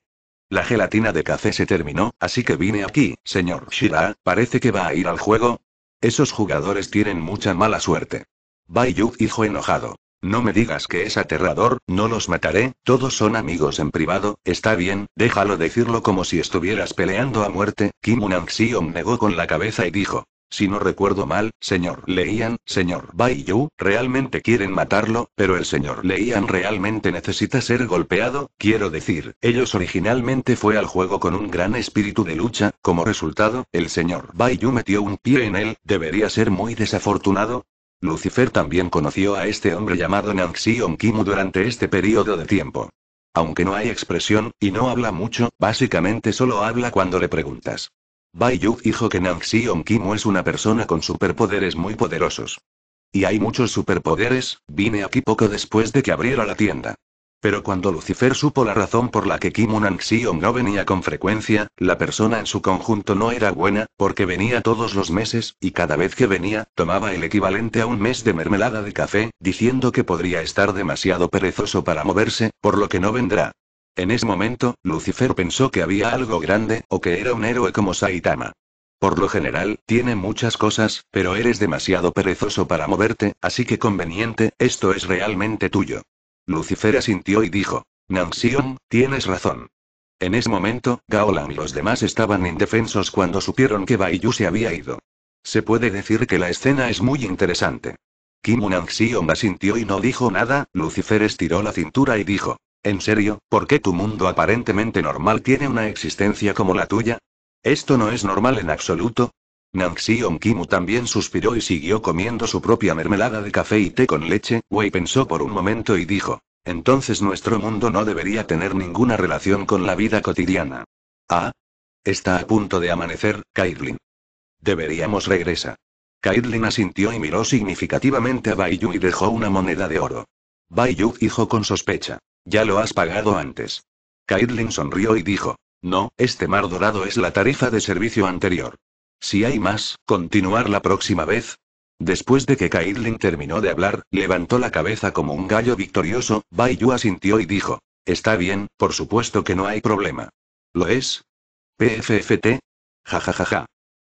La gelatina de café se terminó, así que vine aquí, señor Shira, parece que va a ir al juego. Esos jugadores tienen mucha mala suerte. Bai Yu dijo enojado. No me digas que es aterrador, no los mataré, todos son amigos en privado, está bien, déjalo decirlo como si estuvieras peleando a muerte. Kim unang negó con la cabeza y dijo. Si no recuerdo mal, señor Leian, señor Baiyu, realmente quieren matarlo, pero el señor Leian realmente necesita ser golpeado, quiero decir, ellos originalmente fue al juego con un gran espíritu de lucha, como resultado, el señor Baiyu metió un pie en él, debería ser muy desafortunado, Lucifer también conoció a este hombre llamado Nanxion Kimu durante este periodo de tiempo. Aunque no hay expresión, y no habla mucho, básicamente solo habla cuando le preguntas. Bai Yuk dijo que Nang xiong es una persona con superpoderes muy poderosos. Y hay muchos superpoderes, vine aquí poco después de que abriera la tienda. Pero cuando Lucifer supo la razón por la que Kimu Xiong no venía con frecuencia, la persona en su conjunto no era buena, porque venía todos los meses, y cada vez que venía, tomaba el equivalente a un mes de mermelada de café, diciendo que podría estar demasiado perezoso para moverse, por lo que no vendrá. En ese momento, Lucifer pensó que había algo grande, o que era un héroe como Saitama. Por lo general, tiene muchas cosas, pero eres demasiado perezoso para moverte, así que conveniente, esto es realmente tuyo. Lucifer asintió y dijo, Nanxion, tienes razón. En ese momento, Gaolan y los demás estaban indefensos cuando supieron que Baiyu se había ido. Se puede decir que la escena es muy interesante. Kim Nanxion asintió y no dijo nada, Lucifer estiró la cintura y dijo, en serio, ¿por qué tu mundo aparentemente normal tiene una existencia como la tuya? Esto no es normal en absoluto. Nanxion Kimu también suspiró y siguió comiendo su propia mermelada de café y té con leche. Wei pensó por un momento y dijo: Entonces nuestro mundo no debería tener ninguna relación con la vida cotidiana. Ah. Está a punto de amanecer, Kaidlin. Deberíamos regresar. Kaidlin asintió y miró significativamente a Baiyu y dejó una moneda de oro. Baiyu dijo con sospecha. Ya lo has pagado antes. Caitlin sonrió y dijo, no, este mar dorado es la tarifa de servicio anterior. Si hay más, continuar la próxima vez. Después de que Caitlin terminó de hablar, levantó la cabeza como un gallo victorioso, Yu asintió y dijo, está bien, por supuesto que no hay problema. ¿Lo es? PFFT? Ja ja ja ja.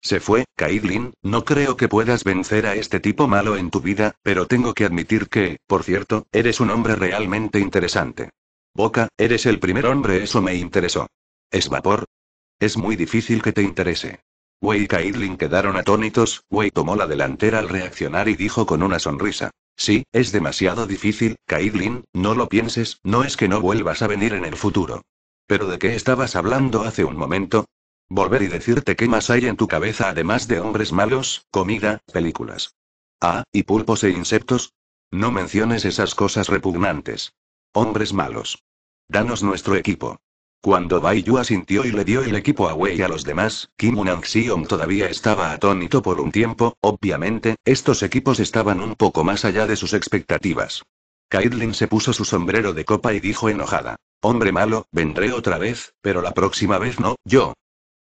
Se fue, Kaidlin, no creo que puedas vencer a este tipo malo en tu vida, pero tengo que admitir que, por cierto, eres un hombre realmente interesante. Boca, eres el primer hombre, eso me interesó. ¿Es vapor? Es muy difícil que te interese. Wei y Kaidlin quedaron atónitos, Wei tomó la delantera al reaccionar y dijo con una sonrisa. Sí, es demasiado difícil, Kaidlin, no lo pienses, no es que no vuelvas a venir en el futuro. ¿Pero de qué estabas hablando hace un momento? Volver y decirte qué más hay en tu cabeza además de hombres malos, comida, películas. Ah, y pulpos e insectos. No menciones esas cosas repugnantes. Hombres malos. Danos nuestro equipo. Cuando Bai Yu asintió y le dio el equipo a Wei y a los demás, Kim unang Xiong todavía estaba atónito por un tiempo, obviamente, estos equipos estaban un poco más allá de sus expectativas. kaitlin se puso su sombrero de copa y dijo enojada. Hombre malo, vendré otra vez, pero la próxima vez no, yo.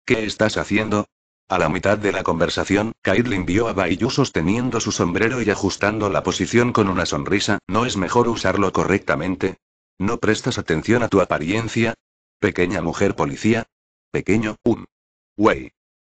¿Qué estás haciendo? A la mitad de la conversación, Kaidlin vio a Baiyu sosteniendo su sombrero y ajustando la posición con una sonrisa. ¿No es mejor usarlo correctamente? ¿No prestas atención a tu apariencia? Pequeña mujer policía. Pequeño, un. ¡Wey!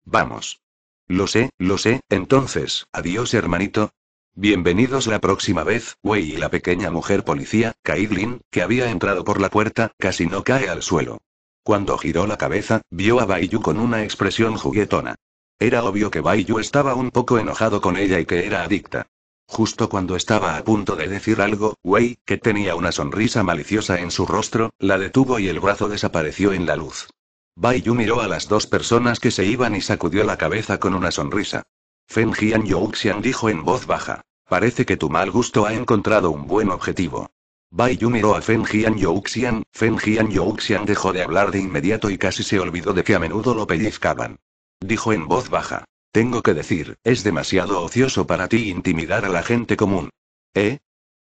Vamos. Lo sé, lo sé, entonces, adiós hermanito. Bienvenidos la próxima vez, wey Y la pequeña mujer policía, Kaidlin, que había entrado por la puerta, casi no cae al suelo. Cuando giró la cabeza, vio a Baiyu con una expresión juguetona. Era obvio que Baiyu estaba un poco enojado con ella y que era adicta. Justo cuando estaba a punto de decir algo, Wei, que tenía una sonrisa maliciosa en su rostro, la detuvo y el brazo desapareció en la luz. Baiyu miró a las dos personas que se iban y sacudió la cabeza con una sonrisa. Feng Jian Youxian dijo en voz baja. Parece que tu mal gusto ha encontrado un buen objetivo. Bai miró a feng Jian Youxian, Feng Youxian dejó de hablar de inmediato y casi se olvidó de que a menudo lo pellizcaban. Dijo en voz baja. Tengo que decir, es demasiado ocioso para ti intimidar a la gente común. ¿Eh?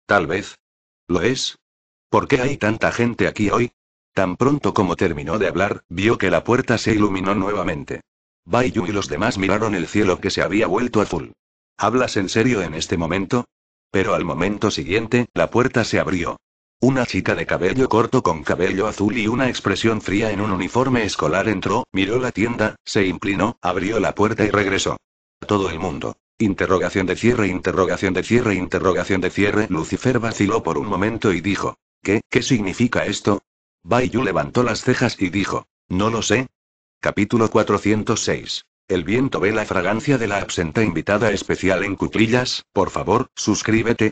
Tal vez. ¿Lo es? ¿Por qué hay tanta gente aquí hoy? Tan pronto como terminó de hablar, vio que la puerta se iluminó nuevamente. Bai y los demás miraron el cielo que se había vuelto azul. ¿Hablas en serio en este momento? Pero al momento siguiente, la puerta se abrió. Una chica de cabello corto con cabello azul y una expresión fría en un uniforme escolar entró, miró la tienda, se inclinó, abrió la puerta y regresó. Todo el mundo. Interrogación de cierre, interrogación de cierre, interrogación de cierre. Lucifer vaciló por un momento y dijo, ¿qué, qué significa esto? Baiyu levantó las cejas y dijo, no lo sé. Capítulo 406. El viento ve la fragancia de la absenta invitada especial en cuclillas, por favor, suscríbete.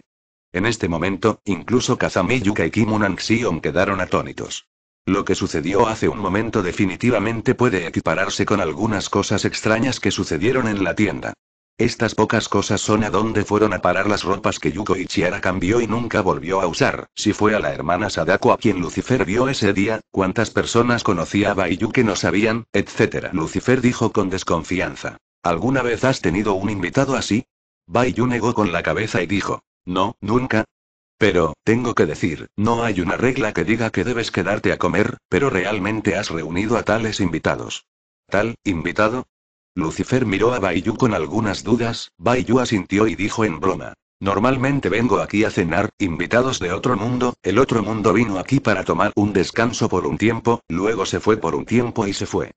En este momento, incluso Yuka y Kimun Xion quedaron atónitos. Lo que sucedió hace un momento definitivamente puede equipararse con algunas cosas extrañas que sucedieron en la tienda. Estas pocas cosas son a dónde fueron a parar las ropas que Yuko Ichiara cambió y nunca volvió a usar, si fue a la hermana Sadako a quien Lucifer vio ese día, cuántas personas conocía a Bayu que no sabían, etc. Lucifer dijo con desconfianza. ¿Alguna vez has tenido un invitado así? Bayu negó con la cabeza y dijo. No, nunca, pero, tengo que decir, no hay una regla que diga que debes quedarte a comer, pero realmente has reunido a tales invitados. ¿Tal, invitado? Lucifer miró a Baiyu con algunas dudas, Baiyu asintió y dijo en broma. Normalmente vengo aquí a cenar, invitados de otro mundo, el otro mundo vino aquí para tomar un descanso por un tiempo, luego se fue por un tiempo y se fue.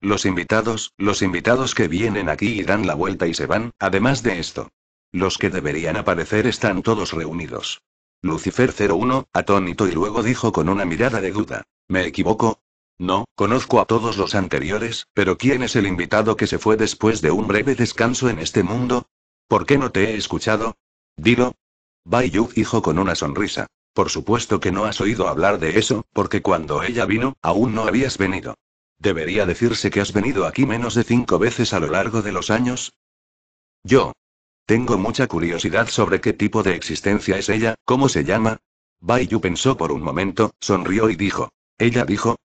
Los invitados, los invitados que vienen aquí y dan la vuelta y se van, además de esto. Los que deberían aparecer están todos reunidos. Lucifer 01, atónito y luego dijo con una mirada de duda. ¿Me equivoco? No, conozco a todos los anteriores, pero ¿quién es el invitado que se fue después de un breve descanso en este mundo? ¿Por qué no te he escuchado? Dilo. Bai Yu dijo con una sonrisa. Por supuesto que no has oído hablar de eso, porque cuando ella vino, aún no habías venido. ¿Debería decirse que has venido aquí menos de cinco veces a lo largo de los años? Yo. Tengo mucha curiosidad sobre qué tipo de existencia es ella, cómo se llama. Bai Yu pensó por un momento, sonrió y dijo. Ella dijo,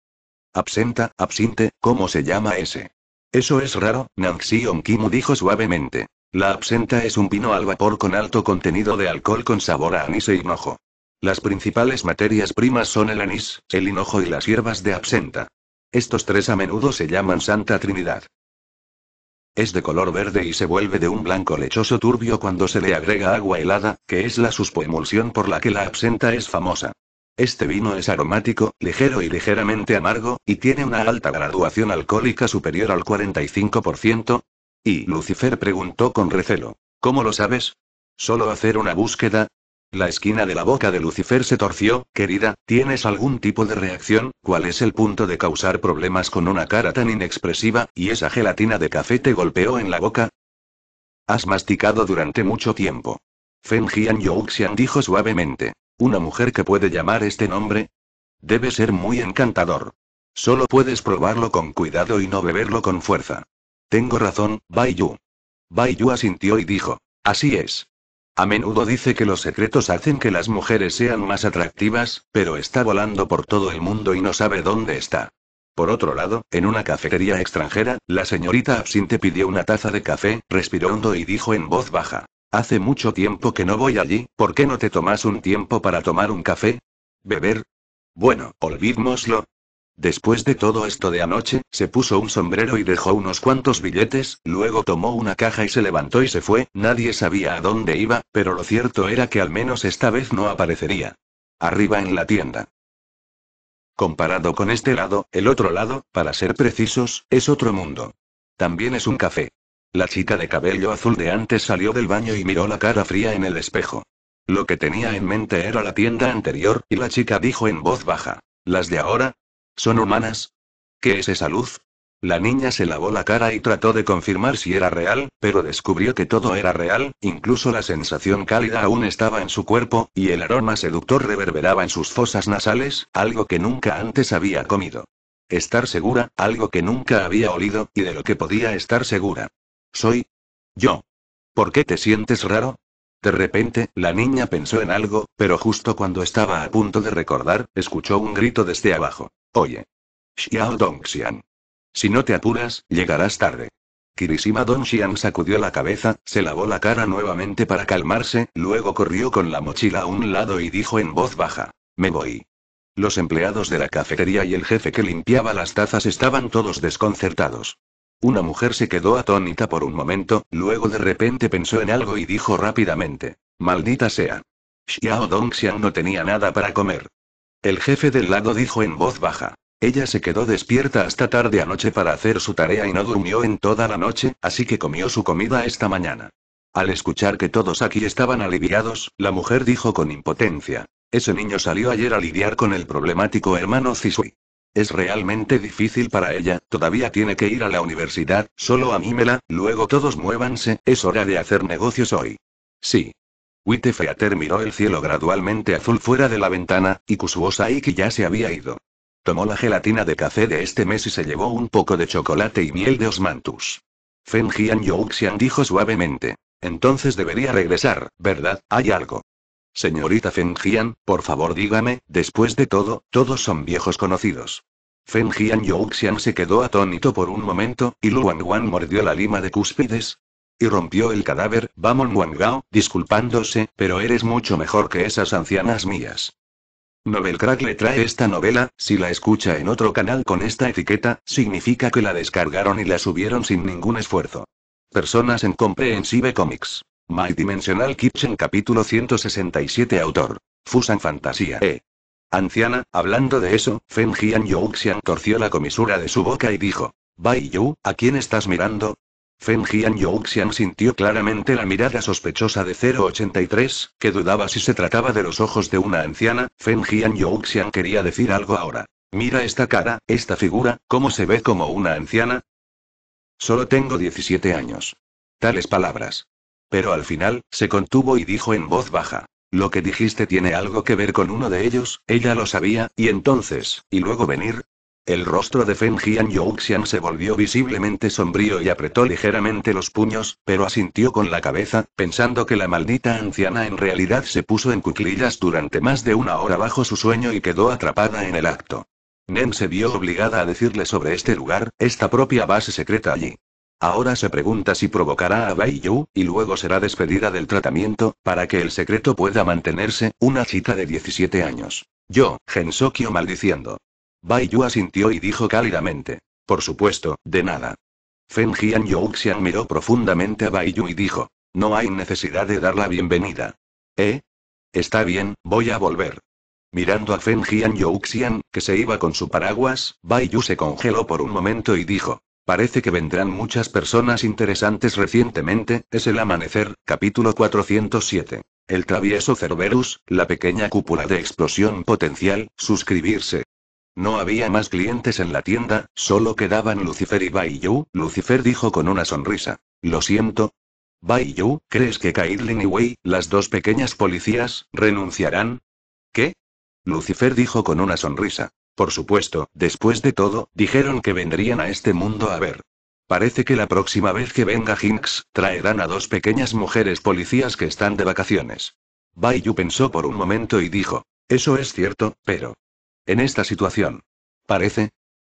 Absenta, absinte, ¿cómo se llama ese? Eso es raro, Nanxi Kimu dijo suavemente. La absenta es un vino al vapor con alto contenido de alcohol con sabor a anís e hinojo. Las principales materias primas son el anís, el hinojo y las hierbas de absenta. Estos tres a menudo se llaman Santa Trinidad. Es de color verde y se vuelve de un blanco lechoso turbio cuando se le agrega agua helada, que es la suspoemulsión por la que la absenta es famosa. Este vino es aromático, ligero y ligeramente amargo, y tiene una alta graduación alcohólica superior al 45%. Y Lucifer preguntó con recelo. ¿Cómo lo sabes? ¿Solo hacer una búsqueda? La esquina de la boca de Lucifer se torció, querida, ¿tienes algún tipo de reacción? ¿Cuál es el punto de causar problemas con una cara tan inexpresiva, y esa gelatina de café te golpeó en la boca? Has masticado durante mucho tiempo. Feng Jian Youxian dijo suavemente. Una mujer que puede llamar este nombre. Debe ser muy encantador. Solo puedes probarlo con cuidado y no beberlo con fuerza. Tengo razón, Bai Yu. asintió y dijo, así es. A menudo dice que los secretos hacen que las mujeres sean más atractivas, pero está volando por todo el mundo y no sabe dónde está. Por otro lado, en una cafetería extranjera, la señorita Absinthe pidió una taza de café, respiró hondo y dijo en voz baja, Hace mucho tiempo que no voy allí, ¿por qué no te tomas un tiempo para tomar un café? ¿Beber? Bueno, olvidémoslo. Después de todo esto de anoche, se puso un sombrero y dejó unos cuantos billetes, luego tomó una caja y se levantó y se fue, nadie sabía a dónde iba, pero lo cierto era que al menos esta vez no aparecería. Arriba en la tienda. Comparado con este lado, el otro lado, para ser precisos, es otro mundo. También es un café. La chica de cabello azul de antes salió del baño y miró la cara fría en el espejo. Lo que tenía en mente era la tienda anterior, y la chica dijo en voz baja. ¿Las de ahora? ¿Son humanas? ¿Qué es esa luz? La niña se lavó la cara y trató de confirmar si era real, pero descubrió que todo era real, incluso la sensación cálida aún estaba en su cuerpo, y el aroma seductor reverberaba en sus fosas nasales, algo que nunca antes había comido. Estar segura, algo que nunca había olido, y de lo que podía estar segura. Soy. Yo. ¿Por qué te sientes raro? De repente, la niña pensó en algo, pero justo cuando estaba a punto de recordar, escuchó un grito desde abajo. Oye. Xiao Dongxian. Si no te apuras, llegarás tarde. Kirishima Dongxian sacudió la cabeza, se lavó la cara nuevamente para calmarse, luego corrió con la mochila a un lado y dijo en voz baja. Me voy. Los empleados de la cafetería y el jefe que limpiaba las tazas estaban todos desconcertados. Una mujer se quedó atónita por un momento, luego de repente pensó en algo y dijo rápidamente: Maldita sea. Xiao Dongxian no tenía nada para comer. El jefe del lado dijo en voz baja. Ella se quedó despierta hasta tarde anoche para hacer su tarea y no durmió en toda la noche, así que comió su comida esta mañana. Al escuchar que todos aquí estaban aliviados, la mujer dijo con impotencia. Ese niño salió ayer a lidiar con el problemático hermano Cisui. Es realmente difícil para ella, todavía tiene que ir a la universidad, solo anímela, luego todos muévanse, es hora de hacer negocios hoy. Sí. Wittefeater miró el cielo gradualmente azul fuera de la ventana, y Kusuo Saiki ya se había ido. Tomó la gelatina de café de este mes y se llevó un poco de chocolate y miel de Osmantus. Feng Jian Youxian dijo suavemente. Entonces debería regresar, ¿verdad? Hay algo. Señorita Fengjian, por favor dígame, después de todo, todos son viejos conocidos. Fengjian Youxian se quedó atónito por un momento, y Luan Wan mordió la lima de cúspides. Y rompió el cadáver, Vamon Wangao, disculpándose, pero eres mucho mejor que esas ancianas mías. Novelcrack le trae esta novela, si la escucha en otro canal con esta etiqueta, significa que la descargaron y la subieron sin ningún esfuerzo. Personas en Comprehensive Comics. My Dimensional Kitchen capítulo 167 autor. Fusan Fantasía E. Anciana, hablando de eso, Feng Jian Youxian torció la comisura de su boca y dijo. Bai Yu, ¿a quién estás mirando? Feng Jian Youxian sintió claramente la mirada sospechosa de 083, que dudaba si se trataba de los ojos de una anciana, Feng Jian Youxian quería decir algo ahora. Mira esta cara, esta figura, ¿cómo se ve como una anciana? Solo tengo 17 años. Tales palabras. Pero al final, se contuvo y dijo en voz baja. Lo que dijiste tiene algo que ver con uno de ellos, ella lo sabía, y entonces, y luego venir. El rostro de Feng Jian Youxian se volvió visiblemente sombrío y apretó ligeramente los puños, pero asintió con la cabeza, pensando que la maldita anciana en realidad se puso en cuclillas durante más de una hora bajo su sueño y quedó atrapada en el acto. Nen se vio obligada a decirle sobre este lugar, esta propia base secreta allí. Ahora se pregunta si provocará a Bai Yu, y luego será despedida del tratamiento, para que el secreto pueda mantenerse, una cita de 17 años. Yo, Gensokyo maldiciendo. Bai Yu asintió y dijo cálidamente. Por supuesto, de nada. Feng Jian Youxian miró profundamente a Bai Yu y dijo. No hay necesidad de dar la bienvenida. ¿Eh? Está bien, voy a volver. Mirando a Feng Jian Youxian, que se iba con su paraguas, Bai Yu se congeló por un momento y dijo. Parece que vendrán muchas personas interesantes recientemente, es el amanecer, capítulo 407. El travieso Cerberus, la pequeña cúpula de explosión potencial, suscribirse. No había más clientes en la tienda, solo quedaban Lucifer y Baiyu, Lucifer dijo con una sonrisa. Lo siento. Baiyu, ¿crees que Caitlin y Wei, las dos pequeñas policías, renunciarán? ¿Qué? Lucifer dijo con una sonrisa. Por supuesto, después de todo, dijeron que vendrían a este mundo a ver. Parece que la próxima vez que venga Hinks, traerán a dos pequeñas mujeres policías que están de vacaciones. Baiyu pensó por un momento y dijo, eso es cierto, pero... En esta situación. Parece.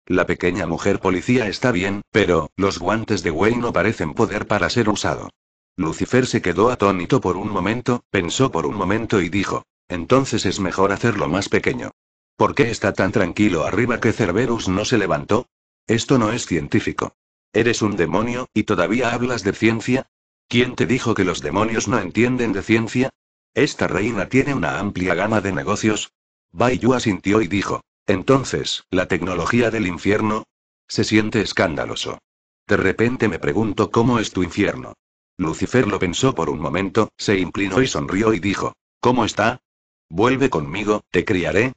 La pequeña mujer policía está bien, pero, los guantes de Wayne no parecen poder para ser usado. Lucifer se quedó atónito por un momento, pensó por un momento y dijo, entonces es mejor hacerlo más pequeño. ¿Por qué está tan tranquilo arriba que Cerberus no se levantó? Esto no es científico. Eres un demonio, y todavía hablas de ciencia. ¿Quién te dijo que los demonios no entienden de ciencia? Esta reina tiene una amplia gama de negocios. Bai Yu asintió y dijo: Entonces, ¿la tecnología del infierno? Se siente escandaloso. De repente me pregunto cómo es tu infierno. Lucifer lo pensó por un momento, se inclinó y sonrió y dijo, ¿Cómo está? Vuelve conmigo, te criaré,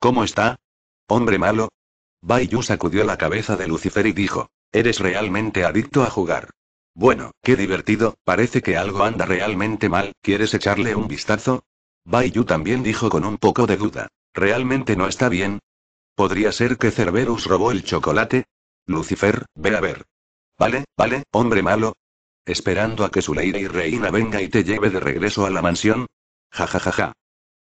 ¿Cómo está? Hombre malo. Bayu sacudió la cabeza de Lucifer y dijo, eres realmente adicto a jugar. Bueno, qué divertido, parece que algo anda realmente mal, ¿quieres echarle un vistazo? Bayu también dijo con un poco de duda, ¿realmente no está bien? ¿Podría ser que Cerberus robó el chocolate? Lucifer, ve a ver. Vale, vale, hombre malo. Esperando a que su y reina venga y te lleve de regreso a la mansión. Ja ja ja ja.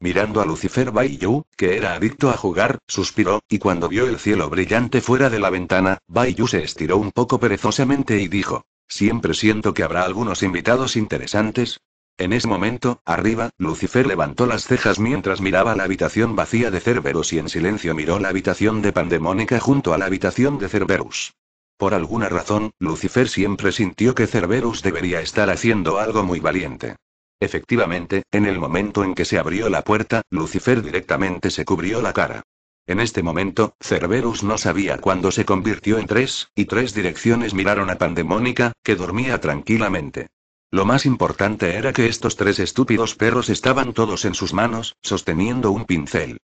Mirando a Lucifer Baiyu, que era adicto a jugar, suspiró, y cuando vio el cielo brillante fuera de la ventana, Baiyu se estiró un poco perezosamente y dijo, siempre siento que habrá algunos invitados interesantes. En ese momento, arriba, Lucifer levantó las cejas mientras miraba la habitación vacía de Cerberus y en silencio miró la habitación de Pandemónica junto a la habitación de Cerberus. Por alguna razón, Lucifer siempre sintió que Cerberus debería estar haciendo algo muy valiente. Efectivamente, en el momento en que se abrió la puerta, Lucifer directamente se cubrió la cara. En este momento, Cerberus no sabía cuándo se convirtió en tres, y tres direcciones miraron a Pandemónica, que dormía tranquilamente. Lo más importante era que estos tres estúpidos perros estaban todos en sus manos, sosteniendo un pincel.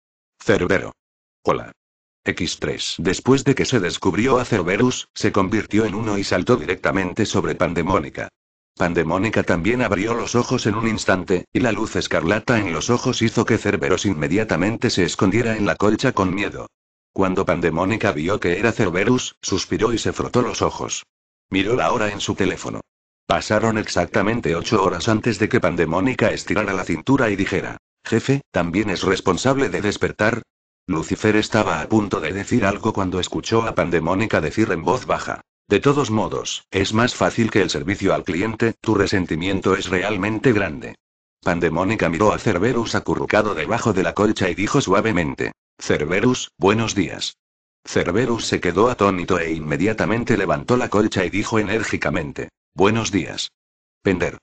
Cerbero. Hola. X3. Después de que se descubrió a Cerberus, se convirtió en uno y saltó directamente sobre Pandemónica. Pandemónica también abrió los ojos en un instante, y la luz escarlata en los ojos hizo que Cerberus inmediatamente se escondiera en la colcha con miedo. Cuando Pandemónica vio que era Cerberus, suspiró y se frotó los ojos. Miró la hora en su teléfono. Pasaron exactamente ocho horas antes de que Pandemónica estirara la cintura y dijera, Jefe, ¿también es responsable de despertar? Lucifer estaba a punto de decir algo cuando escuchó a Pandemónica decir en voz baja, de todos modos, es más fácil que el servicio al cliente, tu resentimiento es realmente grande. Pandemónica miró a Cerberus acurrucado debajo de la colcha y dijo suavemente, Cerberus, buenos días. Cerberus se quedó atónito e inmediatamente levantó la colcha y dijo enérgicamente, Buenos días. Pender.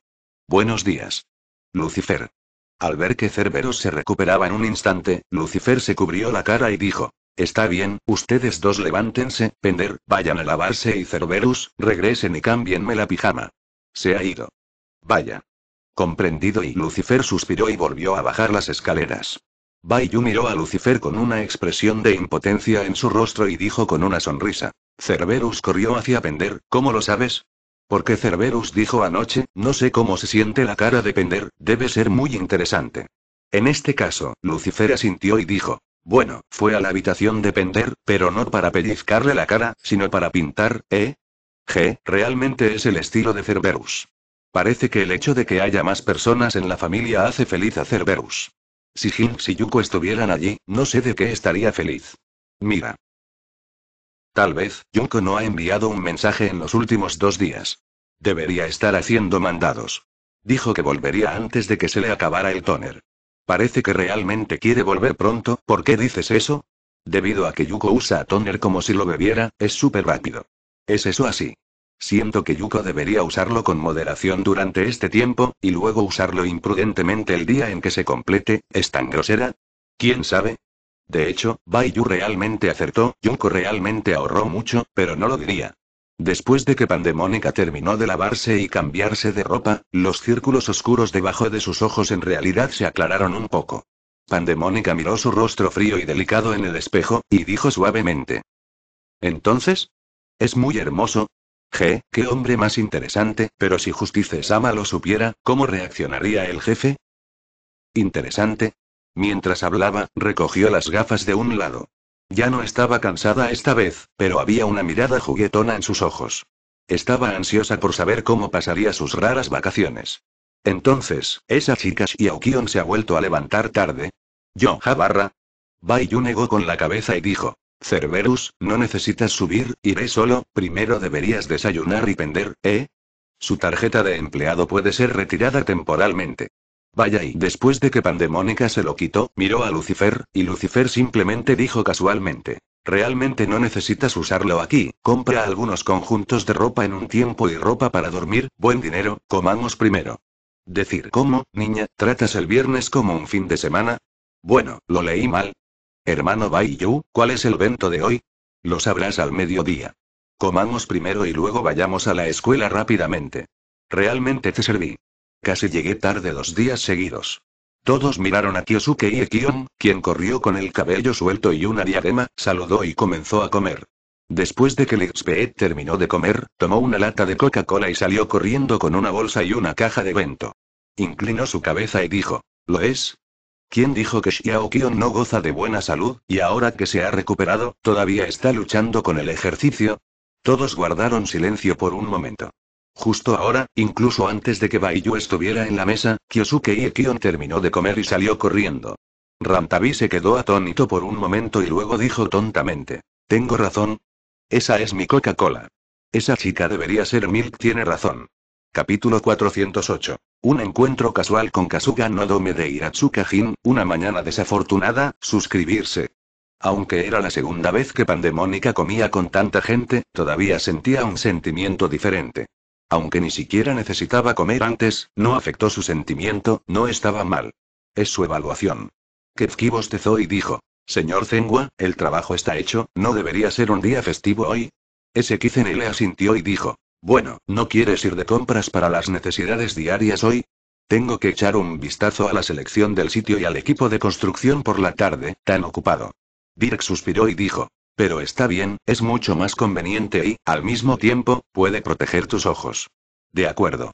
Buenos días. Lucifer. Al ver que Cerberus se recuperaba en un instante, Lucifer se cubrió la cara y dijo, Está bien, ustedes dos levántense, Pender, vayan a lavarse y Cerberus, regresen y cámbienme la pijama. Se ha ido. Vaya. Comprendido y Lucifer suspiró y volvió a bajar las escaleras. Bai miró a Lucifer con una expresión de impotencia en su rostro y dijo con una sonrisa. Cerberus corrió hacia Pender, ¿cómo lo sabes? Porque Cerberus dijo anoche, no sé cómo se siente la cara de Pender, debe ser muy interesante. En este caso, Lucifer asintió y dijo, bueno, fue a la habitación de Pender, pero no para pellizcarle la cara, sino para pintar, ¿eh? G, realmente es el estilo de Cerberus. Parece que el hecho de que haya más personas en la familia hace feliz a Cerberus. Si Jin y Yuko estuvieran allí, no sé de qué estaría feliz. Mira. Tal vez, Yuko no ha enviado un mensaje en los últimos dos días. Debería estar haciendo mandados. Dijo que volvería antes de que se le acabara el tóner. Parece que realmente quiere volver pronto, ¿por qué dices eso? Debido a que Yuko usa a Toner como si lo bebiera, es súper rápido. ¿Es eso así? Siento que Yuko debería usarlo con moderación durante este tiempo, y luego usarlo imprudentemente el día en que se complete, ¿es tan grosera? ¿Quién sabe? De hecho, Baiyu realmente acertó, Yuko realmente ahorró mucho, pero no lo diría. Después de que Pandemónica terminó de lavarse y cambiarse de ropa, los círculos oscuros debajo de sus ojos en realidad se aclararon un poco. Pandemónica miró su rostro frío y delicado en el espejo, y dijo suavemente. Entonces? Es muy hermoso. Je, qué hombre más interesante, pero si Justice Sama lo supiera, ¿cómo reaccionaría el jefe? Interesante. Mientras hablaba, recogió las gafas de un lado. Ya no estaba cansada esta vez, pero había una mirada juguetona en sus ojos. Estaba ansiosa por saber cómo pasaría sus raras vacaciones. Entonces, esa chica Aokion se ha vuelto a levantar tarde. Yo, Jabarra. Bai negó con la cabeza y dijo. Cerberus, no necesitas subir, iré solo, primero deberías desayunar y pender, ¿eh? Su tarjeta de empleado puede ser retirada temporalmente. Vaya y después de que Pandemónica se lo quitó, miró a Lucifer, y Lucifer simplemente dijo casualmente. Realmente no necesitas usarlo aquí, compra algunos conjuntos de ropa en un tiempo y ropa para dormir, buen dinero, comamos primero. Decir, ¿cómo, niña, tratas el viernes como un fin de semana? Bueno, lo leí mal. Hermano Baiyu, ¿cuál es el vento de hoy? Lo sabrás al mediodía. Comamos primero y luego vayamos a la escuela rápidamente. Realmente te serví. Casi llegué tarde dos días seguidos. Todos miraron a Kyosuke y Ekion, quien corrió con el cabello suelto y una diadema, saludó y comenzó a comer. Después de que Lexpeet terminó de comer, tomó una lata de Coca-Cola y salió corriendo con una bolsa y una caja de vento. Inclinó su cabeza y dijo, ¿lo es? ¿Quién dijo que Xiao Kion no goza de buena salud, y ahora que se ha recuperado, todavía está luchando con el ejercicio? Todos guardaron silencio por un momento. Justo ahora, incluso antes de que Baiyu estuviera en la mesa, Kyosuke Iekion terminó de comer y salió corriendo. Ramtavi se quedó atónito por un momento y luego dijo tontamente: Tengo razón. Esa es mi Coca-Cola. Esa chica debería ser Milk, tiene razón. Capítulo 408. Un encuentro casual con Kasuga Nodome de Hiratsuka Jin, una mañana desafortunada, suscribirse. Aunque era la segunda vez que Pandemónica comía con tanta gente, todavía sentía un sentimiento diferente. Aunque ni siquiera necesitaba comer antes, no afectó su sentimiento, no estaba mal. Es su evaluación. Kevki bostezó y dijo, Señor Zengua, el trabajo está hecho, ¿no debería ser un día festivo hoy? Ese le asintió y dijo, bueno, ¿no quieres ir de compras para las necesidades diarias hoy? Tengo que echar un vistazo a la selección del sitio y al equipo de construcción por la tarde, tan ocupado. Dirk suspiró y dijo, pero está bien, es mucho más conveniente y, al mismo tiempo, puede proteger tus ojos. De acuerdo.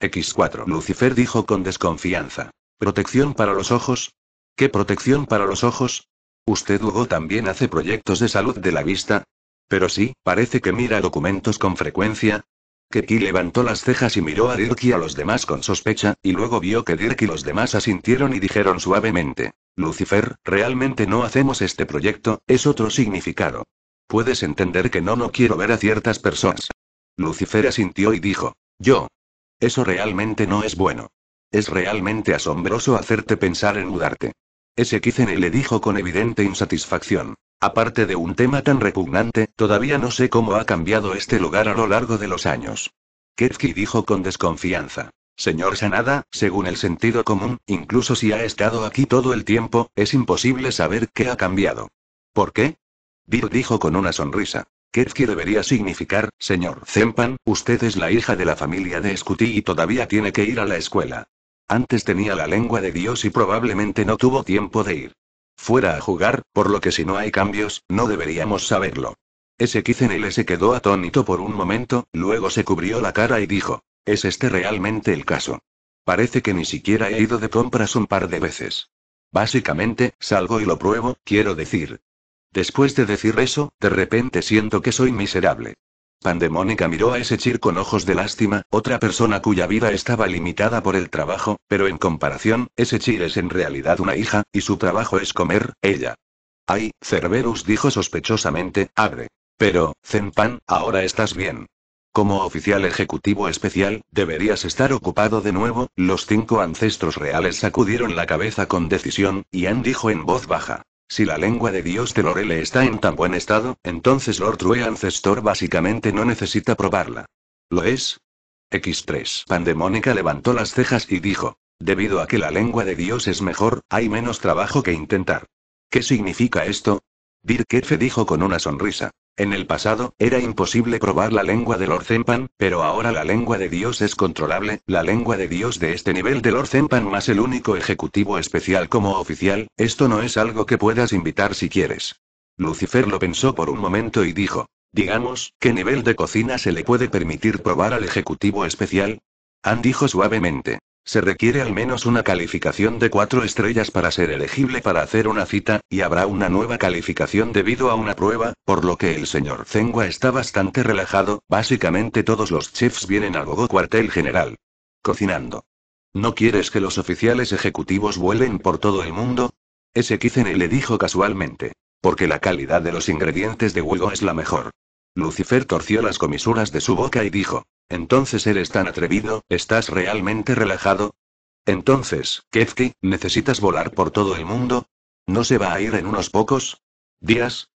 X4 Lucifer dijo con desconfianza. ¿Protección para los ojos? ¿Qué protección para los ojos? Usted Hugo también hace proyectos de salud de la vista, pero sí, parece que mira documentos con frecuencia, Keki levantó las cejas y miró a Dirk y a los demás con sospecha, y luego vio que Dirk y los demás asintieron y dijeron suavemente, Lucifer, realmente no hacemos este proyecto, es otro significado. Puedes entender que no, no quiero ver a ciertas personas. Lucifer asintió y dijo, yo. Eso realmente no es bueno. Es realmente asombroso hacerte pensar en mudarte. Ese Kizene le dijo con evidente insatisfacción. Aparte de un tema tan repugnante, todavía no sé cómo ha cambiado este lugar a lo largo de los años. Ketki dijo con desconfianza. Señor Sanada, según el sentido común, incluso si ha estado aquí todo el tiempo, es imposible saber qué ha cambiado. ¿Por qué? Bill dijo con una sonrisa. Ketki debería significar, señor Zempan, usted es la hija de la familia de Scuti y todavía tiene que ir a la escuela. Antes tenía la lengua de Dios y probablemente no tuvo tiempo de ir. Fuera a jugar, por lo que si no hay cambios, no deberíamos saberlo. Ese se quedó atónito por un momento, luego se cubrió la cara y dijo: ¿Es este realmente el caso? Parece que ni siquiera he ido de compras un par de veces. Básicamente, salgo y lo pruebo, quiero decir. Después de decir eso, de repente siento que soy miserable. Pandemónica miró a ese Chir con ojos de lástima, otra persona cuya vida estaba limitada por el trabajo, pero en comparación, ese Chir es en realidad una hija, y su trabajo es comer, ella. Ay, Cerberus dijo sospechosamente, abre. Pero, Zenpan, ahora estás bien. Como oficial ejecutivo especial, deberías estar ocupado de nuevo. Los cinco ancestros reales sacudieron la cabeza con decisión, y Ann dijo en voz baja. Si la lengua de Dios de Lorele está en tan buen estado, entonces Lord Rue Ancestor básicamente no necesita probarla. ¿Lo es? X3 Pandemónica levantó las cejas y dijo, debido a que la lengua de Dios es mejor, hay menos trabajo que intentar. ¿Qué significa esto? Dirkefe dijo con una sonrisa. En el pasado, era imposible probar la lengua del Zempan, pero ahora la lengua de Dios es controlable, la lengua de Dios de este nivel del Orzenpan más el único ejecutivo especial como oficial, esto no es algo que puedas invitar si quieres. Lucifer lo pensó por un momento y dijo, digamos, ¿qué nivel de cocina se le puede permitir probar al ejecutivo especial? Han dijo suavemente, se requiere al menos una calificación de cuatro estrellas para ser elegible para hacer una cita, y habrá una nueva calificación debido a una prueba, por lo que el señor Zengua está bastante relajado, básicamente todos los chefs vienen al Gogo cuartel general. Cocinando. ¿No quieres que los oficiales ejecutivos vuelen por todo el mundo? Ese Kizene le dijo casualmente. Porque la calidad de los ingredientes de huevo es la mejor. Lucifer torció las comisuras de su boca y dijo. Entonces eres tan atrevido, ¿estás realmente relajado? Entonces, Kevki, ¿necesitas volar por todo el mundo? ¿No se va a ir en unos pocos días?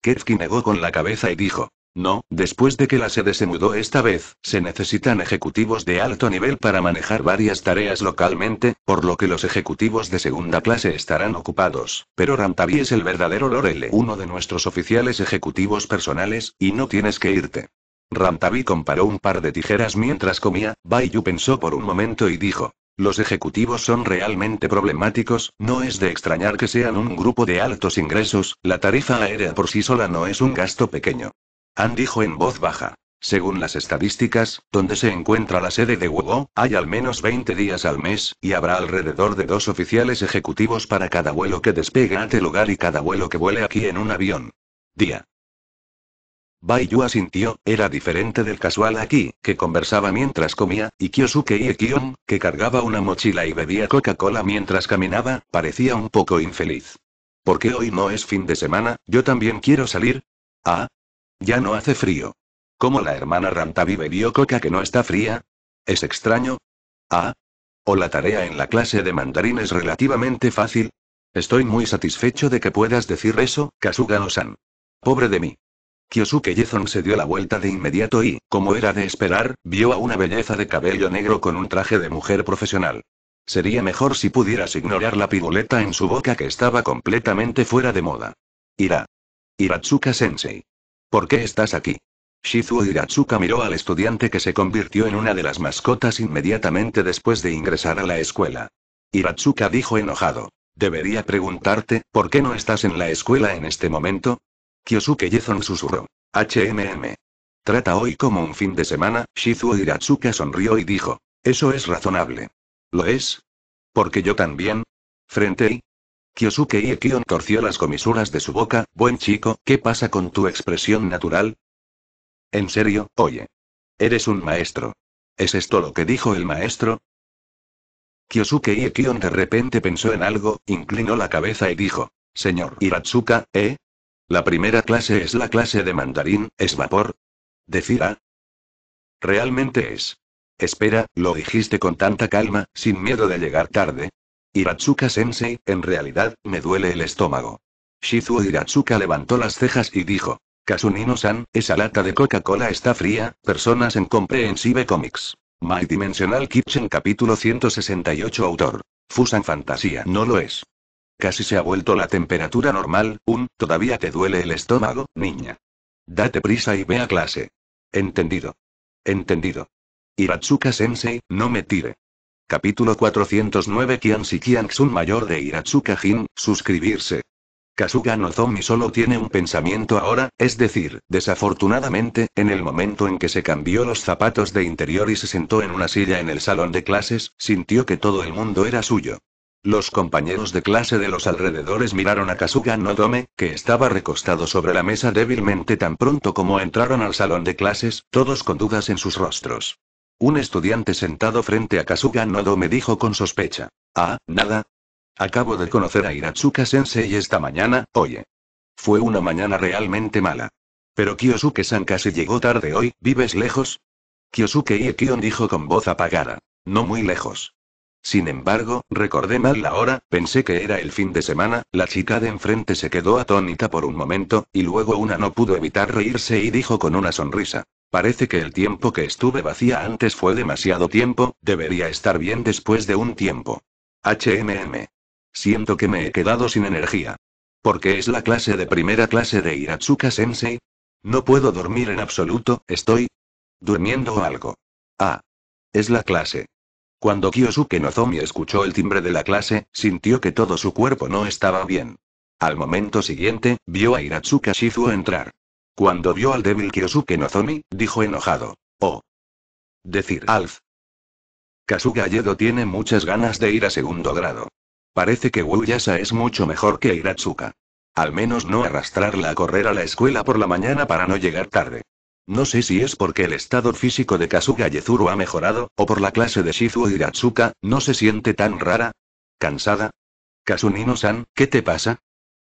Kefki negó con la cabeza y dijo, no, después de que la sede se mudó esta vez, se necesitan ejecutivos de alto nivel para manejar varias tareas localmente, por lo que los ejecutivos de segunda clase estarán ocupados, pero Rantavi es el verdadero Lorele, uno de nuestros oficiales ejecutivos personales, y no tienes que irte. Ramtavi comparó un par de tijeras mientras comía, Baiyu pensó por un momento y dijo. Los ejecutivos son realmente problemáticos, no es de extrañar que sean un grupo de altos ingresos, la tarifa aérea por sí sola no es un gasto pequeño. Han dijo en voz baja. Según las estadísticas, donde se encuentra la sede de Hugo, hay al menos 20 días al mes, y habrá alrededor de dos oficiales ejecutivos para cada vuelo que despegue a este lugar y cada vuelo que vuele aquí en un avión. Día. Bai Yu asintió, era diferente del casual aquí, que conversaba mientras comía, y Kyosuke Iekion, que cargaba una mochila y bebía Coca-Cola mientras caminaba, parecía un poco infeliz. ¿Por qué hoy no es fin de semana? Yo también quiero salir. Ah. Ya no hace frío. ¿Cómo la hermana Rantabi bebió coca que no está fría? ¿Es extraño? Ah. O la tarea en la clase de mandarín es relativamente fácil. Estoy muy satisfecho de que puedas decir eso, kasuga san Pobre de mí. Kyosuke Yezon se dio la vuelta de inmediato y, como era de esperar, vio a una belleza de cabello negro con un traje de mujer profesional. Sería mejor si pudieras ignorar la piruleta en su boca que estaba completamente fuera de moda. Ira. Hiratsuka sensei. ¿Por qué estás aquí? Shizuo Hiratsuka miró al estudiante que se convirtió en una de las mascotas inmediatamente después de ingresar a la escuela. Hiratsuka dijo enojado. Debería preguntarte, ¿por qué no estás en la escuela en este momento? Kyosuke Yezon susurró. HMM. Trata hoy como un fin de semana, Shizuo Hiratsuka sonrió y dijo. Eso es razonable. ¿Lo es? Porque yo también. Frente y... Kyosuke Iekion torció las comisuras de su boca. Buen chico, ¿qué pasa con tu expresión natural? En serio, oye. Eres un maestro. ¿Es esto lo que dijo el maestro? Kyosuke Iekion de repente pensó en algo, inclinó la cabeza y dijo. Señor Hiratsuka, ¿eh? La primera clase es la clase de mandarín, es vapor. Decir Realmente es. Espera, lo dijiste con tanta calma, sin miedo de llegar tarde. Hiratsuka sensei, en realidad, me duele el estómago. Shizuo Hiratsuka levantó las cejas y dijo. Kasunino-san, esa lata de Coca-Cola está fría, personas en Comprehensive Comics. My Dimensional Kitchen capítulo 168 autor. Fusan Fantasía no lo es. Casi se ha vuelto la temperatura normal, un, todavía te duele el estómago, niña. Date prisa y ve a clase. Entendido. Entendido. Hiratsuka Sensei, no me tire. Capítulo 409 Kiansi Kianxun mayor de Hiratsuka Jin, suscribirse. Kasuga Nozomi solo tiene un pensamiento ahora, es decir, desafortunadamente, en el momento en que se cambió los zapatos de interior y se sentó en una silla en el salón de clases, sintió que todo el mundo era suyo. Los compañeros de clase de los alrededores miraron a Kasuga Nodome, que estaba recostado sobre la mesa débilmente tan pronto como entraron al salón de clases, todos con dudas en sus rostros. Un estudiante sentado frente a Kasuga Nodome dijo con sospecha. Ah, nada. Acabo de conocer a hiratsuka Sensei esta mañana, oye. Fue una mañana realmente mala. Pero Kyosuke-san casi llegó tarde hoy, ¿vives lejos? Kyosuke Iekion dijo con voz apagada. No muy lejos. Sin embargo, recordé mal la hora, pensé que era el fin de semana, la chica de enfrente se quedó atónita por un momento, y luego una no pudo evitar reírse y dijo con una sonrisa. Parece que el tiempo que estuve vacía antes fue demasiado tiempo, debería estar bien después de un tiempo. HMM. Siento que me he quedado sin energía. ¿Por qué es la clase de primera clase de Hiratsuka Sensei? No puedo dormir en absoluto, estoy... durmiendo o algo. Ah. Es la clase. Cuando Kyosuke Nozomi escuchó el timbre de la clase, sintió que todo su cuerpo no estaba bien. Al momento siguiente, vio a Hiratsuka Shizu entrar. Cuando vio al débil Kyosuke Nozomi, dijo enojado. Oh. Decir Alf. Kasuga Yedo tiene muchas ganas de ir a segundo grado. Parece que Wuyasa es mucho mejor que Hiratsuka. Al menos no arrastrarla a correr a la escuela por la mañana para no llegar tarde. No sé si es porque el estado físico de Kasuga Yezuru ha mejorado, o por la clase de Shizu Hiratsuka, no se siente tan rara. ¿Cansada? Kasunino-san, ¿qué te pasa?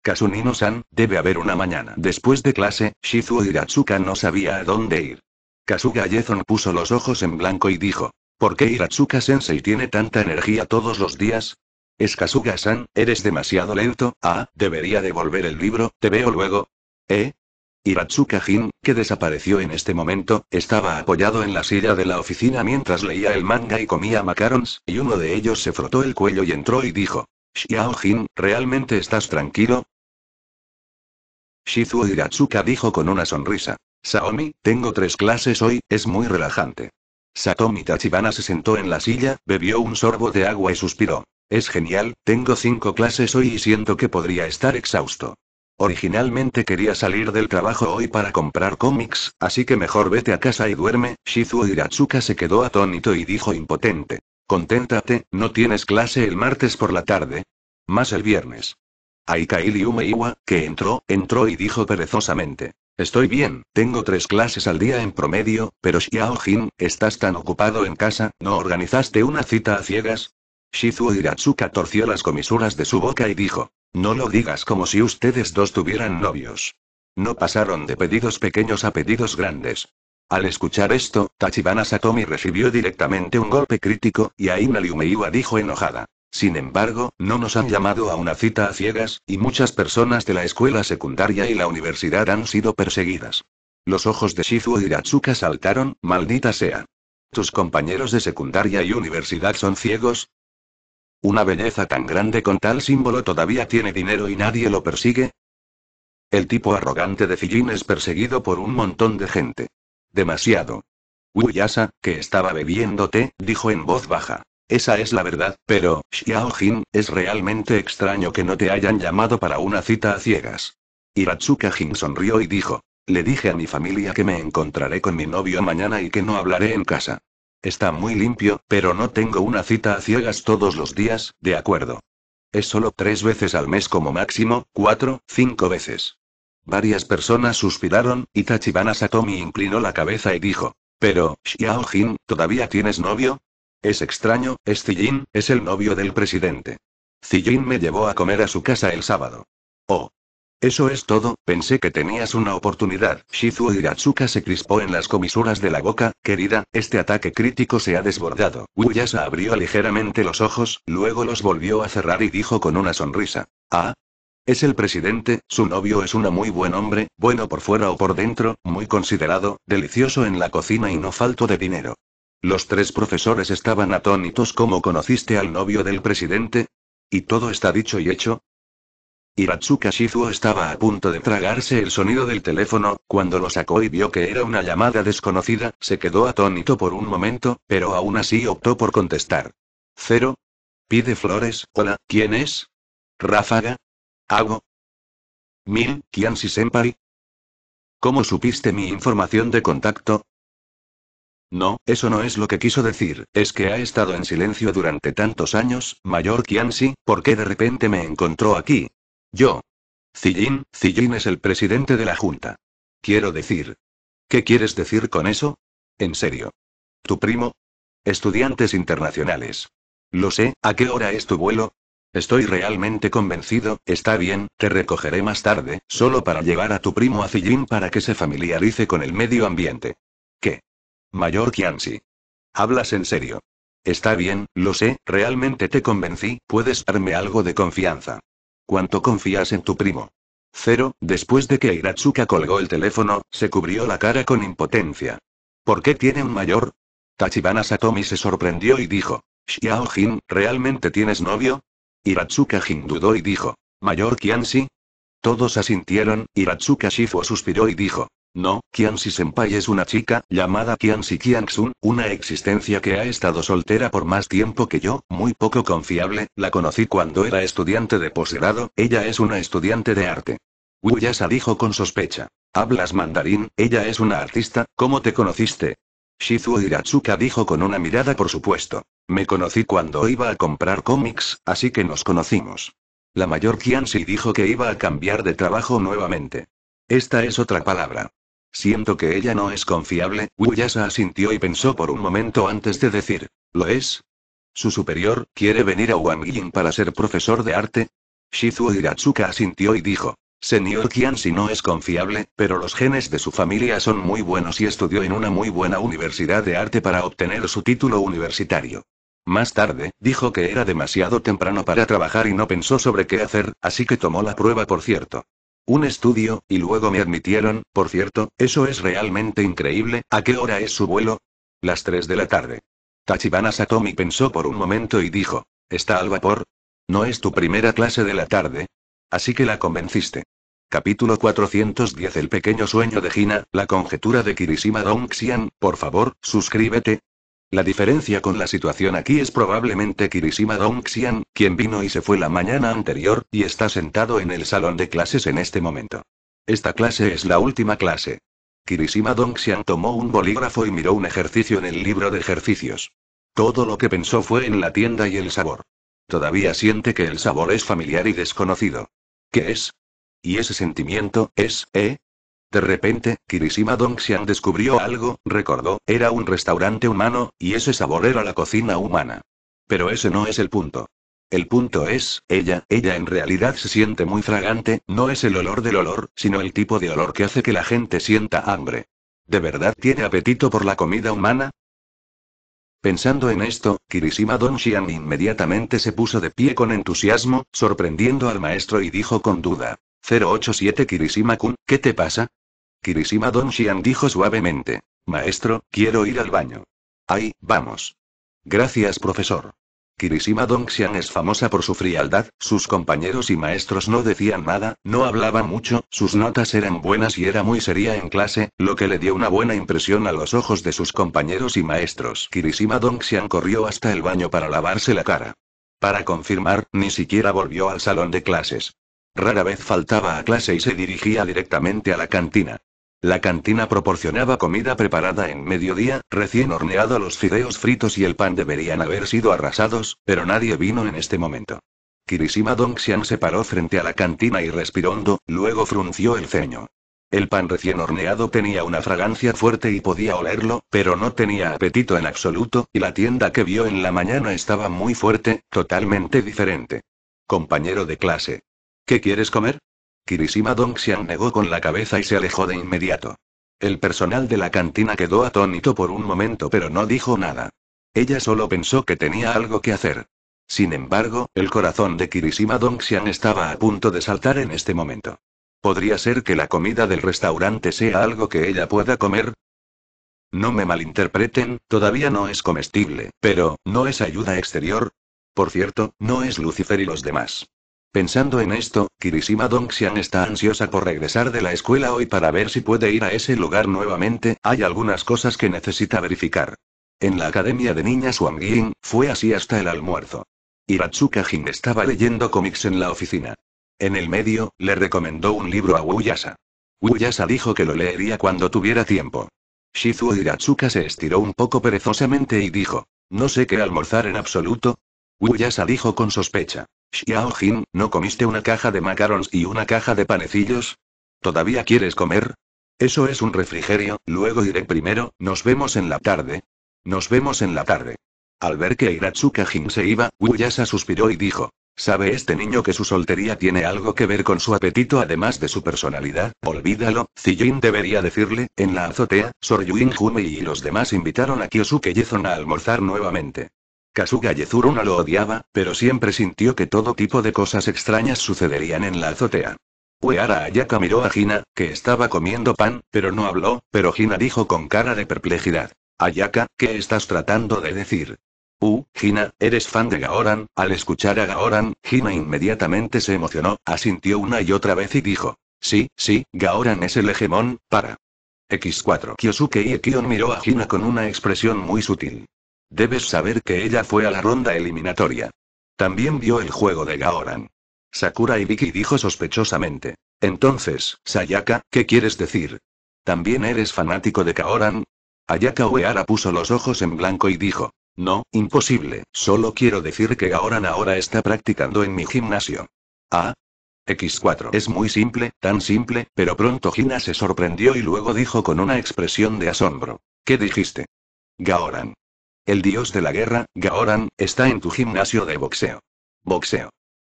Kasunino-san, debe haber una mañana. Después de clase, Shizu Hiratsuka no sabía a dónde ir. Kasuga Yezon puso los ojos en blanco y dijo, ¿por qué Hiratsuka-sensei tiene tanta energía todos los días? Es Kasuga-san, eres demasiado lento, ah, debería devolver el libro, te veo luego. ¿Eh? Hiratsuka Jin, que desapareció en este momento, estaba apoyado en la silla de la oficina mientras leía el manga y comía macarons, y uno de ellos se frotó el cuello y entró y dijo: Xiao Jin, ¿realmente estás tranquilo? Shizuo Hiratsuka dijo con una sonrisa: Saomi, tengo tres clases hoy, es muy relajante. Satomi Tachibana se sentó en la silla, bebió un sorbo de agua y suspiró. Es genial, tengo cinco clases hoy y siento que podría estar exhausto. Originalmente quería salir del trabajo hoy para comprar cómics, así que mejor vete a casa y duerme. Shizuo Hiratsuka se quedó atónito y dijo impotente. Conténtate, no tienes clase el martes por la tarde. Más el viernes. Aikaili Umeiwa, que entró, entró y dijo perezosamente. Estoy bien, tengo tres clases al día en promedio, pero Jin, estás tan ocupado en casa, ¿no organizaste una cita a ciegas? Shizuo Hiratsuka torció las comisuras de su boca y dijo. No lo digas como si ustedes dos tuvieran novios. No pasaron de pedidos pequeños a pedidos grandes. Al escuchar esto, Tachibana Satomi recibió directamente un golpe crítico, y Aina Liumeiwa dijo enojada. Sin embargo, no nos han llamado a una cita a ciegas, y muchas personas de la escuela secundaria y la universidad han sido perseguidas. Los ojos de Shizuo y Ratsuka saltaron, maldita sea. Tus compañeros de secundaria y universidad son ciegos, una belleza tan grande con tal símbolo todavía tiene dinero y nadie lo persigue. El tipo arrogante de Fijin es perseguido por un montón de gente. Demasiado. Uyasa, que estaba bebiendo té, dijo en voz baja. Esa es la verdad, pero, Xiao Jin, es realmente extraño que no te hayan llamado para una cita a ciegas. Hiratsuka Jin sonrió y dijo. Le dije a mi familia que me encontraré con mi novio mañana y que no hablaré en casa. Está muy limpio, pero no tengo una cita a ciegas todos los días, de acuerdo. Es solo tres veces al mes como máximo, cuatro, cinco veces. Varias personas suspiraron, y Tachibana Satomi inclinó la cabeza y dijo, pero, Xiao Jin, ¿todavía tienes novio? Es extraño, es Jin, es el novio del presidente. Jin me llevó a comer a su casa el sábado. Oh, eso es todo, pensé que tenías una oportunidad. Shizu Hiratsuka se crispó en las comisuras de la boca, querida, este ataque crítico se ha desbordado. Uyasa abrió ligeramente los ojos, luego los volvió a cerrar y dijo con una sonrisa. Ah. Es el presidente, su novio es un muy buen hombre, bueno por fuera o por dentro, muy considerado, delicioso en la cocina y no falto de dinero. Los tres profesores estaban atónitos. como conociste al novio del presidente? ¿Y todo está dicho y hecho? Hiratsuka Shizuo estaba a punto de tragarse el sonido del teléfono, cuando lo sacó y vio que era una llamada desconocida, se quedó atónito por un momento, pero aún así optó por contestar. Cero. Pide flores, hola, ¿quién es? Ráfaga. Hago. Mil, Kiansi Senpai. ¿Cómo supiste mi información de contacto? No, eso no es lo que quiso decir, es que ha estado en silencio durante tantos años, mayor Kiansi, ¿por qué de repente me encontró aquí? Yo. Zillin, Zillin es el presidente de la Junta. Quiero decir. ¿Qué quieres decir con eso? En serio. ¿Tu primo? Estudiantes internacionales. Lo sé, ¿a qué hora es tu vuelo? Estoy realmente convencido, está bien, te recogeré más tarde, solo para llevar a tu primo a Zillin para que se familiarice con el medio ambiente. ¿Qué? Mayor Qianxi. Hablas en serio. Está bien, lo sé, realmente te convencí, puedes darme algo de confianza. ¿Cuánto confías en tu primo. Cero, después de que Hiratsuka colgó el teléfono, se cubrió la cara con impotencia. ¿Por qué tiene un mayor? Tachibana Satomi se sorprendió y dijo. Xiao Jin, ¿realmente tienes novio? Hiratsuka Jin dudó y dijo. ¿Mayor Qian-si? Todos asintieron, Hiratsuka Shifu suspiró y dijo. No, Qianxi Senpai es una chica, llamada Qianxi Qianxun, una existencia que ha estado soltera por más tiempo que yo, muy poco confiable, la conocí cuando era estudiante de posgrado, ella es una estudiante de arte. Wu dijo con sospecha. Hablas mandarín, ella es una artista, ¿cómo te conociste? Shizuo Hiratsuka dijo con una mirada por supuesto. Me conocí cuando iba a comprar cómics, así que nos conocimos. La mayor Qianxi dijo que iba a cambiar de trabajo nuevamente. Esta es otra palabra. Siento que ella no es confiable, Wuyasa asintió y pensó por un momento antes de decir, ¿lo es? ¿Su superior quiere venir a Wangyin para ser profesor de arte? Shizuo Hiratsuka asintió y dijo, Señor si no es confiable, pero los genes de su familia son muy buenos y estudió en una muy buena universidad de arte para obtener su título universitario. Más tarde, dijo que era demasiado temprano para trabajar y no pensó sobre qué hacer, así que tomó la prueba por cierto. Un estudio, y luego me admitieron, por cierto, eso es realmente increíble, ¿a qué hora es su vuelo? Las 3 de la tarde. Tachibana Satomi pensó por un momento y dijo, ¿está al vapor? No es tu primera clase de la tarde. Así que la convenciste. Capítulo 410 El pequeño sueño de Gina, la conjetura de Kirishima Dongxian, por favor, suscríbete, la diferencia con la situación aquí es probablemente Kirishima Dongxian, quien vino y se fue la mañana anterior, y está sentado en el salón de clases en este momento. Esta clase es la última clase. Kirishima Dongxian tomó un bolígrafo y miró un ejercicio en el libro de ejercicios. Todo lo que pensó fue en la tienda y el sabor. Todavía siente que el sabor es familiar y desconocido. ¿Qué es? Y ese sentimiento, es, ¿eh? De repente, Kirishima Dongxian descubrió algo, recordó, era un restaurante humano, y ese sabor era la cocina humana. Pero ese no es el punto. El punto es, ella, ella en realidad se siente muy fragante, no es el olor del olor, sino el tipo de olor que hace que la gente sienta hambre. ¿De verdad tiene apetito por la comida humana? Pensando en esto, Kirishima Dongxian inmediatamente se puso de pie con entusiasmo, sorprendiendo al maestro y dijo con duda. 087 Kirishima-kun, ¿qué te pasa? Kirishima Don dijo suavemente. Maestro, quiero ir al baño. Ahí, vamos. Gracias, profesor. Kirishima Dongxian es famosa por su frialdad, sus compañeros y maestros no decían nada, no hablaba mucho, sus notas eran buenas y era muy seria en clase, lo que le dio una buena impresión a los ojos de sus compañeros y maestros. Kirishima Dongxian corrió hasta el baño para lavarse la cara. Para confirmar, ni siquiera volvió al salón de clases. Rara vez faltaba a clase y se dirigía directamente a la cantina. La cantina proporcionaba comida preparada en mediodía, recién horneado los fideos fritos y el pan deberían haber sido arrasados, pero nadie vino en este momento. Kirishima Dongxian se paró frente a la cantina y respiró hondo, luego frunció el ceño. El pan recién horneado tenía una fragancia fuerte y podía olerlo, pero no tenía apetito en absoluto, y la tienda que vio en la mañana estaba muy fuerte, totalmente diferente. Compañero de clase, ¿Qué quieres comer? Kirishima Dongxian negó con la cabeza y se alejó de inmediato. El personal de la cantina quedó atónito por un momento pero no dijo nada. Ella solo pensó que tenía algo que hacer. Sin embargo, el corazón de Kirishima Dongxian estaba a punto de saltar en este momento. ¿Podría ser que la comida del restaurante sea algo que ella pueda comer? No me malinterpreten, todavía no es comestible, pero, ¿no es ayuda exterior? Por cierto, no es Lucifer y los demás. Pensando en esto, Kirishima Dongxian está ansiosa por regresar de la escuela hoy para ver si puede ir a ese lugar nuevamente, hay algunas cosas que necesita verificar. En la academia de niñas Wang fue así hasta el almuerzo. Hiratsuka Jin estaba leyendo cómics en la oficina. En el medio, le recomendó un libro a Wuyasa. Wuyasa dijo que lo leería cuando tuviera tiempo. Shizuo Hiratsuka se estiró un poco perezosamente y dijo, no sé qué almorzar en absoluto. Wuyasa dijo con sospecha. Xiao Jin, ¿no comiste una caja de macarons y una caja de panecillos? ¿Todavía quieres comer? Eso es un refrigerio, luego iré primero, nos vemos en la tarde. Nos vemos en la tarde. Al ver que Hiratsuka Jin se iba, Uyasa suspiró y dijo, ¿Sabe este niño que su soltería tiene algo que ver con su apetito además de su personalidad? Olvídalo, Jin debería decirle, en la azotea, Yuin Jumi y los demás invitaron a Kyosuke Yezon a almorzar nuevamente. Kasuga Yezuru no lo odiaba, pero siempre sintió que todo tipo de cosas extrañas sucederían en la azotea. Uehara Ayaka miró a Gina, que estaba comiendo pan, pero no habló, pero Gina dijo con cara de perplejidad. Ayaka, ¿qué estás tratando de decir? Uh, Gina, eres fan de Gaoran. Al escuchar a Gaoran, Gina inmediatamente se emocionó, asintió una y otra vez y dijo. Sí, sí, Gaoran es el hegemón, para. X4. Kyosuke y miró a Gina con una expresión muy sutil. Debes saber que ella fue a la ronda eliminatoria. También vio el juego de Gaoran. Sakura y Vicky dijo sospechosamente. Entonces, Sayaka, ¿qué quieres decir? ¿También eres fanático de Gaoran? Ayaka Uehara puso los ojos en blanco y dijo. No, imposible, solo quiero decir que Gaoran ahora está practicando en mi gimnasio. Ah. X4 es muy simple, tan simple, pero pronto Gina se sorprendió y luego dijo con una expresión de asombro. ¿Qué dijiste? Gaoran. El dios de la guerra, Gaoran, está en tu gimnasio de boxeo. Boxeo.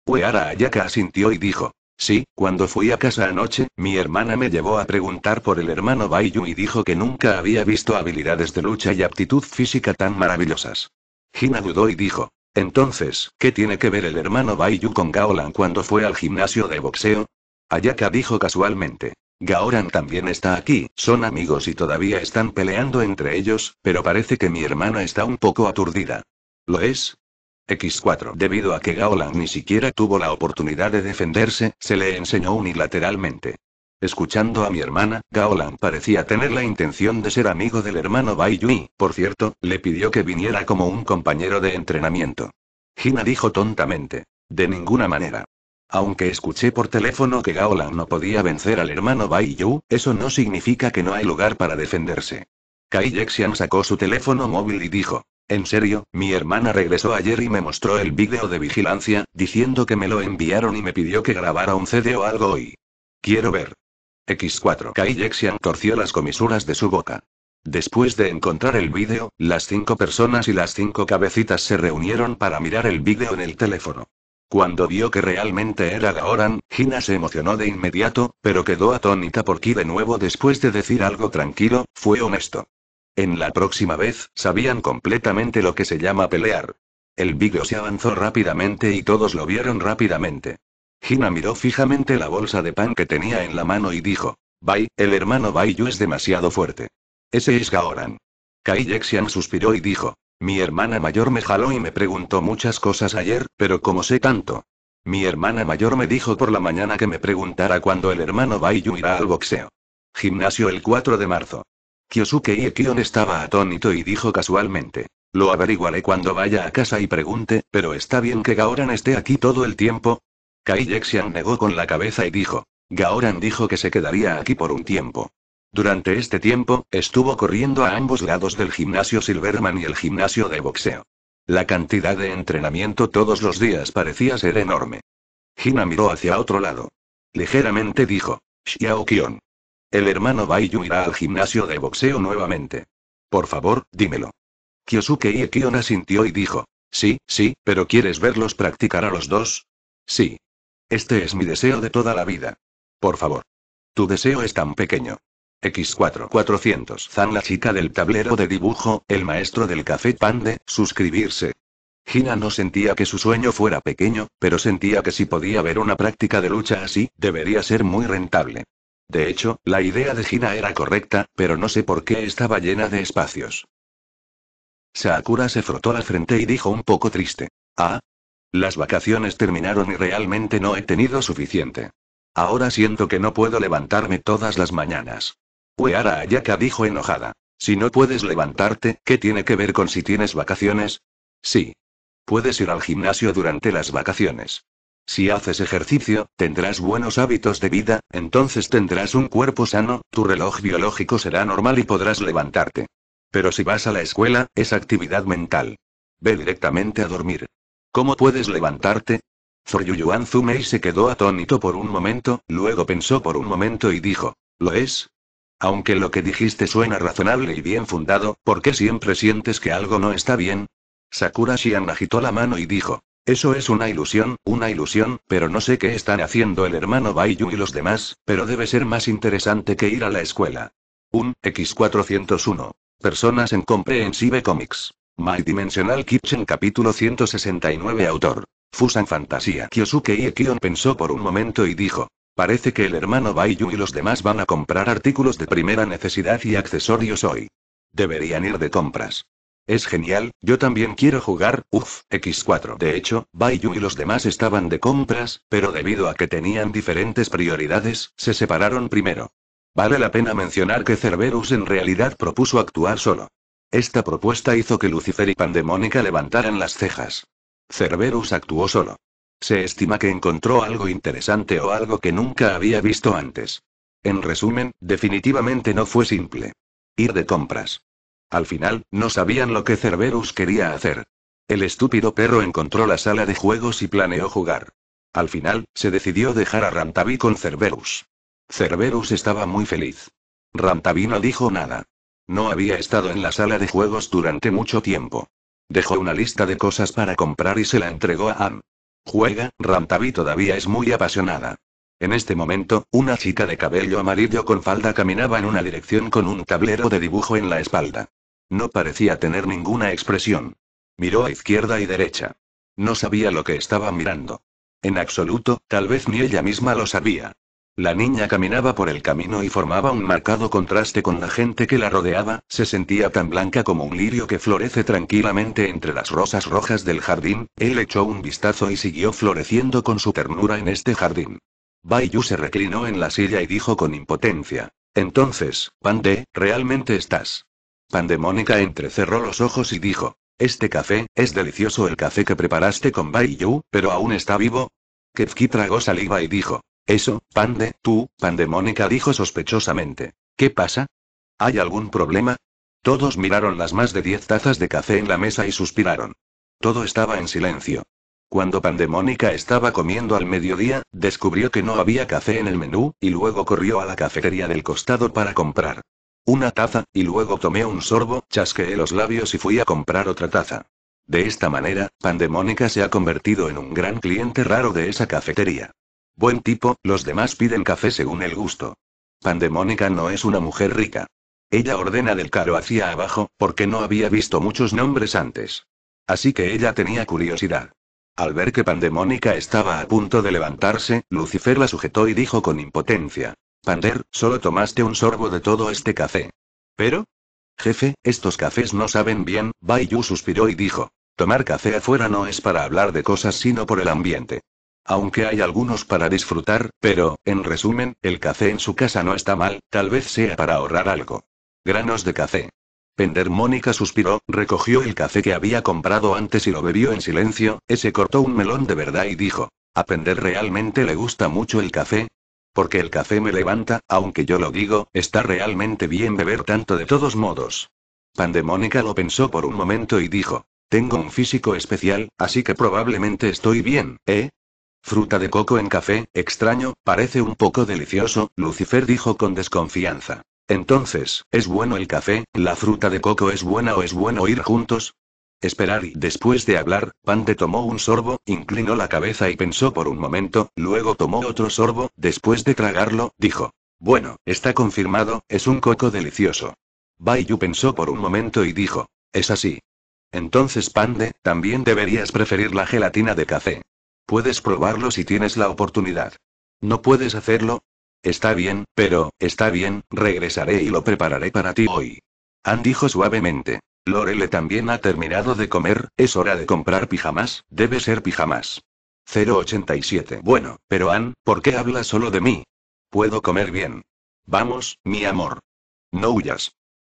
Uehara Ayaka asintió y dijo. Sí, cuando fui a casa anoche, mi hermana me llevó a preguntar por el hermano Baiyu y dijo que nunca había visto habilidades de lucha y aptitud física tan maravillosas. Gina dudó y dijo. Entonces, ¿qué tiene que ver el hermano Baiyu con Gaolan cuando fue al gimnasio de boxeo? Ayaka dijo casualmente. Gaoran también está aquí, son amigos y todavía están peleando entre ellos, pero parece que mi hermana está un poco aturdida. ¿Lo es? X4 Debido a que Gaolan ni siquiera tuvo la oportunidad de defenderse, se le enseñó unilateralmente. Escuchando a mi hermana, Gaolan parecía tener la intención de ser amigo del hermano Bai por cierto, le pidió que viniera como un compañero de entrenamiento. Gina dijo tontamente. De ninguna manera. Aunque escuché por teléfono que Gaolan no podía vencer al hermano Bai Yu, eso no significa que no hay lugar para defenderse. Kai Jexian sacó su teléfono móvil y dijo. En serio, mi hermana regresó ayer y me mostró el vídeo de vigilancia, diciendo que me lo enviaron y me pidió que grabara un CD o algo hoy. Quiero ver. X4. Kai Jexian torció las comisuras de su boca. Después de encontrar el vídeo, las cinco personas y las cinco cabecitas se reunieron para mirar el vídeo en el teléfono. Cuando vio que realmente era Gaoran, Gina se emocionó de inmediato, pero quedó atónita porque de nuevo después de decir algo tranquilo, fue honesto. En la próxima vez, sabían completamente lo que se llama pelear. El vídeo se avanzó rápidamente y todos lo vieron rápidamente. Gina miró fijamente la bolsa de pan que tenía en la mano y dijo, Bai, el hermano Yu es demasiado fuerte. Ese es Gaoran. Kai suspiró y dijo, mi hermana mayor me jaló y me preguntó muchas cosas ayer, pero como sé tanto. Mi hermana mayor me dijo por la mañana que me preguntara cuándo el hermano Baiyu irá al boxeo. Gimnasio el 4 de marzo. Kyosuke Iekion estaba atónito y dijo casualmente. Lo averiguaré cuando vaya a casa y pregunte, pero está bien que Gaoran esté aquí todo el tiempo. Kai negó con la cabeza y dijo. Gaoran dijo que se quedaría aquí por un tiempo. Durante este tiempo, estuvo corriendo a ambos lados del gimnasio Silverman y el gimnasio de boxeo. La cantidad de entrenamiento todos los días parecía ser enorme. Gina miró hacia otro lado. Ligeramente dijo, Xiao Qion. El hermano Baiju irá al gimnasio de boxeo nuevamente. Por favor, dímelo. Kyosuke Iekion asintió y dijo, sí, sí, pero ¿quieres verlos practicar a los dos? Sí. Este es mi deseo de toda la vida. Por favor. Tu deseo es tan pequeño. X4 400 Zan la chica del tablero de dibujo, el maestro del café Pande, suscribirse. Gina no sentía que su sueño fuera pequeño, pero sentía que si podía haber una práctica de lucha así, debería ser muy rentable. De hecho, la idea de Gina era correcta, pero no sé por qué estaba llena de espacios. Sakura se frotó la frente y dijo un poco triste. Ah. Las vacaciones terminaron y realmente no he tenido suficiente. Ahora siento que no puedo levantarme todas las mañanas. Weara Ayaka dijo enojada. Si no puedes levantarte, ¿qué tiene que ver con si tienes vacaciones? Sí. Puedes ir al gimnasio durante las vacaciones. Si haces ejercicio, tendrás buenos hábitos de vida, entonces tendrás un cuerpo sano, tu reloj biológico será normal y podrás levantarte. Pero si vas a la escuela, es actividad mental. Ve directamente a dormir. ¿Cómo puedes levantarte? Yuan Zumei se quedó atónito por un momento, luego pensó por un momento y dijo, ¿lo es? Aunque lo que dijiste suena razonable y bien fundado, ¿por qué siempre sientes que algo no está bien? Sakura Shian agitó la mano y dijo. Eso es una ilusión, una ilusión, pero no sé qué están haciendo el hermano Baiyu y los demás, pero debe ser más interesante que ir a la escuela. Un X401. Personas en Comprehensive Comics. My Dimensional Kitchen capítulo 169 autor. Fusan Fantasía Kyosuke Iekion pensó por un momento y dijo, Parece que el hermano Baiyu y los demás van a comprar artículos de primera necesidad y accesorios hoy. Deberían ir de compras. Es genial, yo también quiero jugar, uff, X4. De hecho, Baiyu y los demás estaban de compras, pero debido a que tenían diferentes prioridades, se separaron primero. Vale la pena mencionar que Cerberus en realidad propuso actuar solo. Esta propuesta hizo que Lucifer y Pandemónica levantaran las cejas. Cerberus actuó solo. Se estima que encontró algo interesante o algo que nunca había visto antes. En resumen, definitivamente no fue simple. Ir de compras. Al final, no sabían lo que Cerberus quería hacer. El estúpido perro encontró la sala de juegos y planeó jugar. Al final, se decidió dejar a Rantavi con Cerberus. Cerberus estaba muy feliz. Rantavi no dijo nada. No había estado en la sala de juegos durante mucho tiempo. Dejó una lista de cosas para comprar y se la entregó a Am. Juega, Rantavi todavía es muy apasionada. En este momento, una chica de cabello amarillo con falda caminaba en una dirección con un tablero de dibujo en la espalda. No parecía tener ninguna expresión. Miró a izquierda y derecha. No sabía lo que estaba mirando. En absoluto, tal vez ni ella misma lo sabía. La niña caminaba por el camino y formaba un marcado contraste con la gente que la rodeaba, se sentía tan blanca como un lirio que florece tranquilamente entre las rosas rojas del jardín, él echó un vistazo y siguió floreciendo con su ternura en este jardín. Baiyu se reclinó en la silla y dijo con impotencia. Entonces, Pande, ¿realmente estás? Mónica entrecerró los ojos y dijo. Este café, es delicioso el café que preparaste con Baiyu, pero aún está vivo. Kevki tragó saliva y dijo. Eso, Pande, tú, Pandemónica dijo sospechosamente. ¿Qué pasa? ¿Hay algún problema? Todos miraron las más de diez tazas de café en la mesa y suspiraron. Todo estaba en silencio. Cuando Pandemónica estaba comiendo al mediodía, descubrió que no había café en el menú, y luego corrió a la cafetería del costado para comprar una taza, y luego tomé un sorbo, chasqueé los labios y fui a comprar otra taza. De esta manera, Pandemónica se ha convertido en un gran cliente raro de esa cafetería. Buen tipo, los demás piden café según el gusto. Pandemónica no es una mujer rica. Ella ordena del caro hacia abajo, porque no había visto muchos nombres antes. Así que ella tenía curiosidad. Al ver que Pandemónica estaba a punto de levantarse, Lucifer la sujetó y dijo con impotencia. Pander, solo tomaste un sorbo de todo este café. ¿Pero? Jefe, estos cafés no saben bien, Baiyu suspiró y dijo. Tomar café afuera no es para hablar de cosas sino por el ambiente. Aunque hay algunos para disfrutar, pero, en resumen, el café en su casa no está mal, tal vez sea para ahorrar algo. Granos de café. Pender Mónica suspiró, recogió el café que había comprado antes y lo bebió en silencio, ese cortó un melón de verdad y dijo, ¿a Pender realmente le gusta mucho el café? Porque el café me levanta, aunque yo lo digo, está realmente bien beber tanto de todos modos. Mónica lo pensó por un momento y dijo, tengo un físico especial, así que probablemente estoy bien, ¿eh? Fruta de coco en café, extraño, parece un poco delicioso, Lucifer dijo con desconfianza. Entonces, ¿es bueno el café, la fruta de coco es buena o es bueno ir juntos? Esperar y después de hablar, Pande tomó un sorbo, inclinó la cabeza y pensó por un momento, luego tomó otro sorbo, después de tragarlo, dijo. Bueno, está confirmado, es un coco delicioso. Baiyu pensó por un momento y dijo, es así. Entonces Pande, también deberías preferir la gelatina de café. Puedes probarlo si tienes la oportunidad. ¿No puedes hacerlo? Está bien, pero, está bien, regresaré y lo prepararé para ti hoy. Ann dijo suavemente. Lorele también ha terminado de comer, es hora de comprar pijamas, debe ser pijamas. 087. Bueno, pero Ann, ¿por qué hablas solo de mí? Puedo comer bien. Vamos, mi amor. No huyas.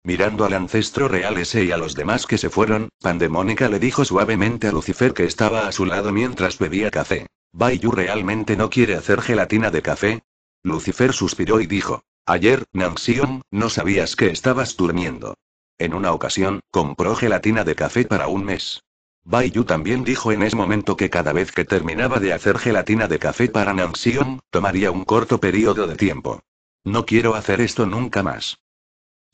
Mirando al ancestro real ese y a los demás que se fueron, Pandemónica le dijo suavemente a Lucifer que estaba a su lado mientras bebía café. ¿Bayu realmente no quiere hacer gelatina de café? Lucifer suspiró y dijo. Ayer, Nanxion, no sabías que estabas durmiendo. En una ocasión, compró gelatina de café para un mes. Baiyu también dijo en ese momento que cada vez que terminaba de hacer gelatina de café para Nanxion, tomaría un corto periodo de tiempo. No quiero hacer esto nunca más.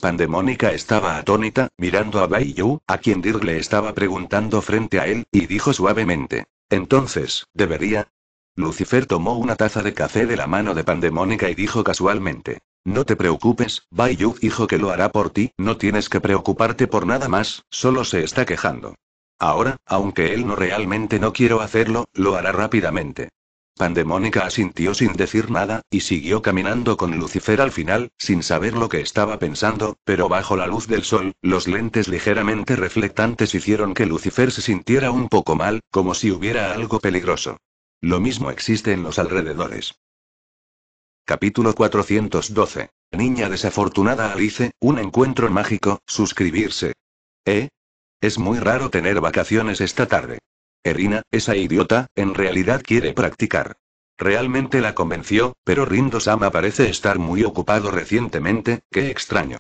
Pandemónica estaba atónita, mirando a Bai Yu, a quien Dirk le estaba preguntando frente a él, y dijo suavemente. Entonces, ¿debería? Lucifer tomó una taza de café de la mano de Pandemónica y dijo casualmente. No te preocupes, Bai Yu dijo que lo hará por ti, no tienes que preocuparte por nada más, solo se está quejando. Ahora, aunque él no realmente no quiero hacerlo, lo hará rápidamente. Pandemónica asintió sin decir nada, y siguió caminando con Lucifer al final, sin saber lo que estaba pensando, pero bajo la luz del sol, los lentes ligeramente reflectantes hicieron que Lucifer se sintiera un poco mal, como si hubiera algo peligroso. Lo mismo existe en los alrededores. Capítulo 412. Niña desafortunada Alice, un encuentro mágico, suscribirse. ¿Eh? Es muy raro tener vacaciones esta tarde. Erina, esa idiota, en realidad quiere practicar. Realmente la convenció, pero Rindo-sama parece estar muy ocupado recientemente, qué extraño.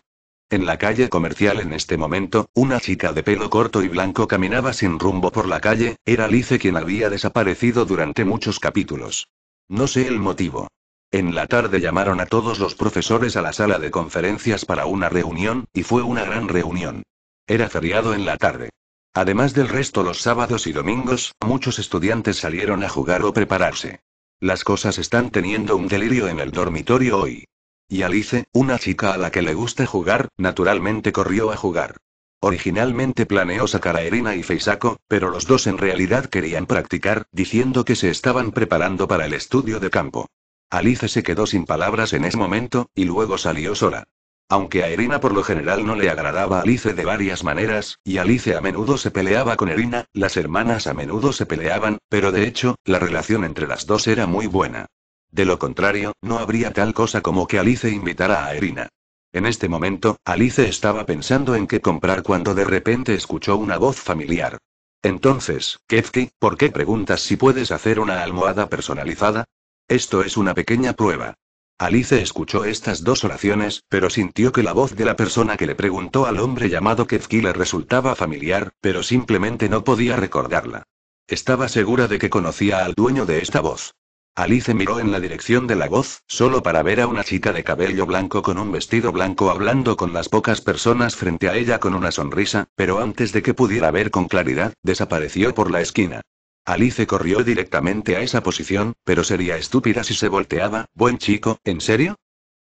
En la calle comercial en este momento, una chica de pelo corto y blanco caminaba sin rumbo por la calle, era Lice quien había desaparecido durante muchos capítulos. No sé el motivo. En la tarde llamaron a todos los profesores a la sala de conferencias para una reunión, y fue una gran reunión. Era feriado en la tarde. Además del resto los sábados y domingos, muchos estudiantes salieron a jugar o prepararse. Las cosas están teniendo un delirio en el dormitorio hoy. Y Alice, una chica a la que le gusta jugar, naturalmente corrió a jugar. Originalmente planeó sacar a Erina y Feisako, pero los dos en realidad querían practicar, diciendo que se estaban preparando para el estudio de campo. Alice se quedó sin palabras en ese momento, y luego salió sola. Aunque a Erina por lo general no le agradaba a Alice de varias maneras, y Alice a menudo se peleaba con Erina, las hermanas a menudo se peleaban, pero de hecho, la relación entre las dos era muy buena. De lo contrario, no habría tal cosa como que Alice invitara a Erina. En este momento, Alice estaba pensando en qué comprar cuando de repente escuchó una voz familiar. Entonces, Kevki, ¿por qué preguntas si puedes hacer una almohada personalizada? Esto es una pequeña prueba. Alice escuchó estas dos oraciones, pero sintió que la voz de la persona que le preguntó al hombre llamado Kevki le resultaba familiar, pero simplemente no podía recordarla. Estaba segura de que conocía al dueño de esta voz. Alice miró en la dirección de la voz, solo para ver a una chica de cabello blanco con un vestido blanco hablando con las pocas personas frente a ella con una sonrisa, pero antes de que pudiera ver con claridad, desapareció por la esquina. Alice corrió directamente a esa posición, pero sería estúpida si se volteaba. Buen chico, ¿en serio?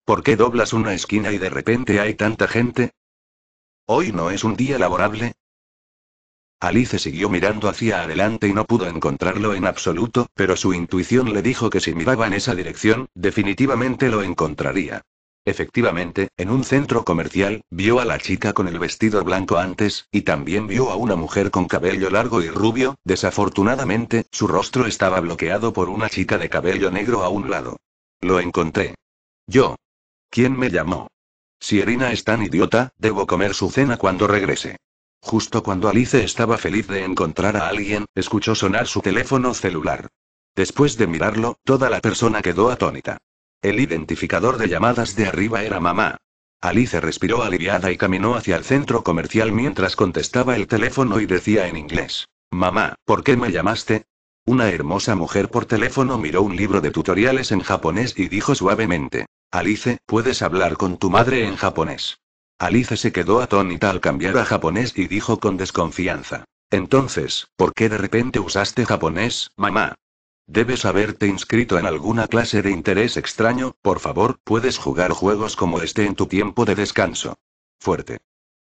¿Por qué doblas una esquina y de repente hay tanta gente? Hoy no es un día laborable, Alice siguió mirando hacia adelante y no pudo encontrarlo en absoluto, pero su intuición le dijo que si miraba en esa dirección, definitivamente lo encontraría. Efectivamente, en un centro comercial, vio a la chica con el vestido blanco antes, y también vio a una mujer con cabello largo y rubio, desafortunadamente, su rostro estaba bloqueado por una chica de cabello negro a un lado. Lo encontré. Yo. ¿Quién me llamó? Si Erina es tan idiota, debo comer su cena cuando regrese. Justo cuando Alice estaba feliz de encontrar a alguien, escuchó sonar su teléfono celular. Después de mirarlo, toda la persona quedó atónita. El identificador de llamadas de arriba era mamá. Alice respiró aliviada y caminó hacia el centro comercial mientras contestaba el teléfono y decía en inglés. Mamá, ¿por qué me llamaste? Una hermosa mujer por teléfono miró un libro de tutoriales en japonés y dijo suavemente. Alice, puedes hablar con tu madre en japonés. Alice se quedó atónita al cambiar a japonés y dijo con desconfianza. Entonces, ¿por qué de repente usaste japonés, mamá? Debes haberte inscrito en alguna clase de interés extraño, por favor, puedes jugar juegos como este en tu tiempo de descanso. Fuerte.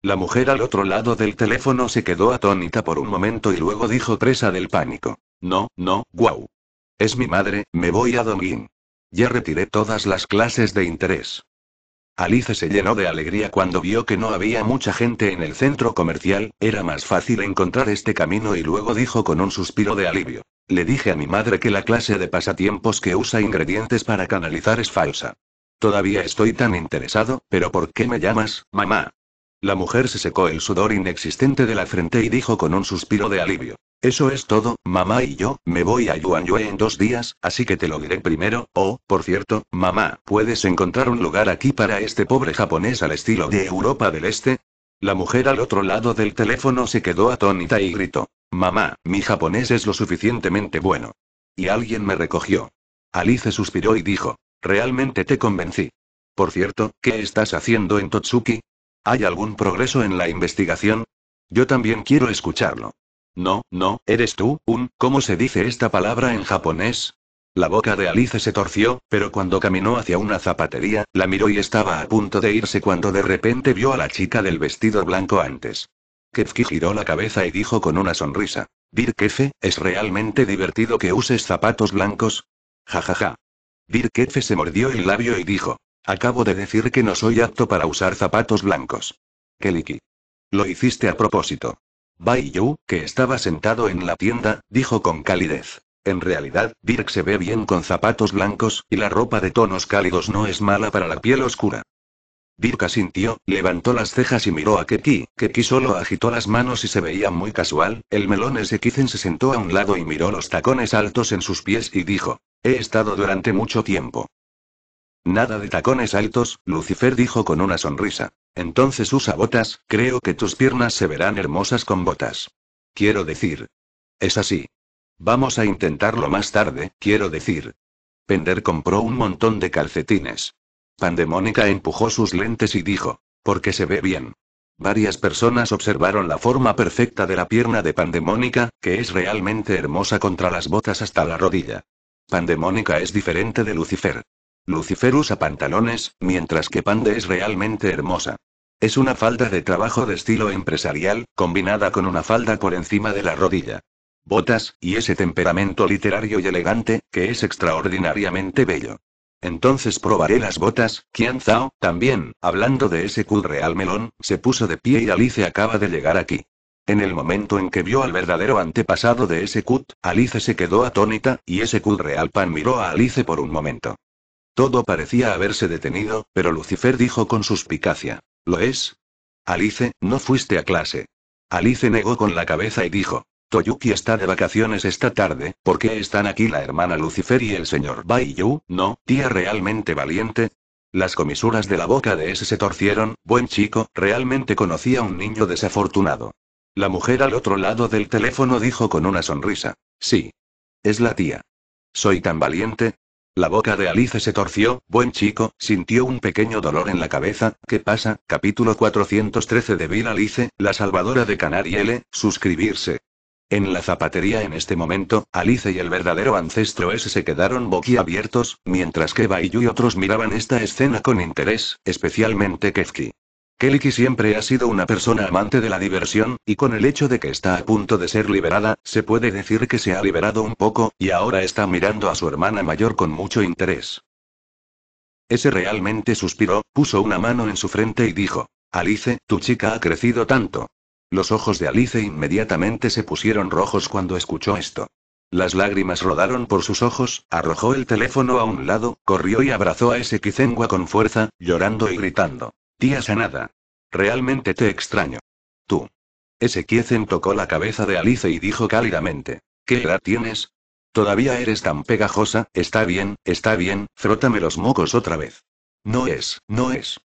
La mujer al otro lado del teléfono se quedó atónita por un momento y luego dijo presa del pánico. No, no, guau. Es mi madre, me voy a Domín. Ya retiré todas las clases de interés. Alice se llenó de alegría cuando vio que no había mucha gente en el centro comercial, era más fácil encontrar este camino y luego dijo con un suspiro de alivio. Le dije a mi madre que la clase de pasatiempos que usa ingredientes para canalizar es falsa. Todavía estoy tan interesado, pero ¿por qué me llamas, mamá? La mujer se secó el sudor inexistente de la frente y dijo con un suspiro de alivio. Eso es todo, mamá y yo, me voy a Yuanyue en dos días, así que te lo diré primero, oh, por cierto, mamá, ¿puedes encontrar un lugar aquí para este pobre japonés al estilo de Europa del Este? La mujer al otro lado del teléfono se quedó atónita y gritó, mamá, mi japonés es lo suficientemente bueno. Y alguien me recogió. Alice suspiró y dijo, realmente te convencí. Por cierto, ¿qué estás haciendo en Totsuki? ¿Hay algún progreso en la investigación? Yo también quiero escucharlo. No, no, eres tú, un, ¿cómo se dice esta palabra en japonés? La boca de Alice se torció, pero cuando caminó hacia una zapatería, la miró y estaba a punto de irse cuando de repente vio a la chica del vestido blanco antes. Kefki giró la cabeza y dijo con una sonrisa. Birkefe, ¿es realmente divertido que uses zapatos blancos? Jajaja. Ja, ja. se mordió el labio y dijo. Acabo de decir que no soy apto para usar zapatos blancos. Keliki. Lo hiciste a propósito. Bai que estaba sentado en la tienda, dijo con calidez. En realidad, Dirk se ve bien con zapatos blancos, y la ropa de tonos cálidos no es mala para la piel oscura. Dirk asintió, levantó las cejas y miró a Keki. Keki solo agitó las manos y se veía muy casual. El melón Ezekizen se sentó a un lado y miró los tacones altos en sus pies y dijo: He estado durante mucho tiempo. Nada de tacones altos, Lucifer dijo con una sonrisa. Entonces usa botas, creo que tus piernas se verán hermosas con botas. Quiero decir. Es así. Vamos a intentarlo más tarde, quiero decir. Pender compró un montón de calcetines. Pandemónica empujó sus lentes y dijo, porque se ve bien. Varias personas observaron la forma perfecta de la pierna de Pandemónica, que es realmente hermosa contra las botas hasta la rodilla. Pandemónica es diferente de Lucifer. Lucifer usa pantalones, mientras que Pande es realmente hermosa. Es una falda de trabajo de estilo empresarial, combinada con una falda por encima de la rodilla. Botas, y ese temperamento literario y elegante, que es extraordinariamente bello. Entonces probaré las botas, Qian Zhao, también, hablando de ese cut real melón, se puso de pie y Alice acaba de llegar aquí. En el momento en que vio al verdadero antepasado de ese cut, Alice se quedó atónita, y ese real pan miró a Alice por un momento. Todo parecía haberse detenido, pero Lucifer dijo con suspicacia. ¿Lo es? Alice, no fuiste a clase. Alice negó con la cabeza y dijo. Toyuki está de vacaciones esta tarde, ¿por qué están aquí la hermana Lucifer y el señor Baiyu? No, tía realmente valiente. Las comisuras de la boca de ese se torcieron, buen chico, realmente conocía a un niño desafortunado. La mujer al otro lado del teléfono dijo con una sonrisa. Sí. Es la tía. Soy tan valiente, la boca de Alice se torció, buen chico, sintió un pequeño dolor en la cabeza, ¿qué pasa? Capítulo 413 de Bill Alice, la salvadora de Canary L, suscribirse. En la zapatería en este momento, Alice y el verdadero ancestro S se quedaron boquiabiertos, mientras que Bayu y otros miraban esta escena con interés, especialmente Kefki. Kelly siempre ha sido una persona amante de la diversión, y con el hecho de que está a punto de ser liberada, se puede decir que se ha liberado un poco, y ahora está mirando a su hermana mayor con mucho interés. Ese realmente suspiró, puso una mano en su frente y dijo, Alice, tu chica ha crecido tanto. Los ojos de Alice inmediatamente se pusieron rojos cuando escuchó esto. Las lágrimas rodaron por sus ojos, arrojó el teléfono a un lado, corrió y abrazó a ese Kizengua con fuerza, llorando y gritando. Tía Sanada. Realmente te extraño. Tú. Ese Kiezen tocó la cabeza de Alice y dijo cálidamente. ¿Qué edad tienes? Todavía eres tan pegajosa, está bien, está bien, frótame los mocos otra vez. No es, no es.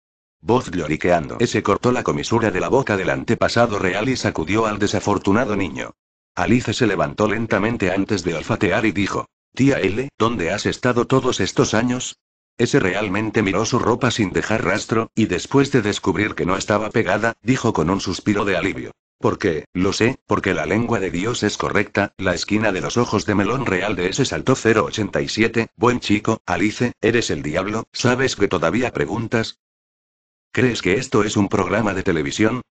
Voz lloriqueando. Ese cortó la comisura de la boca del antepasado real y sacudió al desafortunado niño. Alice se levantó lentamente antes de olfatear y dijo. Tía L, ¿dónde has estado todos estos años? Ese realmente miró su ropa sin dejar rastro, y después de descubrir que no estaba pegada, dijo con un suspiro de alivio. ¿Por qué? lo sé, porque la lengua de Dios es correcta, la esquina de los ojos de melón real de ese saltó 087, buen chico, Alice, eres el diablo, ¿sabes que todavía preguntas? ¿Crees que esto es un programa de televisión?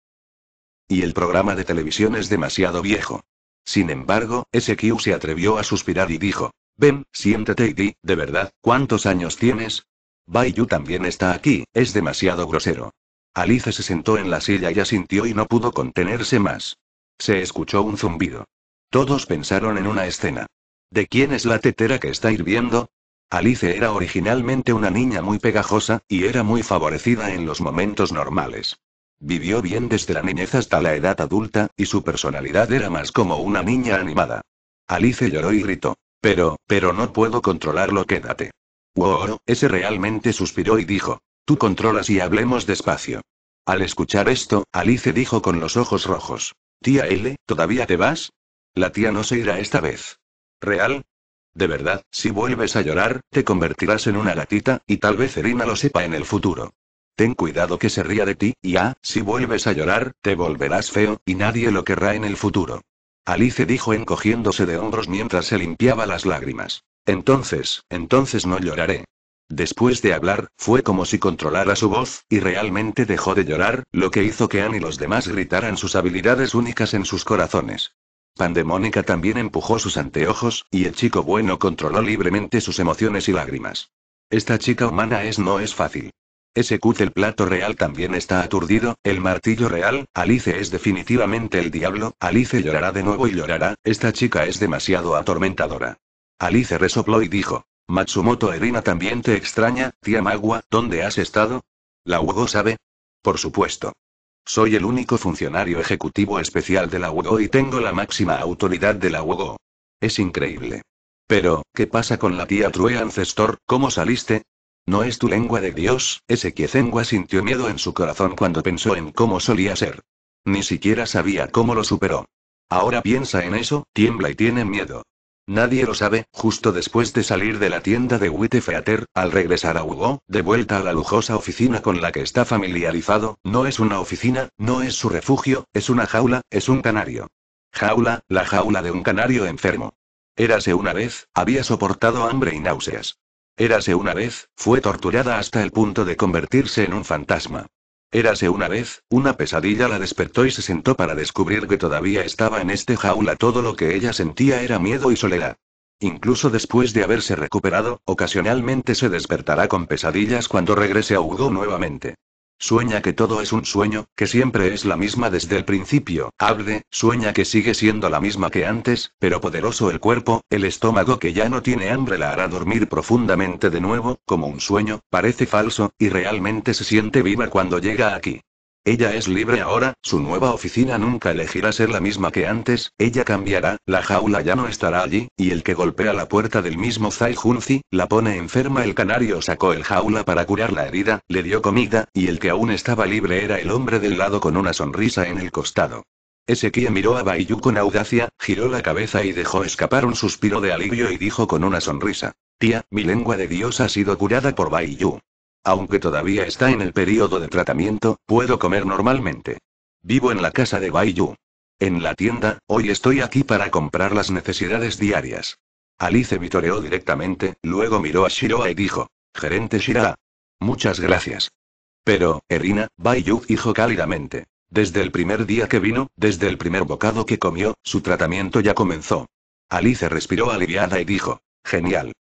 Y el programa de televisión es demasiado viejo. Sin embargo, ese Q se atrevió a suspirar y dijo, Ven, siéntate y di, de verdad, ¿cuántos años tienes? Bayu también está aquí, es demasiado grosero. Alice se sentó en la silla y asintió y no pudo contenerse más. Se escuchó un zumbido. Todos pensaron en una escena. ¿De quién es la tetera que está hirviendo? Alice era originalmente una niña muy pegajosa, y era muy favorecida en los momentos normales. Vivió bien desde la niñez hasta la edad adulta, y su personalidad era más como una niña animada. Alice lloró y gritó. Pero, pero no puedo controlarlo, quédate. Wow, ese realmente suspiró y dijo. Tú controlas y hablemos despacio. Al escuchar esto, Alice dijo con los ojos rojos. Tía L, ¿todavía te vas? La tía no se irá esta vez. ¿Real? De verdad, si vuelves a llorar, te convertirás en una gatita, y tal vez Erina lo sepa en el futuro. Ten cuidado que se ría de ti, y ah, si vuelves a llorar, te volverás feo, y nadie lo querrá en el futuro. Alice dijo encogiéndose de hombros mientras se limpiaba las lágrimas. Entonces, entonces no lloraré. Después de hablar, fue como si controlara su voz, y realmente dejó de llorar, lo que hizo que Anne y los demás gritaran sus habilidades únicas en sus corazones. Pandemónica también empujó sus anteojos, y el chico bueno controló libremente sus emociones y lágrimas. Esta chica humana es no es fácil. Ejecute el plato real también está aturdido, el martillo real, Alice es definitivamente el diablo, Alice llorará de nuevo y llorará, esta chica es demasiado atormentadora. Alice resopló y dijo, Matsumoto Erina también te extraña, tía Magua, ¿dónde has estado? ¿La Hugo sabe? Por supuesto. Soy el único funcionario ejecutivo especial de la UGO y tengo la máxima autoridad de la UGO. Es increíble. Pero, ¿qué pasa con la tía True Ancestor? ¿Cómo saliste? No es tu lengua de Dios, ese Zengua sintió miedo en su corazón cuando pensó en cómo solía ser. Ni siquiera sabía cómo lo superó. Ahora piensa en eso, tiembla y tiene miedo. Nadie lo sabe, justo después de salir de la tienda de Wittefeater, al regresar a Hugo, de vuelta a la lujosa oficina con la que está familiarizado, no es una oficina, no es su refugio, es una jaula, es un canario. Jaula, la jaula de un canario enfermo. Érase una vez, había soportado hambre y náuseas. Érase una vez, fue torturada hasta el punto de convertirse en un fantasma. Érase una vez, una pesadilla la despertó y se sentó para descubrir que todavía estaba en este jaula. Todo lo que ella sentía era miedo y soledad. Incluso después de haberse recuperado, ocasionalmente se despertará con pesadillas cuando regrese a Hugo nuevamente. Sueña que todo es un sueño, que siempre es la misma desde el principio. Hable, sueña que sigue siendo la misma que antes, pero poderoso el cuerpo, el estómago que ya no tiene hambre la hará dormir profundamente de nuevo, como un sueño, parece falso, y realmente se siente viva cuando llega aquí. Ella es libre ahora, su nueva oficina nunca elegirá ser la misma que antes, ella cambiará, la jaula ya no estará allí, y el que golpea la puerta del mismo Zai Junzi, la pone enferma. El canario sacó el jaula para curar la herida, le dio comida, y el que aún estaba libre era el hombre del lado con una sonrisa en el costado. Ezequiel miró a Baiyu con audacia, giró la cabeza y dejó escapar un suspiro de alivio y dijo con una sonrisa. Tía, mi lengua de Dios ha sido curada por Baiyu. Aunque todavía está en el periodo de tratamiento, puedo comer normalmente. Vivo en la casa de Baiyu. En la tienda, hoy estoy aquí para comprar las necesidades diarias. Alice vitoreó directamente, luego miró a Shiroa y dijo, Gerente Shiroa. Muchas gracias. Pero, Erina, Baiyu dijo cálidamente. Desde el primer día que vino, desde el primer bocado que comió, su tratamiento ya comenzó. Alice respiró aliviada y dijo, Genial.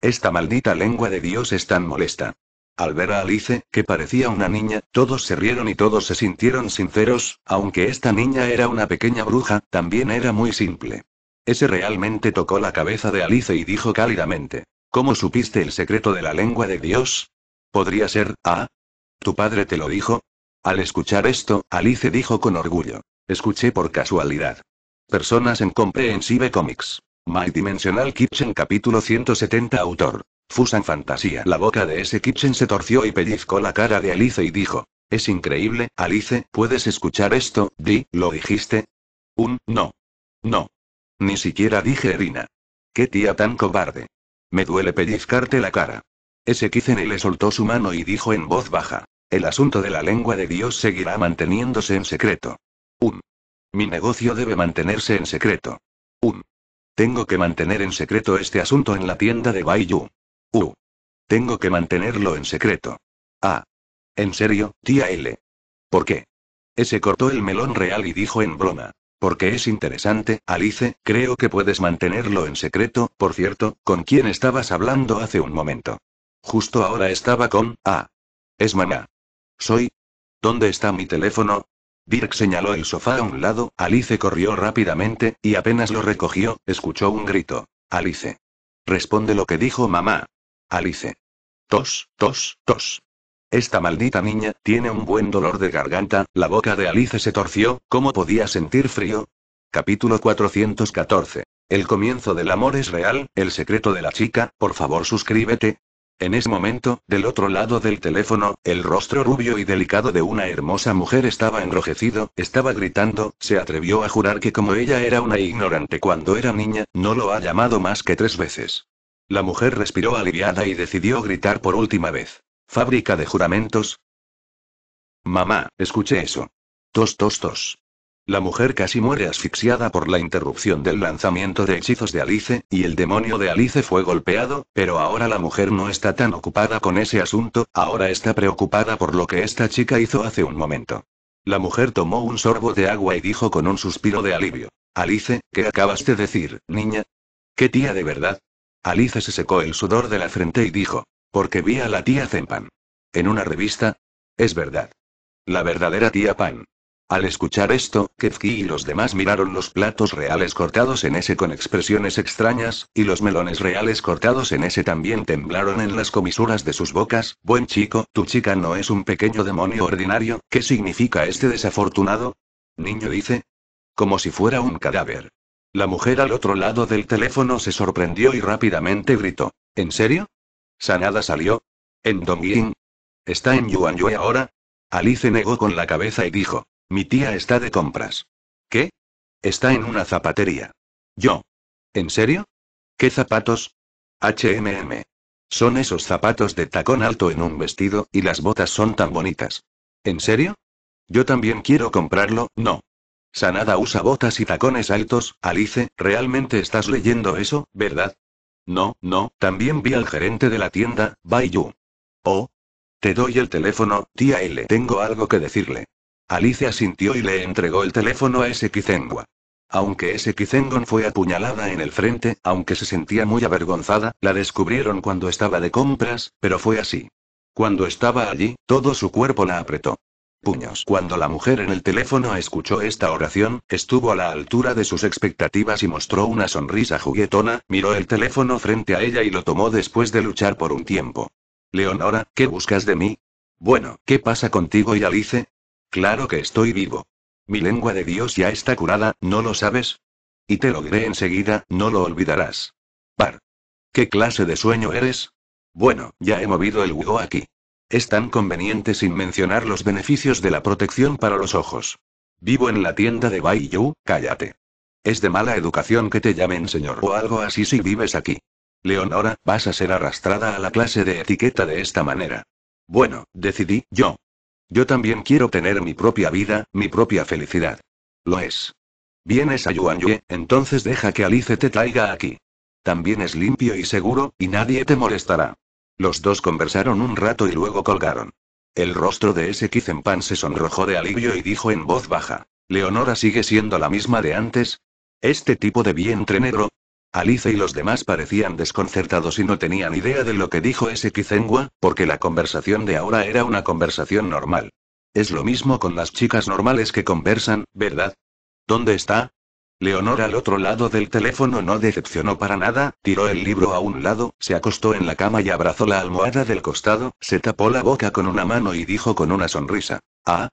Esta maldita lengua de Dios es tan molesta. Al ver a Alice, que parecía una niña, todos se rieron y todos se sintieron sinceros, aunque esta niña era una pequeña bruja, también era muy simple. Ese realmente tocó la cabeza de Alice y dijo cálidamente, ¿Cómo supiste el secreto de la lengua de Dios? Podría ser, ah. ¿Tu padre te lo dijo? Al escuchar esto, Alice dijo con orgullo. Escuché por casualidad. Personas en Comprehensive Comics. My Dimensional Kitchen capítulo 170 autor. Fusan fantasía. La boca de ese kitchen se torció y pellizcó la cara de Alice y dijo. Es increíble, Alice, ¿puedes escuchar esto? Di, ¿lo dijiste? Un, no. No. Ni siquiera dije Erina. Qué tía tan cobarde. Me duele pellizcarte la cara. Ese kitchen le soltó su mano y dijo en voz baja. El asunto de la lengua de Dios seguirá manteniéndose en secreto. Un. Mi negocio debe mantenerse en secreto. Un. Tengo que mantener en secreto este asunto en la tienda de Baiyu. Uh. Tengo que mantenerlo en secreto. Ah. En serio, tía L. ¿Por qué? Ese cortó el melón real y dijo en broma. Porque es interesante, Alice, creo que puedes mantenerlo en secreto, por cierto, con quién estabas hablando hace un momento. Justo ahora estaba con, ah. Es mamá. Soy. ¿Dónde está mi teléfono? Dirk señaló el sofá a un lado, Alice corrió rápidamente, y apenas lo recogió, escuchó un grito. Alice. Responde lo que dijo mamá. Alice. Tos, tos, tos. Esta maldita niña tiene un buen dolor de garganta, la boca de Alice se torció, ¿cómo podía sentir frío? Capítulo 414. El comienzo del amor es real, el secreto de la chica, por favor suscríbete. En ese momento, del otro lado del teléfono, el rostro rubio y delicado de una hermosa mujer estaba enrojecido, estaba gritando, se atrevió a jurar que como ella era una ignorante cuando era niña, no lo ha llamado más que tres veces. La mujer respiró aliviada y decidió gritar por última vez. ¿Fábrica de juramentos? Mamá, escuché eso. Tos, tos, tos. La mujer casi muere asfixiada por la interrupción del lanzamiento de hechizos de Alice, y el demonio de Alice fue golpeado, pero ahora la mujer no está tan ocupada con ese asunto, ahora está preocupada por lo que esta chica hizo hace un momento. La mujer tomó un sorbo de agua y dijo con un suspiro de alivio. Alice, ¿qué acabas de decir, niña? ¿Qué tía de verdad? Alice se secó el sudor de la frente y dijo, porque vi a la tía Zempan. En una revista. Es verdad. La verdadera tía Pan. Al escuchar esto, Kefki y los demás miraron los platos reales cortados en ese con expresiones extrañas, y los melones reales cortados en ese también temblaron en las comisuras de sus bocas. Buen chico, tu chica no es un pequeño demonio ordinario, ¿qué significa este desafortunado? Niño dice. Como si fuera un cadáver. La mujer al otro lado del teléfono se sorprendió y rápidamente gritó. ¿En serio? Sanada salió. ¿En Dongying? ¿Está en Yuanyue ahora? Alice negó con la cabeza y dijo. Mi tía está de compras. ¿Qué? Está en una zapatería. Yo. ¿En serio? ¿Qué zapatos? HMM. Son esos zapatos de tacón alto en un vestido, y las botas son tan bonitas. ¿En serio? Yo también quiero comprarlo, no. Sanada usa botas y tacones altos, Alice, ¿realmente estás leyendo eso, verdad? No, no, también vi al gerente de la tienda, Baiyu. Oh. Te doy el teléfono, tía L. Tengo algo que decirle. Alice asintió y le entregó el teléfono a ese kizengua. Aunque ese Kizengon fue apuñalada en el frente, aunque se sentía muy avergonzada, la descubrieron cuando estaba de compras, pero fue así. Cuando estaba allí, todo su cuerpo la apretó puños. Cuando la mujer en el teléfono escuchó esta oración, estuvo a la altura de sus expectativas y mostró una sonrisa juguetona, miró el teléfono frente a ella y lo tomó después de luchar por un tiempo. Leonora, ¿qué buscas de mí? Bueno, ¿qué pasa contigo y Alice? Claro que estoy vivo. Mi lengua de Dios ya está curada, ¿no lo sabes? Y te lo diré enseguida, no lo olvidarás. Par. ¿Qué clase de sueño eres? Bueno, ya he movido el huevo aquí. Es tan conveniente sin mencionar los beneficios de la protección para los ojos. Vivo en la tienda de Yu, cállate. Es de mala educación que te llamen señor o algo así si vives aquí. Leonora, vas a ser arrastrada a la clase de etiqueta de esta manera. Bueno, decidí, yo. Yo también quiero tener mi propia vida, mi propia felicidad. Lo es. Vienes a Yuan Yue, entonces deja que Alice te traiga aquí. También es limpio y seguro, y nadie te molestará. Los dos conversaron un rato y luego colgaron. El rostro de ese Kizenpan se sonrojó de alivio y dijo en voz baja: Leonora sigue siendo la misma de antes. Este tipo de vientre negro. Alice y los demás parecían desconcertados y no tenían idea de lo que dijo ese Kizengua, porque la conversación de ahora era una conversación normal. Es lo mismo con las chicas normales que conversan, ¿verdad? ¿Dónde está? Leonora al otro lado del teléfono no decepcionó para nada, tiró el libro a un lado, se acostó en la cama y abrazó la almohada del costado, se tapó la boca con una mano y dijo con una sonrisa. Ah.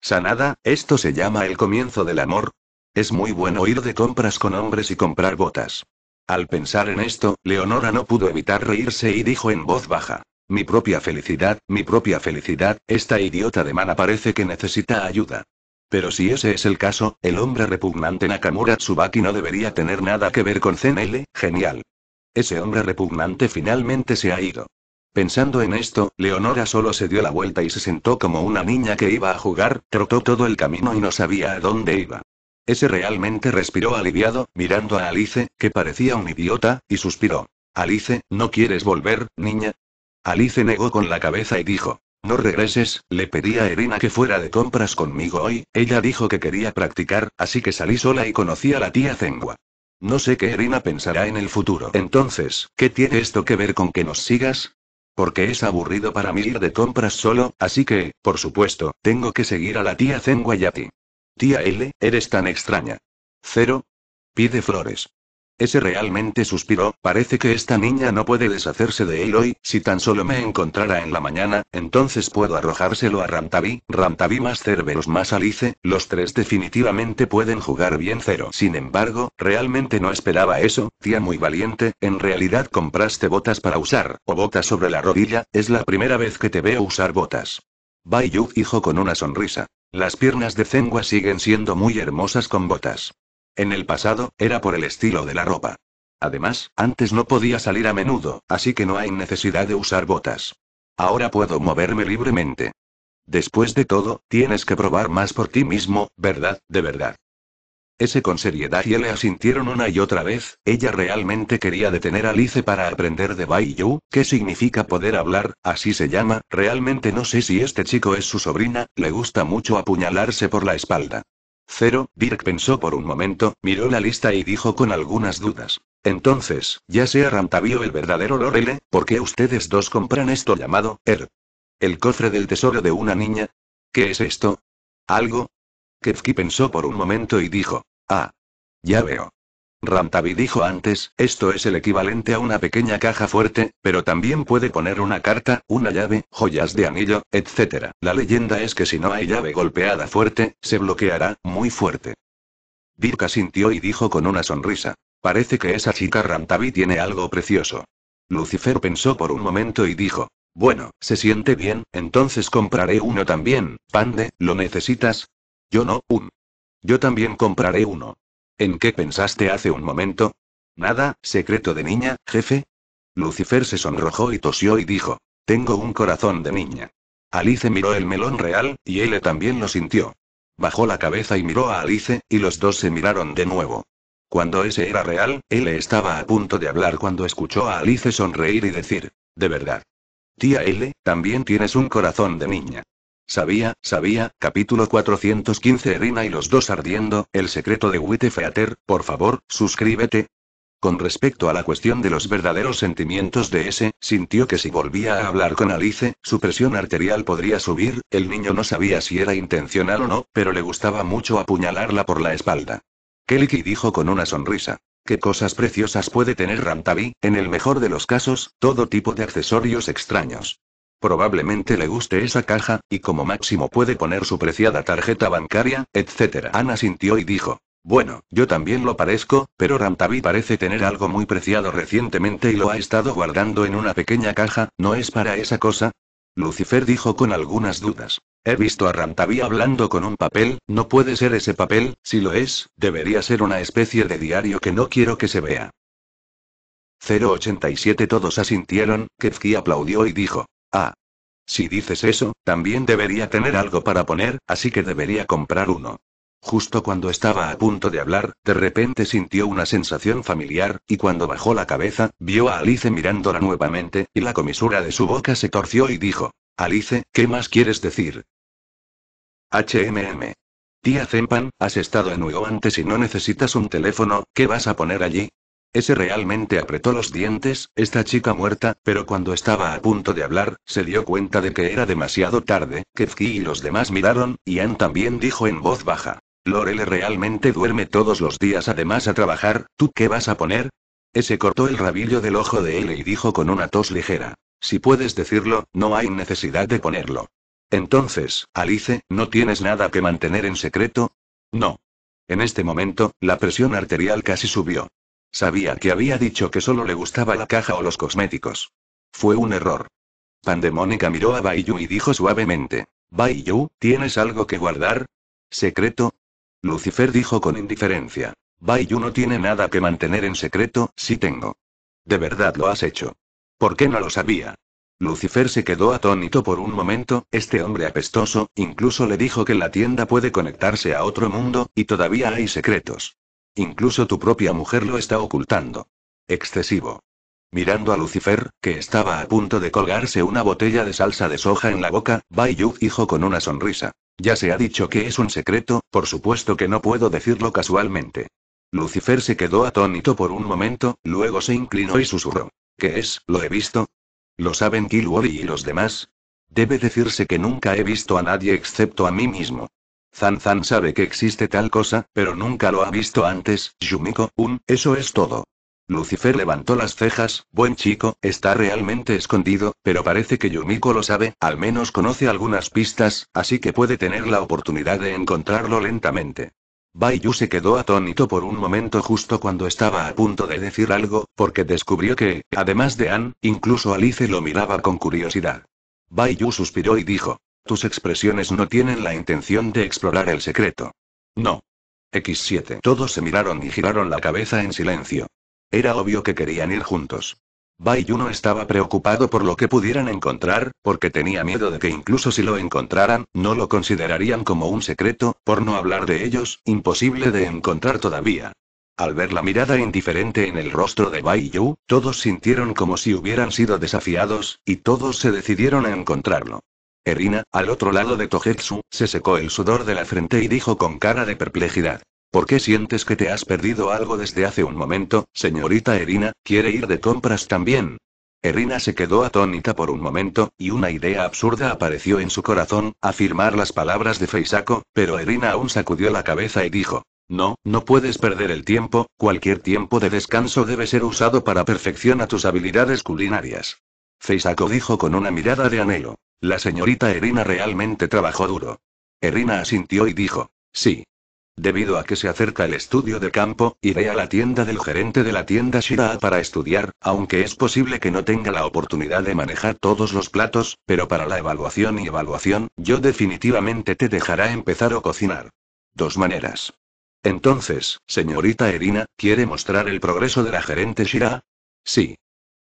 Sanada, esto se llama el comienzo del amor. Es muy bueno ir de compras con hombres y comprar botas. Al pensar en esto, Leonora no pudo evitar reírse y dijo en voz baja. Mi propia felicidad, mi propia felicidad, esta idiota de mana parece que necesita ayuda. Pero si ese es el caso, el hombre repugnante Nakamura Tsubaki no debería tener nada que ver con CNL, genial. Ese hombre repugnante finalmente se ha ido. Pensando en esto, Leonora solo se dio la vuelta y se sentó como una niña que iba a jugar, trotó todo el camino y no sabía a dónde iba. Ese realmente respiró aliviado, mirando a Alice, que parecía un idiota, y suspiró. Alice, ¿no quieres volver, niña? Alice negó con la cabeza y dijo, no regreses, le pedí a Erina que fuera de compras conmigo hoy, ella dijo que quería practicar, así que salí sola y conocí a la tía Zengua. No sé qué Erina pensará en el futuro. Entonces, ¿qué tiene esto que ver con que nos sigas? Porque es aburrido para mí ir de compras solo, así que, por supuesto, tengo que seguir a la tía Zengua y a ti. Tía L, eres tan extraña. Cero. Pide flores. Ese realmente suspiró, parece que esta niña no puede deshacerse de él hoy, si tan solo me encontrara en la mañana, entonces puedo arrojárselo a Rantavi, Rantavi más Cerberus más Alice, los tres definitivamente pueden jugar bien cero. Sin embargo, realmente no esperaba eso, tía muy valiente, en realidad compraste botas para usar, o botas sobre la rodilla, es la primera vez que te veo usar botas. Baiyu dijo con una sonrisa. Las piernas de Zengua siguen siendo muy hermosas con botas. En el pasado, era por el estilo de la ropa. Además, antes no podía salir a menudo, así que no hay necesidad de usar botas. Ahora puedo moverme libremente. Después de todo, tienes que probar más por ti mismo, ¿verdad? De verdad. Ese con seriedad y él le asintieron una y otra vez, ella realmente quería detener a Alice para aprender de Bai Yu, qué significa poder hablar, así se llama, realmente no sé si este chico es su sobrina, le gusta mucho apuñalarse por la espalda. Cero, Dirk pensó por un momento, miró la lista y dijo con algunas dudas. Entonces, ya sea Rantavio el verdadero Lorele, ¿por qué ustedes dos compran esto llamado, Er? ¿El cofre del tesoro de una niña? ¿Qué es esto? ¿Algo? Kevki pensó por un momento y dijo. Ah. Ya veo. Rantavi dijo antes, esto es el equivalente a una pequeña caja fuerte, pero también puede poner una carta, una llave, joyas de anillo, etc. La leyenda es que si no hay llave golpeada fuerte, se bloqueará, muy fuerte. Dirk sintió y dijo con una sonrisa. Parece que esa chica Rantavi tiene algo precioso. Lucifer pensó por un momento y dijo, bueno, se siente bien, entonces compraré uno también, Pande, ¿lo necesitas? Yo no, un. Yo también compraré uno. ¿En qué pensaste hace un momento? Nada, secreto de niña, jefe. Lucifer se sonrojó y tosió y dijo, Tengo un corazón de niña. Alice miró el melón real, y él también lo sintió. Bajó la cabeza y miró a Alice, y los dos se miraron de nuevo. Cuando ese era real, él estaba a punto de hablar cuando escuchó a Alice sonreír y decir, de verdad. Tía L, también tienes un corazón de niña. Sabía, sabía, capítulo 415 Erina y los dos ardiendo, el secreto de Wittefeater, por favor, suscríbete. Con respecto a la cuestión de los verdaderos sentimientos de ese, sintió que si volvía a hablar con Alice, su presión arterial podría subir, el niño no sabía si era intencional o no, pero le gustaba mucho apuñalarla por la espalda. Kelly dijo con una sonrisa. ¿Qué cosas preciosas puede tener Rantavi. En el mejor de los casos, todo tipo de accesorios extraños. Probablemente le guste esa caja, y como máximo puede poner su preciada tarjeta bancaria, etc. Ana sintió y dijo. Bueno, yo también lo parezco, pero Rantavi parece tener algo muy preciado recientemente y lo ha estado guardando en una pequeña caja, ¿no es para esa cosa? Lucifer dijo con algunas dudas. He visto a Rantavi hablando con un papel, no puede ser ese papel, si lo es, debería ser una especie de diario que no quiero que se vea. 087 Todos asintieron, Kefki aplaudió y dijo. Ah. Si dices eso, también debería tener algo para poner, así que debería comprar uno. Justo cuando estaba a punto de hablar, de repente sintió una sensación familiar, y cuando bajó la cabeza, vio a Alice mirándola nuevamente, y la comisura de su boca se torció y dijo, Alice, ¿qué más quieres decir? HMM. Tía Zempan, has estado en nuevo antes y no necesitas un teléfono, ¿qué vas a poner allí? Ese realmente apretó los dientes, esta chica muerta, pero cuando estaba a punto de hablar, se dio cuenta de que era demasiado tarde, Kevki y los demás miraron, y Ann también dijo en voz baja. Lorele realmente duerme todos los días además a trabajar, ¿tú qué vas a poner? Ese cortó el rabillo del ojo de él y dijo con una tos ligera. Si puedes decirlo, no hay necesidad de ponerlo. Entonces, Alice, ¿no tienes nada que mantener en secreto? No. En este momento, la presión arterial casi subió. Sabía que había dicho que solo le gustaba la caja o los cosméticos. Fue un error. Pandemónica miró a Baiyu y dijo suavemente: Baiyu, ¿tienes algo que guardar? ¿Secreto? Lucifer dijo con indiferencia: Baiyu no tiene nada que mantener en secreto, si tengo. De verdad lo has hecho. ¿Por qué no lo sabía? Lucifer se quedó atónito por un momento, este hombre apestoso, incluso le dijo que la tienda puede conectarse a otro mundo, y todavía hay secretos. Incluso tu propia mujer lo está ocultando. Excesivo. Mirando a Lucifer, que estaba a punto de colgarse una botella de salsa de soja en la boca, Bai dijo con una sonrisa. Ya se ha dicho que es un secreto, por supuesto que no puedo decirlo casualmente. Lucifer se quedó atónito por un momento, luego se inclinó y susurró. ¿Qué es? ¿Lo he visto? ¿Lo saben Kilwori y los demás? Debe decirse que nunca he visto a nadie excepto a mí mismo. Zan Zan sabe que existe tal cosa, pero nunca lo ha visto antes, Yumiko, un, eso es todo. Lucifer levantó las cejas, buen chico, está realmente escondido, pero parece que Yumiko lo sabe, al menos conoce algunas pistas, así que puede tener la oportunidad de encontrarlo lentamente. Baiyu se quedó atónito por un momento justo cuando estaba a punto de decir algo, porque descubrió que, además de An, incluso Alice lo miraba con curiosidad. Baiyu suspiró y dijo, tus expresiones no tienen la intención de explorar el secreto. No. X7. Todos se miraron y giraron la cabeza en silencio. Era obvio que querían ir juntos. Bai no estaba preocupado por lo que pudieran encontrar, porque tenía miedo de que incluso si lo encontraran, no lo considerarían como un secreto, por no hablar de ellos, imposible de encontrar todavía. Al ver la mirada indiferente en el rostro de Bai Yu, todos sintieron como si hubieran sido desafiados, y todos se decidieron a encontrarlo. Erina, al otro lado de tojetsu se secó el sudor de la frente y dijo con cara de perplejidad. ¿Por qué sientes que te has perdido algo desde hace un momento, señorita Erina? ¿Quiere ir de compras también? Erina se quedó atónita por un momento, y una idea absurda apareció en su corazón, afirmar las palabras de Feisako, pero Erina aún sacudió la cabeza y dijo, No, no puedes perder el tiempo, cualquier tiempo de descanso debe ser usado para perfeccionar tus habilidades culinarias. Feisako dijo con una mirada de anhelo, la señorita Erina realmente trabajó duro. Erina asintió y dijo, sí. Debido a que se acerca el estudio de campo, iré a la tienda del gerente de la tienda Shira para estudiar, aunque es posible que no tenga la oportunidad de manejar todos los platos, pero para la evaluación y evaluación, yo definitivamente te dejará empezar o cocinar. Dos maneras. Entonces, señorita Erina, ¿quiere mostrar el progreso de la gerente Shira? Sí,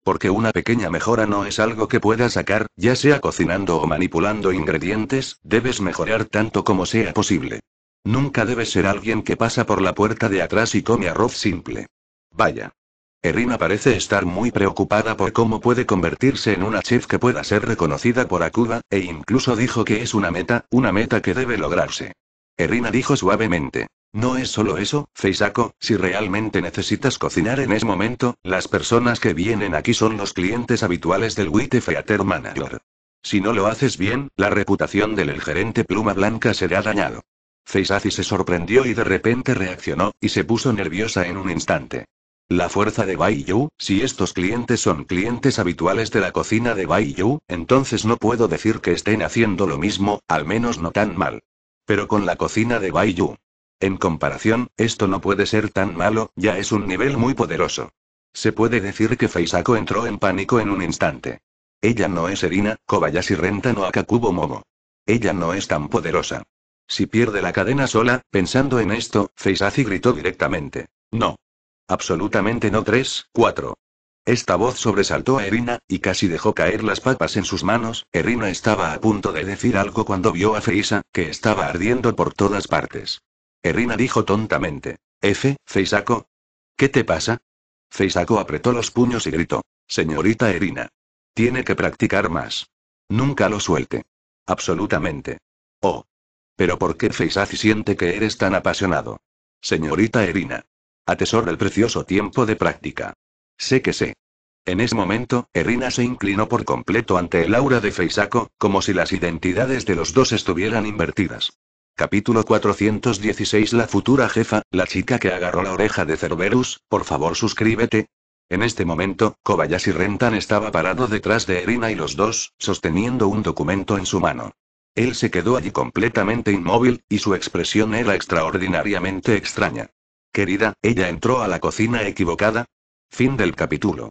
porque una pequeña mejora no es algo que pueda sacar, ya sea cocinando o manipulando ingredientes, debes mejorar tanto como sea posible. Nunca debes ser alguien que pasa por la puerta de atrás y come arroz simple. Vaya. Erina parece estar muy preocupada por cómo puede convertirse en una chef que pueda ser reconocida por Akuda, e incluso dijo que es una meta, una meta que debe lograrse. Erina dijo suavemente. No es solo eso, Feisako, si realmente necesitas cocinar en ese momento, las personas que vienen aquí son los clientes habituales del Witte Feater Manager. Si no lo haces bien, la reputación del gerente Pluma Blanca será dañado. Feisazi se sorprendió y de repente reaccionó, y se puso nerviosa en un instante. La fuerza de Bai si estos clientes son clientes habituales de la cocina de Bai entonces no puedo decir que estén haciendo lo mismo, al menos no tan mal. Pero con la cocina de Bai en comparación, esto no puede ser tan malo, ya es un nivel muy poderoso. Se puede decir que Feisako entró en pánico en un instante. Ella no es Erina, Kobayashi Renta no Akakubo Momo. Ella no es tan poderosa. Si pierde la cadena sola, pensando en esto, Feisaki gritó directamente. No. Absolutamente no. 3, 4. Esta voz sobresaltó a Erina, y casi dejó caer las papas en sus manos. Erina estaba a punto de decir algo cuando vio a Feisa, que estaba ardiendo por todas partes. Erina dijo tontamente. F, Feisaco? ¿Qué te pasa? Feisaco apretó los puños y gritó. Señorita Erina. Tiene que practicar más. Nunca lo suelte. Absolutamente. Oh. Pero ¿por qué Feisaki siente que eres tan apasionado? Señorita Erina. Atesor el precioso tiempo de práctica. Sé que sé. En ese momento, Erina se inclinó por completo ante el aura de Feisaco, como si las identidades de los dos estuvieran invertidas. Capítulo 416 La futura jefa, la chica que agarró la oreja de Cerberus, por favor suscríbete. En este momento, Kobayashi Rentan estaba parado detrás de Erina y los dos, sosteniendo un documento en su mano. Él se quedó allí completamente inmóvil, y su expresión era extraordinariamente extraña. Querida, ella entró a la cocina equivocada. Fin del capítulo.